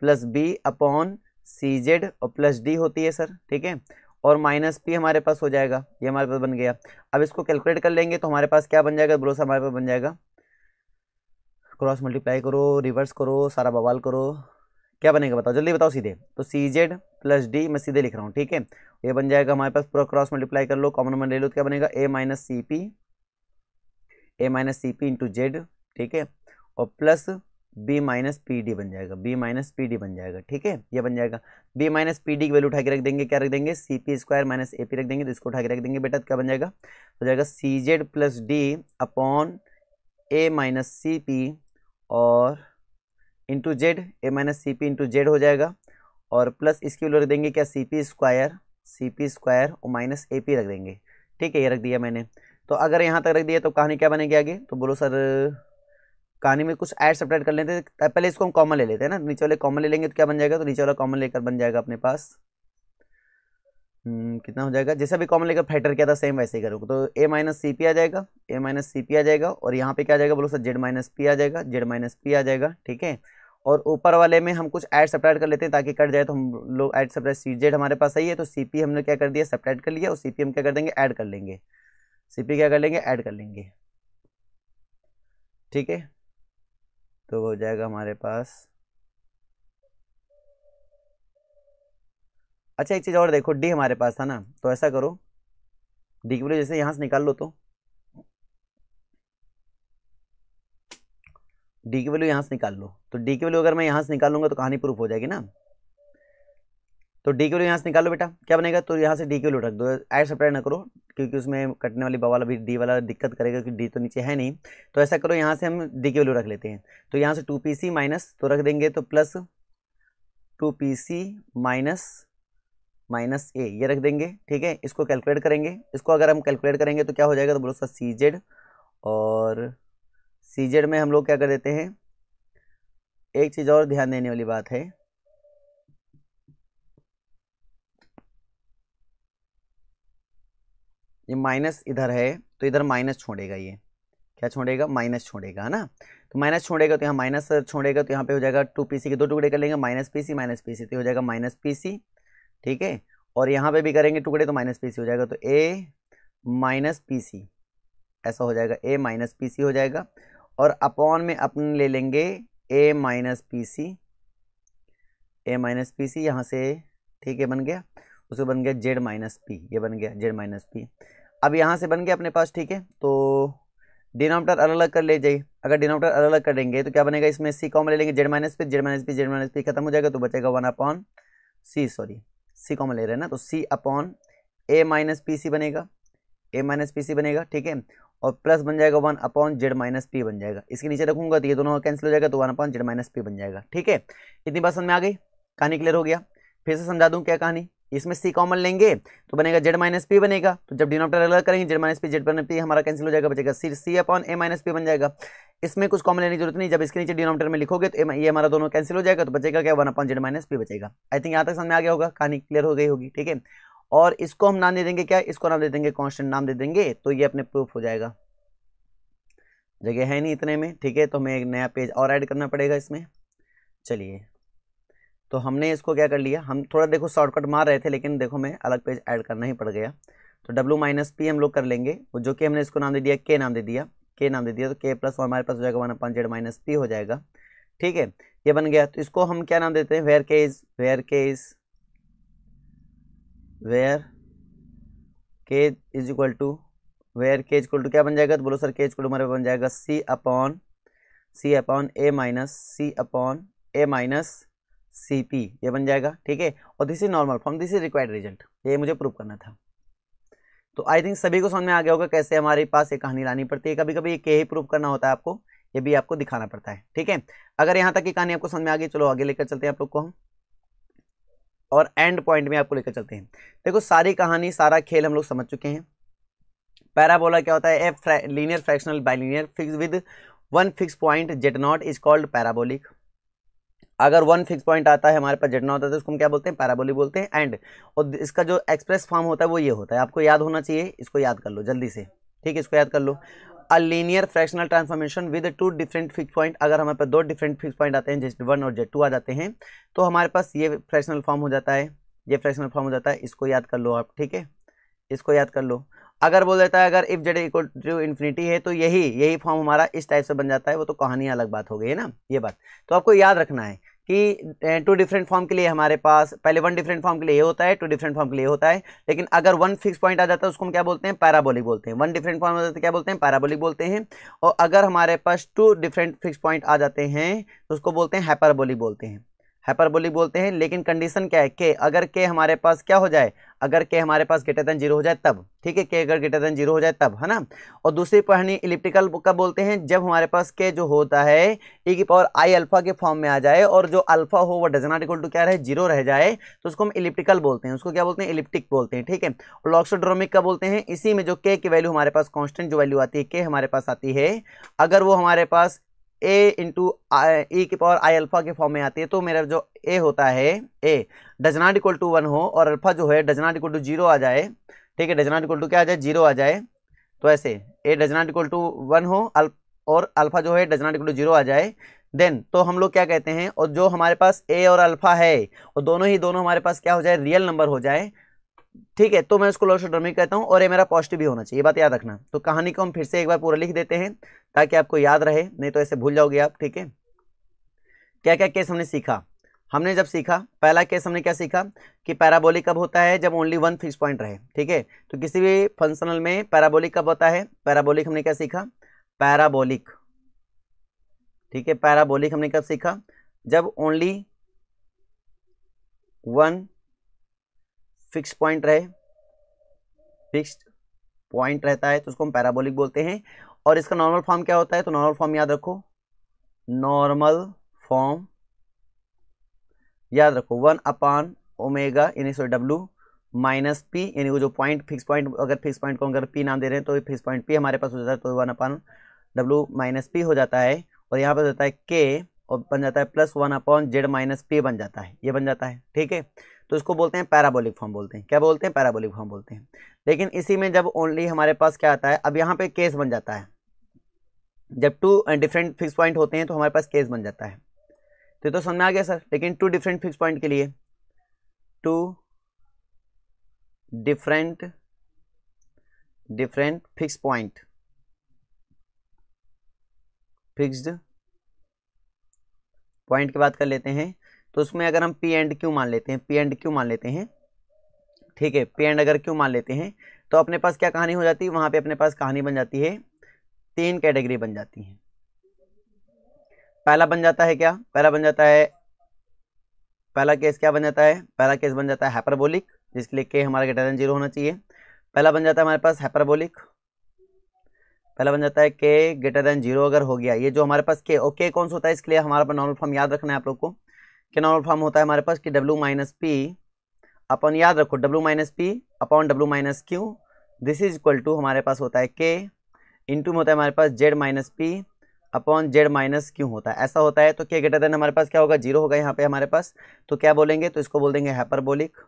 plus B upon C Z और प्लस डी होती है सर ठीक है और माइनस पी हमारे पास हो जाएगा ये हमारे पास बन गया अब इसको कैलकुलेट कर लेंगे तो हमारे पास क्या बन जाएगा भरोसा हमारे पास बन जाएगा क्रॉस मल्टीप्लाई करो रिवर्स करो सारा बवाल करो क्या बनेगा बताओ जल्दी बताओ सीधे तो सी जेड प्लस डी मैं सीधे लिख रहा हूँ ठीक है ये बन जाएगा हमारे पास पूरा क्रॉस मल्टीप्लाई कर लो कॉमन मन ले लो तो क्या बनेगा A minus C P A minus C P into Z ठीक है और plus B minus P D बन जाएगा बी माइनस पी डी बन जाएगा ठीक है ये बन जाएगा बी माइनस पी डी की वैल्यू उठा के रख देंगे क्या रख देंगे C P square minus A P रख देंगे तो इसको उठा के रख देंगे बेटा तो क्या बन जाएगा हो जाएगा C Z plus D upon A minus C P और into Z A minus C P into Z हो जाएगा और प्लस इसकी वैल्यू रख देंगे क्या C P square C P square और माइनस ए पी रख देंगे ठीक है ये रख दिया मैंने तो अगर यहाँ तक रख दिया तो कहानी क्या बनेगी आगे तो बोलो सर कहानी में कुछ ऐड सेपरेट कर लेते हैं तो पहले इसको हम कॉमन ले लेते हैं ना नीचे वाले कॉमन ले लेंगे तो क्या बन जाएगा तो नीचे वाला कॉमन लेकर बन जाएगा अपने पास हम्म, कितना हो जाएगा जैसा भी कॉमन लेकर फैक्टर किया था सेम वैसे ही करोगे तो ए माइनस सी पी आ जाएगा ए माइनस सी पी आ जाएगा और यहाँ पे क्या आ जाएगा बोलो सर जेड माइनस पी आ जाएगा जेड माइनस पी आ जाएगा ठीक है और ऊपर वाले में हम कुछ ऐड सप्लाइड कर लेते हैं ताकि कट जाए तो हम लोग ऐड सप्लाइड सी जेड हमारे पास सही है तो सी पी हमने क्या कर दिया सेपरेट कर लिया और सी पी हम क्या कर देंगे ऐड कर लेंगे सी पी क्या कर लेंगे ऐड कर लेंगे ठीक है तो हो जाएगा हमारे पास अच्छा एक चीज़ और देखो डी हमारे पास था ना तो ऐसा करो डी की वैल्यू जैसे यहाँ से निकाल लो तो डी की वैल्यू यहाँ से निकाल लो तो डी की वैल्यू अगर मैं यहाँ से निकाल तो कहानी प्रूफ हो जाएगी ना तो डी क्यू यहाँ से निकालो बेटा क्या बनेगा तो यहाँ से डी क्यू रख दो ऐड सप्लाई ना करो क्योंकि उसमें कटने वाली बवाल अभी डी वाला दिक्कत करेगा कि डी तो नीचे है नहीं तो ऐसा करो यहाँ से हम डी क्यू रख लेते हैं तो यहाँ से टू पी सी माइनस तो रख देंगे तो plus two P C minus minus A ये रख देंगे ठीक है इसको कैलकुलेट करेंगे इसको अगर हम कैलकुलेट करेंगे तो क्या हो जाएगा तो बोलो सर सी जेड और सी जेड में हम लोग क्या कर देते हैं एक चीज़ और ध्यान देने वाली बात है ये माइनस इधर है तो इधर माइनस छोड़ेगा ये क्या छोड़ेगा माइनस छोड़ेगा है ना तो माइनस छोड़ेगा तो यहाँ माइनस छोड़ेगा तो यहाँ पे हो जाएगा टू पी सी के दो टुकड़े कर लेंगे minus P C minus P C तो हो जाएगा माइनस पी सी ठीक है और यहाँ पे भी करेंगे टुकड़े तो माइनस पी सी हो जाएगा तो ए माइनस पी सी ऐसा हो जाएगा ए माइनस पी सी हो जाएगा और अपॉन में अपन ले लेंगे A minus P C A minus P C यहाँ से ठीक है बन गया उसको बन गया जेड माइनस पी ये बन गया जेड माइनस पी अब यहाँ से बन गया अपने पास ठीक है तो डिनोमीटर अलग अलग कर ले जाइए अगर डिनोमीटर अलग अलग कर तो क्या बनेगा इसमें सी कॉमन ले लेंगे Z minus P Z minus P Z minus P खत्म हो जाएगा तो बचेगा one upon C sorry C common ले रहे हैं ना तो C upon A minus P C बनेगा ए माइनस पी सी बनेगा ठीक है और प्लस बन जाएगा one upon Z minus P बन जाएगा इसके नीचे रखूंगा तो ये दोनों कैंसिल हो जाएगा तो one upon Z minus P बन जाएगा ठीक है इतनी बात समझ में आ गई कहानी क्लियर हो गया फिर से समझा दूँ क्या कहानी इसमें सी कॉमन लेंगे तो बनेगा जेड माइनस पी बनेगा तो जब डिनोमिनेटर अलग करेंगे Z minus P Z minus P हमारा कैंसिल हो जाएगा बचेगा C C upon A minus P बन जाएगा इसमें कुछ कॉमन लेने की जरूरत नहीं जब इसके नीचे डिनोमिनेटर में लिखोगे तो ये हमारा दोनों कैंसिल हो जाएगा तो बचेगा क्या one upon Z minus P बचेगा आई थिंक यहाँ तक समझ आ गया होगा कहानी क्लियर हो गई होगी ठीक है और इसको हम नाम दे देंगे क्या इसको नाम दे देंगे कॉन्स्टेंट नाम दे देंगे तो ये अपने प्रूफ हो जाएगा जगह है नहीं इतने में ठीक है तो हमें एक नया पेज और ऐड करना पड़ेगा इसमें चलिए तो हमने इसको क्या कर लिया हम थोड़ा देखो शॉर्टकट मार रहे थे लेकिन देखो मैं अलग पेज ऐड करना ही पड़ गया तो डब्लू माइनस पी हम लोग कर लेंगे जो कि हमने इसको नाम दे दिया के नाम दे दिया के नाम दे दिया तो के प्लस वन हमारे पास हो जाएगा one upon Z minus P हो जाएगा ठीक है ये बन गया तो इसको हम क्या नाम देते हैं where K is where K is where K is equal to where K is equal to क्या बन जाएगा तो बोलो सर के इज इक्वल टू हमारे बन जाएगा C upon C upon A minus C upon A minus C P ये बन जाएगा ठीक है और this is normal form this is required result ये मुझे प्रूव करना था तो आई थिंक सभी को समझ में आ गया होगा कैसे हमारे पास ये कहानी लानी पड़ती है कभी कभी ये के ही प्रूव करना होता है आपको ये भी आपको दिखाना पड़ता है ठीक है अगर यहाँ तक की कहानी आपको समझ में आ गई चलो आगे लेकर चलते हैं आप लोग को हम और एंड पॉइंट में आपको लेकर चलते हैं देखो सारी कहानी सारा खेल हम लोग समझ चुके हैं पैराबोला क्या होता है if linear fractional bilinear fix with one fix point Z naught is called parabolic अगर वन फिक्स पॉइंट आता है हमारे पास जटना होता है तो उसको हम क्या बोलते हैं पैराबोली बोलते हैं एंड और इसका जो एक्सप्रेस फॉर्म होता है वो ये होता है आपको याद होना चाहिए इसको याद कर लो जल्दी से ठीक है इसको याद कर लो a linear fractional transformation with two different fix point अगर हमारे पास दो डिफरेंट फिक्स पॉइंट आते हैं जेट वन और जेट टू आ जाते हैं तो हमारे पास ये फ्रैक्शनल फॉर्म हो जाता है ये फ्रैक्शनल फॉर्म हो जाता है इसको याद कर लो आप ठीक है इसको याद कर लो अगर बोल देता है अगर if Z equal to infinity है तो यही यही फॉर्म हमारा इस टाइप से बन जाता है वो तो कहानी अलग बात हो गई है ना ये बात तो आपको याद रखना है कि टू डिफरेंट फॉर्म के लिए हमारे पास पहले वन डिफरेंट फॉर्म के लिए ये होता है टू डिफरेंट फॉर्म के लिए होता है लेकिन अगर वन फिक्स पॉइंट आ जाता है उसको हम क्या बोलते हैं पैराबोलिक बोलते हैं वन डिफरेंट फॉर्म आ जाता है क्या बोलते हैं पैराबोलिक बोलते हैं और अगर हमारे पास टू डिफरेंट फिक्स पॉइंट आ जाते हैं तो उसको बोलते हैं हैपरबोलिक बोलते हैं हाइपरबोलिक बोलते हैं लेकिन कंडीशन क्या है के अगर के हमारे पास क्या हो जाए अगर के हमारे पास ग्रेटर देन जीरो हो जाए तब ठीक है के अगर ग्रेटर देन जीरो हो जाए तब है ना और दूसरी पढ़नी इलिप्टिकल का बोलते हैं जब हमारे पास के जो होता है ई e की पावर आई अल्फा के फॉर्म में आ जाए और जो अल्फा हो वो डज नॉट इक्वल टू क्या रहे जीरो रह जाए तो उसको हम इलिप्टिकल बोलते हैं उसको क्या बोलते हैं इलिप्टिक बोलते हैं ठीक है और लॉक्सोड्रोमिक का बोलते हैं इसी में जो के की वैल्यू हमारे पास कॉन्स्टेंट जो वैल्यू आती है के हमारे पास आती है अगर वो हमारे पास ए इंटू ई की पावर आई अल्फा के फॉर्म में आती है तो मेरा जो ए होता है A does not equal to one हो और अल्फा जो है does not equal to zero आ जाए ठीक है डज नॉट इक्वल टू क्या आ जाए जीरो आ जाए तो ऐसे A does not equal to one हो और अल्फा जो है does not equal to zero आ जाए देन तो हम लोग क्या कहते हैं और जो हमारे पास ए और अल्फा है और दोनों ही दोनों हमारे पास क्या हो जाए रियल नंबर हो जाए ठीक है तो मैं उसको लॉस कहता हूँ और ये मेरा पॉजिटिव भी होना चाहिए ये बात याद रखना तो कहानी को हम फिर से एक बार पूरा लिख देते हैं ताकि आपको याद रहे नहीं तो ऐसे भूल जाओगे आप ठीक है क्या क्या केस हमने सीखा हमने जब सीखा पहला केस हमने क्या सीखा कि पैराबोलिक कब होता है जब ओनली वन फिक्स पॉइंट रहे ठीक है तो किसी भी फंक्शनल में पैराबोलिक कब होता है पैराबोलिक हमने क्या सीखा पैराबोलिक ठीक है पैराबोलिक हमने कब सीखा जब ओनली वन फिक्स पॉइंट रहे फिक्स पॉइंट रहता है तो उसको हम पैराबोलिक बोलते हैं और इसका नॉर्मल फॉर्म क्या होता है तो नॉर्मल फॉर्म याद रखो नॉर्मल फॉर्म याद रखो वन अपान ओमेगा यानी सो डब्लू माइनस पी यानी वो जो पॉइंट फिक्स पॉइंट अगर फिक्स पॉइंट को अगर पी नाम दे रहे हैं तो फिक्स पॉइंट पी हमारे पास हो जाता है तो one upon W minus P हो जाता है और यहाँ पर होता है के और बन जाता है plus one upon Z minus P बन जाता है ये बन जाता है ठीक है तो इसको बोलते हैं पैराबोलिक फॉर्म बोलते हैं क्या बोलते हैं पैराबोलिक फॉर्म बोलते हैं लेकिन इसी में जब ओनली हमारे पास क्या आता है अब यहाँ पे केस बन जाता है जब टू डिफरेंट फिक्स पॉइंट होते हैं तो हमारे पास केस बन जाता है तो तो समझ में आ गया सर लेकिन टू डिफरेंट फिक्स पॉइंट के लिए two different different fix point fixed point की बात कर लेते हैं तो उसमें अगर हम पी एंड क्यू मान लेते हैं पी एंड क्यू मान लेते हैं ठीक है पे एंड अगर क्यों मान लेते हैं तो अपने पास क्या कहानी हो जाती है वहां पे अपने पास कहानी बन जाती है तीन कैटेगरी बन जाती है पहला बन जाता है क्या पहला बन जाता है पहला केस क्या बन जाता है पहला केस बन जाता है हैपरबोलिक जिसके लिए के हमारा ग्रेटर देन जीरो होना चाहिए पहला बन जाता है हमारे पास हैपरबोलिक पहला बन जाता है के ग्रेटर देन जीरो अगर हो गया ये जो हमारे पास के ओके कौन सा होता है इसके लिए हमारे पास नॉर्मल फॉर्म याद रखना है आप लोग को के नॉर्मल फॉर्म होता है हमारे पास कि डब्ल्यू माइनस पी अपन याद रखो W minus P upon W minus Q this is equal to हमारे पास होता है के इंटू में होता है हमारे पास Z minus P upon Z minus Q होता है ऐसा होता है तो के ग्रेटर देन हमारे पास क्या होगा जीरो होगा यहाँ पे हमारे पास तो क्या बोलेंगे तो इसको बोल देंगे हाइपरबोलिक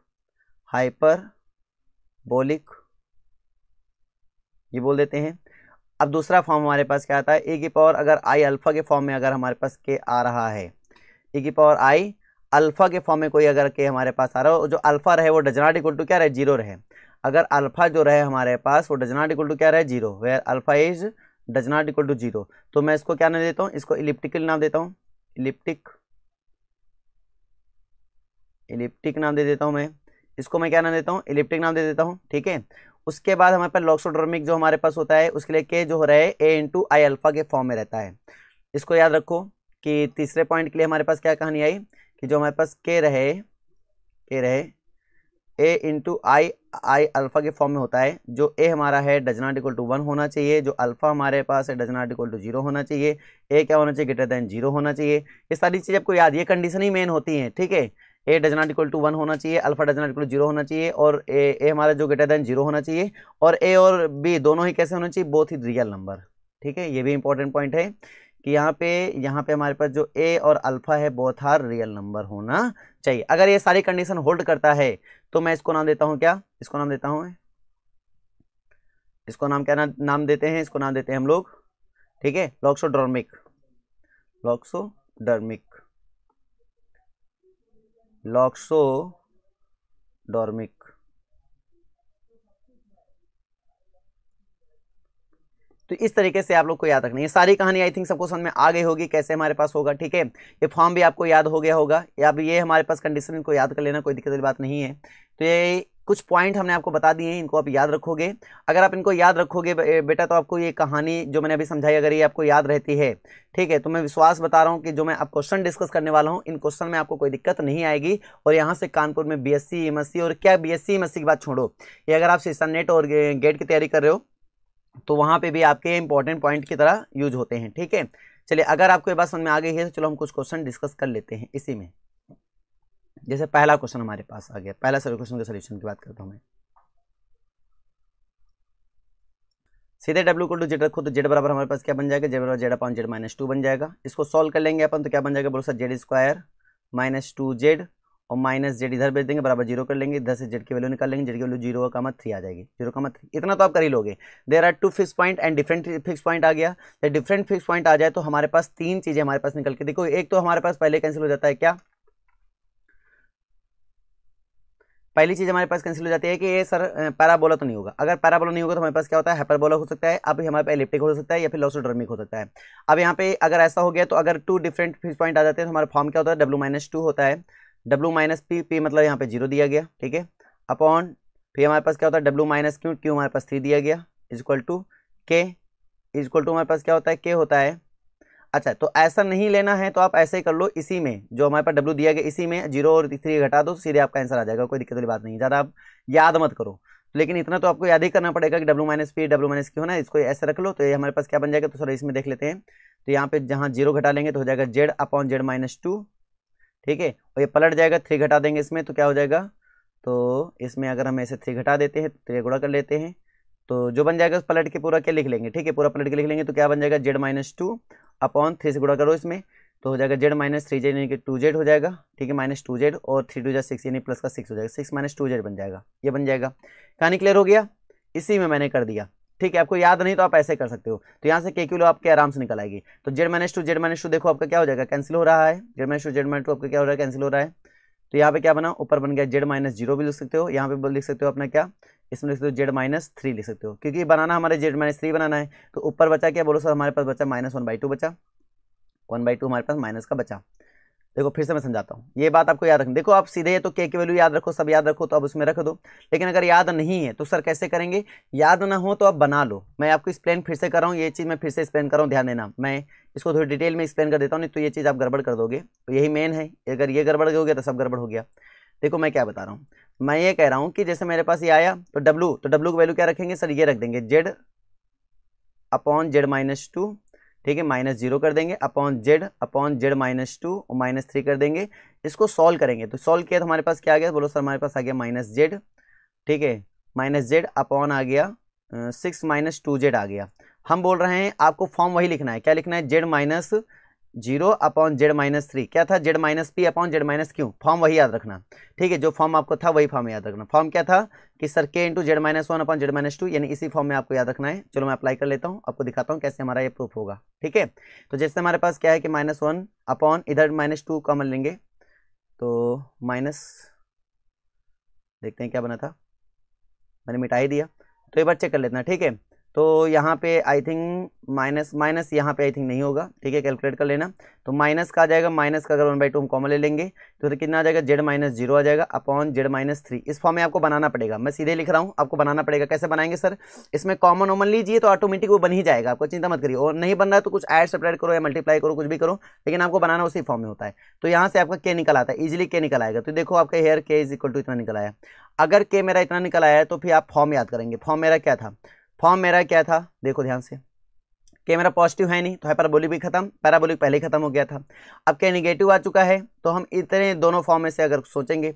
हाइपरबोलिक ये बोल देते हैं अब दूसरा फॉर्म हमारे पास क्या आता है ए की पावर अगर आई अल्फा के फॉर्म में अगर हमारे पास के आ रहा है ए की पावर आई अल्फ़ा के फॉर्म में कोई अगर के हमारे पास आ रहा हो जो अल्फ़ा रहे वो डजनाट इक्वल टू क्या रहे जीरो रहे अगर अल्फ़ा जो रहे हमारे पास वो डजनाट इक्वल टू क्या रहे zero where alpha is does not equal to zero तो मैं इसको क्या नाम देता हूँ इसको इलिप्टिकल नाम देता हूँ इलिप्टिक इलिप्टिक नाम दे देता हूँ मैं इसको मैं क्या नाम देता हूँ इलिप्टिक नाम दे देता हूँ ठीक है उसके बाद हमारे पास लॉक्सोड्रोमिक जो हमारे पास होता है उसके लिए के जो हो रहा है ए इंटू आई अल्फ़ा के फॉर्म में रहता है इसको याद रखो कि तीसरे पॉइंट के लिए हमारे पास क्या कहानी आई कि जो हमारे पास के रहे के रहे A into I I alpha के फॉर्म में होता है जो ए हमारा है does not equal to one होना चाहिए जो अल्फ़ा हमारे पास है does not equal to zero होना चाहिए ए क्या होना चाहिए ग्रेटर देन जीरो होना चाहिए ये सारी चीज़ें आपको याद ये कंडीशन ही मेन होती हैं ठीक है A does not equal to one होना चाहिए alpha does not equal to zero होना चाहिए और ए ए हमारा जो ग्रेटर देन जीरो होना चाहिए और ए और बी दोनों ही कैसे होना चाहिए बोथ ही रियल नंबर ठीक है ये भी इंपॉर्टेंट पॉइंट है कि यहाँ पे यहाँ पे हमारे पास जो ए और अल्फ़ा है बोथ हार रियल नंबर होना चाहिए अगर ये सारी कंडीशन होल्ड करता है तो मैं इसको नाम देता हूँ क्या इसको नाम देता हूँ इसको नाम क्या ना, नाम देते हैं इसको नाम देते हैं हम लोग ठीक है लॉक्सोडर्मिक लॉक्सोडर्मिक लॉक्सोडर्मिक तो इस तरीके से आप लोग को याद रखना ये सारी कहानी आई थिंक सबको समझ में आ गई होगी कैसे हमारे पास होगा ठीक है ये फॉर्म भी आपको याद हो गया होगा या ये हमारे पास कंडीशन इनको याद कर लेना कोई दिक्कत वाली बात नहीं है तो ये कुछ पॉइंट हमने आपको बता दिए हैं इनको आप याद रखोगे अगर आप इनको याद रखोगे बेटा तो आपको ये कहानी जो मैंने अभी समझाई अगर ये आपको याद रहती है ठीक है तो मैं विश्वास बता रहा हूँ कि जो मैं आप क्वेश्चन डिस्कस करने वाला हूँ इन क्वेश्चन में आपको कोई दिक्कत नहीं आएगी और यहाँ से कानपुर में बी एस और क्या बी एस की बात छोड़ो ये अगर आप नेट और गेट की तैयारी कर रहे हो तो वहाँ पे भी आपके इंपॉर्टेंट पॉइंट की तरह यूज होते हैं ठीक है चलिए अगर आपको ये बात समझ में आ गई है तो चलो हम कुछ क्वेश्चन डिस्कस कर लेते हैं इसी में जैसे पहला क्वेश्चन हमारे पास आ गया पहला सर क्वेश्चन के सोल्यूशन की बात करता हूँ मैं सीधे डब्ल्यू को टू जेड रखो तो जेड बराबर हमारे पास क्या बन जाएगा जेड बराबर Z upon Z minus two बन जाएगा इसको सॉल्व कर लेंगे अपन तो क्या बन जाएगा बोलो sir Z square minus two Z और माइनस जेड इधर भेज देंगे बराबर जीरो कर लेंगे इधर से जेड की वैल्यू निकाल लेंगे जेड की वैल्यू जीरो का मत थ्री आ जाएगी जीरो का मत थ्री इतना तो आप कर ही लोगे there are two fix point and different fix point आ गया या डिफरेंट फिक्स पॉइंट आ जाए तो हमारे पास तीन चीज़ें हमारे पास निकल के देखो एक तो हमारे पास पहले कैंसिल हो जाता है क्या पहली चीज़ हमारे पास कैंसिल हो जाती है कि ये सर पैराबोला तो नहीं होगा अगर पैराबोला नहीं होगा तो हमारे पास क्या होता है हाइपरबोला हो सकता है अब हमारे पास इलिप्टिक हो सकता है या फिर लॉसोड्रमिक हो सकता है अब यहाँ पे अगर ऐसा हो गया तो अगर टू डिफरेंट फिक्स पॉइंट आ जाते हैं तो हमारा फॉर्म क्या होता है डब्ल्यू माइनस टू होता है W माइनस पी पी मतलब यहाँ पे जीरो दिया गया ठीक है अपॉन फिर हमारे पास क्या होता है W माइनस क्यू क्यू हमारे पास थ्री दिया गया is equal to K is equal to हमारे पास क्या होता है के होता है अच्छा तो ऐसा नहीं लेना है तो आप ऐसे ही कर लो इसी में जो हमारे पास W दिया गया इसी में जीरो और थ्री घटा दो सीधे आपका आंसर आ जाएगा कोई दिक्कत वाली बात नहीं ज़्यादा आप याद मत करो लेकिन इतना तो आपको याद ही करना पड़ेगा कि W minus P W minus Q ना इसको ऐसे रख लो तो ये हमारे पास क्या बन जाएगा तो सर इसमें देख लेते हैं तो यहाँ पे जहाँ जीरो घटा लेंगे तो हो जाएगा Z upon Z minus two ठीक है और ये पलट जाएगा थ्री घटा देंगे इसमें तो क्या हो जाएगा तो इसमें अगर हम ऐसे थ्री घटा देते हैं तो थ्री गुड़ा कर लेते हैं तो जो बन जाएगा उस पलट के पूरा क्या लिख लेंगे ठीक है पूरा पलट के लिख लेंगे तो क्या बन जाएगा Z minus two upon three से गुड़ा करो इसमें तो हो जाएगा जेड माइनस थ्री जेड यानी कि टू जेड हो जाएगा ठीक है माइनस टू जेड और थ्री टू जेड सिक्स यानी प्लस का सिक्स हो जाएगा सिक्स माइनस टू जेड बन जाएगा ये बन जाएगा कहानी क्लियर हो गया इसी में मैंने कर दिया ठीक है आपको याद नहीं तो आप ऐसे कर सकते हो तो यहाँ से के क्यू लो आपके आराम से निकल आएगी तो Z minus two Z minus two देखो आपका क्या हो जाएगा कैंसिल हो रहा है Z minus two Z minus two आपका क्या हो रहा है कैंसिल हो रहा है तो यहाँ पे क्या बना ऊपर बन गया जेड माइनस जीरो भी लिख सकते हो यहाँ पे लिख सकते हो अपना क्या इसमें लिख सकते हो जेड माइनस थ्री लिख सकते हो क्योंकि बनाना हमारे जेड माइनस थ्री बनाना है तो ऊपर बचा क्या बोलो सर हमारे पास बचा माइनस वन बाई टू बचा वन बाई टू हमारे पास माइनस का बचा देखो फिर से मैं समझाता हूँ ये बात आपको याद रखनी देखो आप सीधे तो के की वैल्यू याद रखो सब याद रखो तो अब उसमें रख दो लेकिन अगर याद नहीं है तो सर कैसे करेंगे याद ना हो तो आप बना लो मैं आपको एक्सप्लेन फिर से कर रहा हूँ ये चीज़ मैं फिर से एक्सप्लेन कर रहा हूँ ध्यान देना मैं इसको थोड़ी डिटेल में एक्सप्लेन कर देता हूँ नहीं तो ये चीज़ आप गड़बड़ कर दोगे तो यही मेन है अगर ये गड़बड़ हो गया तो सब गड़बड़ हो गया देखो मैं क्या बता रहा हूँ मैं ये कह रहा हूँ कि जैसे मेरे पास ये आया तो डब्लू तो डब्लू की वैल्यू क्या रखेंगे सर ये रख देंगे Z upon Z minus two ठीक है माइनस जीरो कर देंगे upon Z upon Z minus two और माइनस थ्री कर देंगे इसको सॉल्व करेंगे तो सॉल्व किया तो हमारे पास क्या आ गया बोलो सर हमारे पास आ गया माइनस जेड ठीक है माइनस जेड अपॉन आ गया सिक्स माइनस टू जेड आ गया हम बोल रहे हैं आपको फॉर्म वही लिखना है क्या लिखना है Z minus zero upon Z minus three क्या था z minus P upon Z minus q form वही याद रखना ठीक है जो फॉर्म आपको था वही फॉर्म याद रखना फॉर्म क्या था कि सर के into z minus one upon Z minus two यानी इसी फॉर्म में आपको याद रखना है चलो मैं अप्लाई कर लेता हूँ आपको दिखाता हूँ कैसे हमारा ये प्रूफ होगा ठीक है तो जैसे हमारे पास क्या है कि माइनस वन अपॉन इधर माइनस टू कॉमन लेंगे तो माइनस देखते हैं क्या बना था मैंने मिटा ही दिया तो एक बार चेक कर लेना ठीक है तो यहाँ पे आई थिंक माइनस माइनस यहाँ पे आई थिंक नहीं होगा ठीक है कैलकुलेट कर लेना तो माइनस का आ जाएगा माइनस का अगर वन बाई टू हम कॉमन ले लेंगे तो, तो कितना आ जाएगा जेड माइनस जीरो आ जाएगा अपॉन जेड माइनस थ्री इस फॉर्म में आपको बनाना पड़ेगा मैं सीधे लिख रहा हूँ आपको बनाना पड़ेगा कैसे बनाएंगे सर इसमें कॉमन ओमन लीजिए तो ऑटोमेटिक वो बन ही जाएगा आपको चिंता मत करिए और नहीं बन रहा है तो कुछ एड सेपरेट करो या मल्टीप्लाई करो कुछ भी करो लेकिन आपको बनाना उसी फॉर्म में होता है तो यहाँ से आपका के निकल आता है इजिली के निकल आएगा तो देखो आपका हेयर के इज इक्वल टू इतना निकल आया अगर के मेरा इतना निकल आया है तो फिर आप फॉर्म याद करेंगे फॉर्म मेरा क्या था फॉर्म मेरा क्या था देखो ध्यान से के मेरा पॉजिटिव है नहीं तो हाइपरबोलिक भी खत्म पैराबोलिक पहले ही खत्म हो गया था अब क्या निगेटिव आ चुका है तो हम इतने दोनों फॉर्म में से अगर सोचेंगे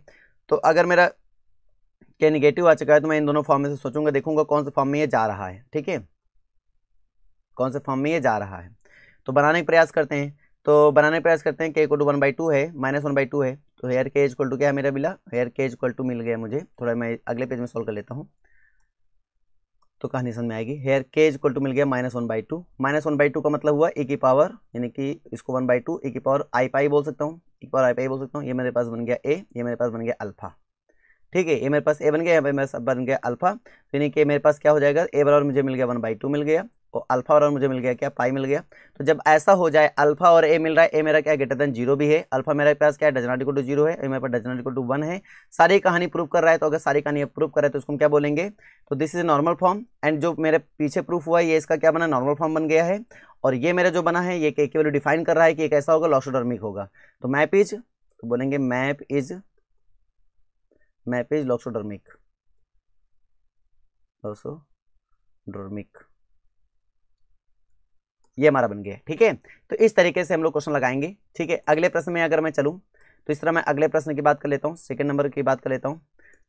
तो अगर मेरा क्या निगेटिव आ चुका है तो मैं इन दोनों फॉर्म में से सोचूंगा देखूंगा कौन से फॉर्म में ये जा रहा है ठीक है कौन से फॉर्म में ये जा रहा है तो बनाने का प्रयास करते हैं तो बनाने का प्रयास करते हैं के equal to one by two है माइनस वन बाई टू है तो हेयर के इज इक्वल टू क्या है मेरा मिला हेयर के इज इक्वल टू मिल गया मुझे थोड़ा मैं अगले पेज में सॉल्व कर लेता हूँ तो कहानी समझ में आएगी हेयर के इज इक्वल टू मिल गया minus one by two minus one by two का मतलब हुआ ए e की पावर यानी कि इसको वन बाई टू ए की पावर आई पाई बोल सकता हूँ एक पावर आई पाई बोल सकता हूँ ये मेरे पास बन गया ए ये मेरे पास बन गया अल्फा ठीक है ये मेरे पास ए बन गया यहाँ पे मेरे बन गया अल्फा तो यानी कि मेरे पास क्या हो जाएगा ए बराबर मुझे मिल गया वन बाई टू मिल गया और अल्फा और मुझे मिल गया क्या पाई मिल गया तो जब ऐसा हो जाए अल्फा और ए मिल रहा है ए मेरा क्या ग्रेटर देन जीरो भी है अल्फा मेरे पास क्या है डजनाट इक्वल टू जीरो है ए मेरे पास डजनाट इक्वल टू वन है सारी कहानी प्रूफ कर रहा है तो अगर सारी कहानी प्रूफ कर रहा है तो उसको हम क्या बोलेंगे तो this is normal form and जो मेरे पीछे प्रूफ हुआ है ये इसका क्या बना नॉर्मल फॉर्म बन गया है और ये मेरा जो बना है ये के वैल्यू डिफाइन कर रहा है कि एक ऐसा होगा लॉक्सोडर्मिक होगा तो मैप इज तो बोलेंगे map is map is loxodromic loxodromic ये हमारा बन गया ठीक है तो इस तरीके से हम लोग क्वेश्चन लगाएंगे ठीक है अगले प्रश्न में अगर मैं चलूँ तो इस तरह मैं अगले प्रश्न की बात कर लेता हूँ सेकेंड नंबर की बात कर लेता हूँ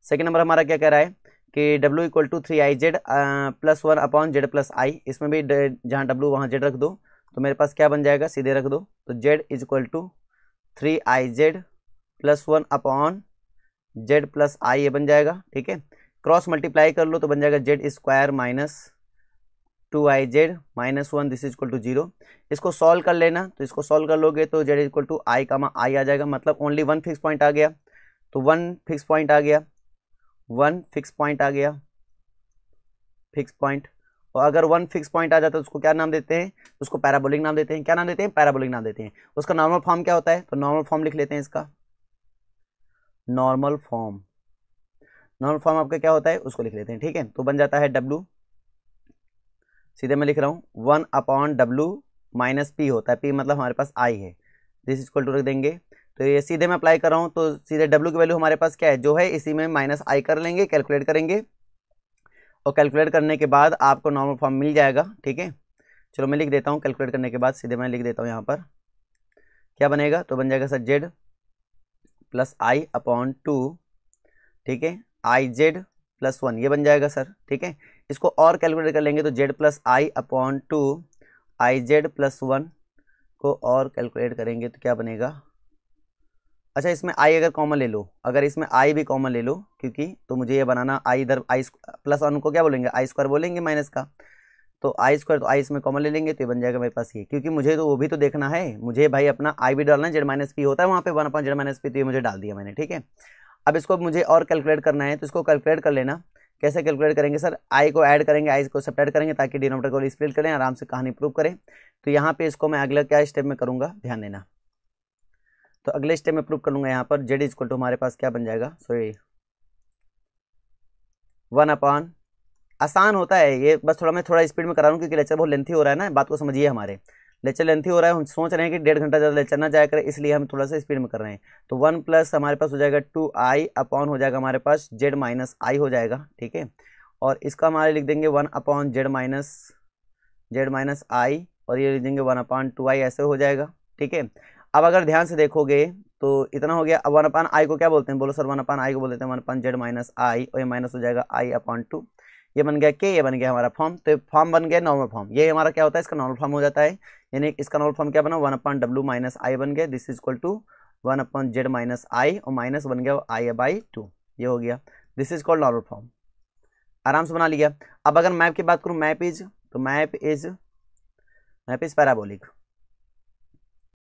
सेकेंड नंबर हमारा क्या कह रहा है कि डब्ल्यू equal to three i z plus one upon Z plus i इसमें भी जहाँ डब्ल्यू वहाँ जेड रख दो तो मेरे पास क्या बन जाएगा सीधे रख दो तो z is equal to three i z plus one upon Z plus i ये बन जाएगा ठीक है क्रॉस मल्टीप्लाई कर लो तो बन जाएगा Z square minus two i z minus one this is equal to zero इसको सॉल्व कर लेना तो इसको सॉल्व कर लोगे तो z is equal to i का आई आ जाएगा मतलब ओनली वन फिक्स पॉइंट आ गया तो वन फिक्स पॉइंट आ गया वन फिक्स पॉइंट आ गया फिक्स पॉइंट और अगर वन फिक्स पॉइंट आ जाता है तो उसको क्या नाम देते हैं उसको पैराबोलिक नाम देते हैं क्या नाम देते हैं पैराबोलिक नाम देते हैं उसका नॉर्मल फॉर्म क्या होता है तो नॉर्मल फॉर्म लिख लेते हैं इसका नॉर्मल फॉर्म नॉर्मल फॉर्म आपका क्या होता है उसको लिख लेते हैं ठीक है तो बन जाता है डब्लू सीधे मैं लिख रहा हूँ one upon W minus p होता है पी मतलब हमारे पास आई है दिस इक्वल टू रख देंगे तो ये सीधे मैं अप्लाई कर रहा हूँ तो सीधे डब्ल्यू की वैल्यू हमारे पास क्या है जो है इसी में माइनस आई कर लेंगे कैलकुलेट करेंगे और कैलकुलेट करने के बाद आपको नॉर्मल फॉर्म मिल जाएगा ठीक है चलो मैं लिख देता हूँ कैलकुलेट करने के बाद सीधे मैं लिख देता हूँ यहाँ पर क्या बनेगा तो बन जाएगा sir z plus i upon two ठीक है आई जेड प्लस वन ये बन जाएगा सर ठीक है इसको और कैलकुलेट कर लेंगे तो Z plus i upon two i z plus one को और कैलकुलेट करेंगे तो क्या बनेगा अच्छा इसमें आई अगर कॉमन ले लो अगर इसमें आई भी कॉमन ले लो क्योंकि तो मुझे ये बनाना आई इधर आई प्लस वन को क्या बोलेंगे आई स्क्वायर बोलेंगे माइनस का तो आई स्क्वायर तो आई इसमें कॉमन ले लेंगे तो ये बन जाएगा मेरे पास ये क्योंकि मुझे तो वो भी तो देखना है मुझे भाई अपना आई भी डालना है जेड माइनस पी होता है वहाँ पे one upon Z minus P तो ये मुझे डाल दिया मैंने ठीक है अब इसको मुझे और कैलकुलेट करना है तो इसको कैलकुलेट कर लेना कैसे कैलकुलेट करेंगे सर आई को ऐड करेंगे आई को सपरेट करेंगे ताकि डिनोमीटर को स्प्लिट करें आराम से कहानी प्रूव करें तो यहाँ पे इसको मैं अगला क्या स्टेप में करूँगा ध्यान देना तो अगले स्टेप में प्रूव कर लूंगा यहाँ पर जेड इजक्वल टू हमारे पास क्या बन जाएगा सॉरी वन अपॉन आसान होता है ये बस थोड़ा मैं थोड़ा स्पीड में करा रहा हूँ क्योंकि लेक्चर बहुत लेंथी हो रहा है ना बात को समझिए हमारे लेक्चर लेंथी हो रहा है हम सोच रहे हैं कि डेढ़ घंटा ज़्यादा लेक्चर ना जाया करें इसलिए हम थोड़ा सा स्पीड में कर रहे हैं तो वन प्लस हमारे पास हो जाएगा टू आई अपॉन हो जाएगा हमारे पास जेड माइनस आई हो जाएगा ठीक है और इसका हमारे लिख देंगे one upon Z minus z minus i और ये लिख देंगे वन अपॉन टू आई ऐसे हो जाएगा ठीक है अब अगर ध्यान से देखोगे तो इतना हो गया अब वन अपान आई को क्या बोलते हैं बोलो सर वन अपान आई को बोलते हैं one upon z minus i और ये माइनस हो जाएगा आई अपॉन टू ये बन गया के ये बन गया हमारा फॉर्म तो फॉर्म बन गया नॉर्मल फॉर्म ये हमारा क्या होता है इसका नॉर्मल फॉर्म हो जाता है यानी इसका नॉर्मल फॉर्म क्या बना one upon W minus i बन गया this is equal to one upon Z minus i और माइनस बन गया आई बाई टू ये हो गया this is called normal form आराम से बना लिया अब अगर मैप की बात करूँ मैप इज तो map is map is parabolic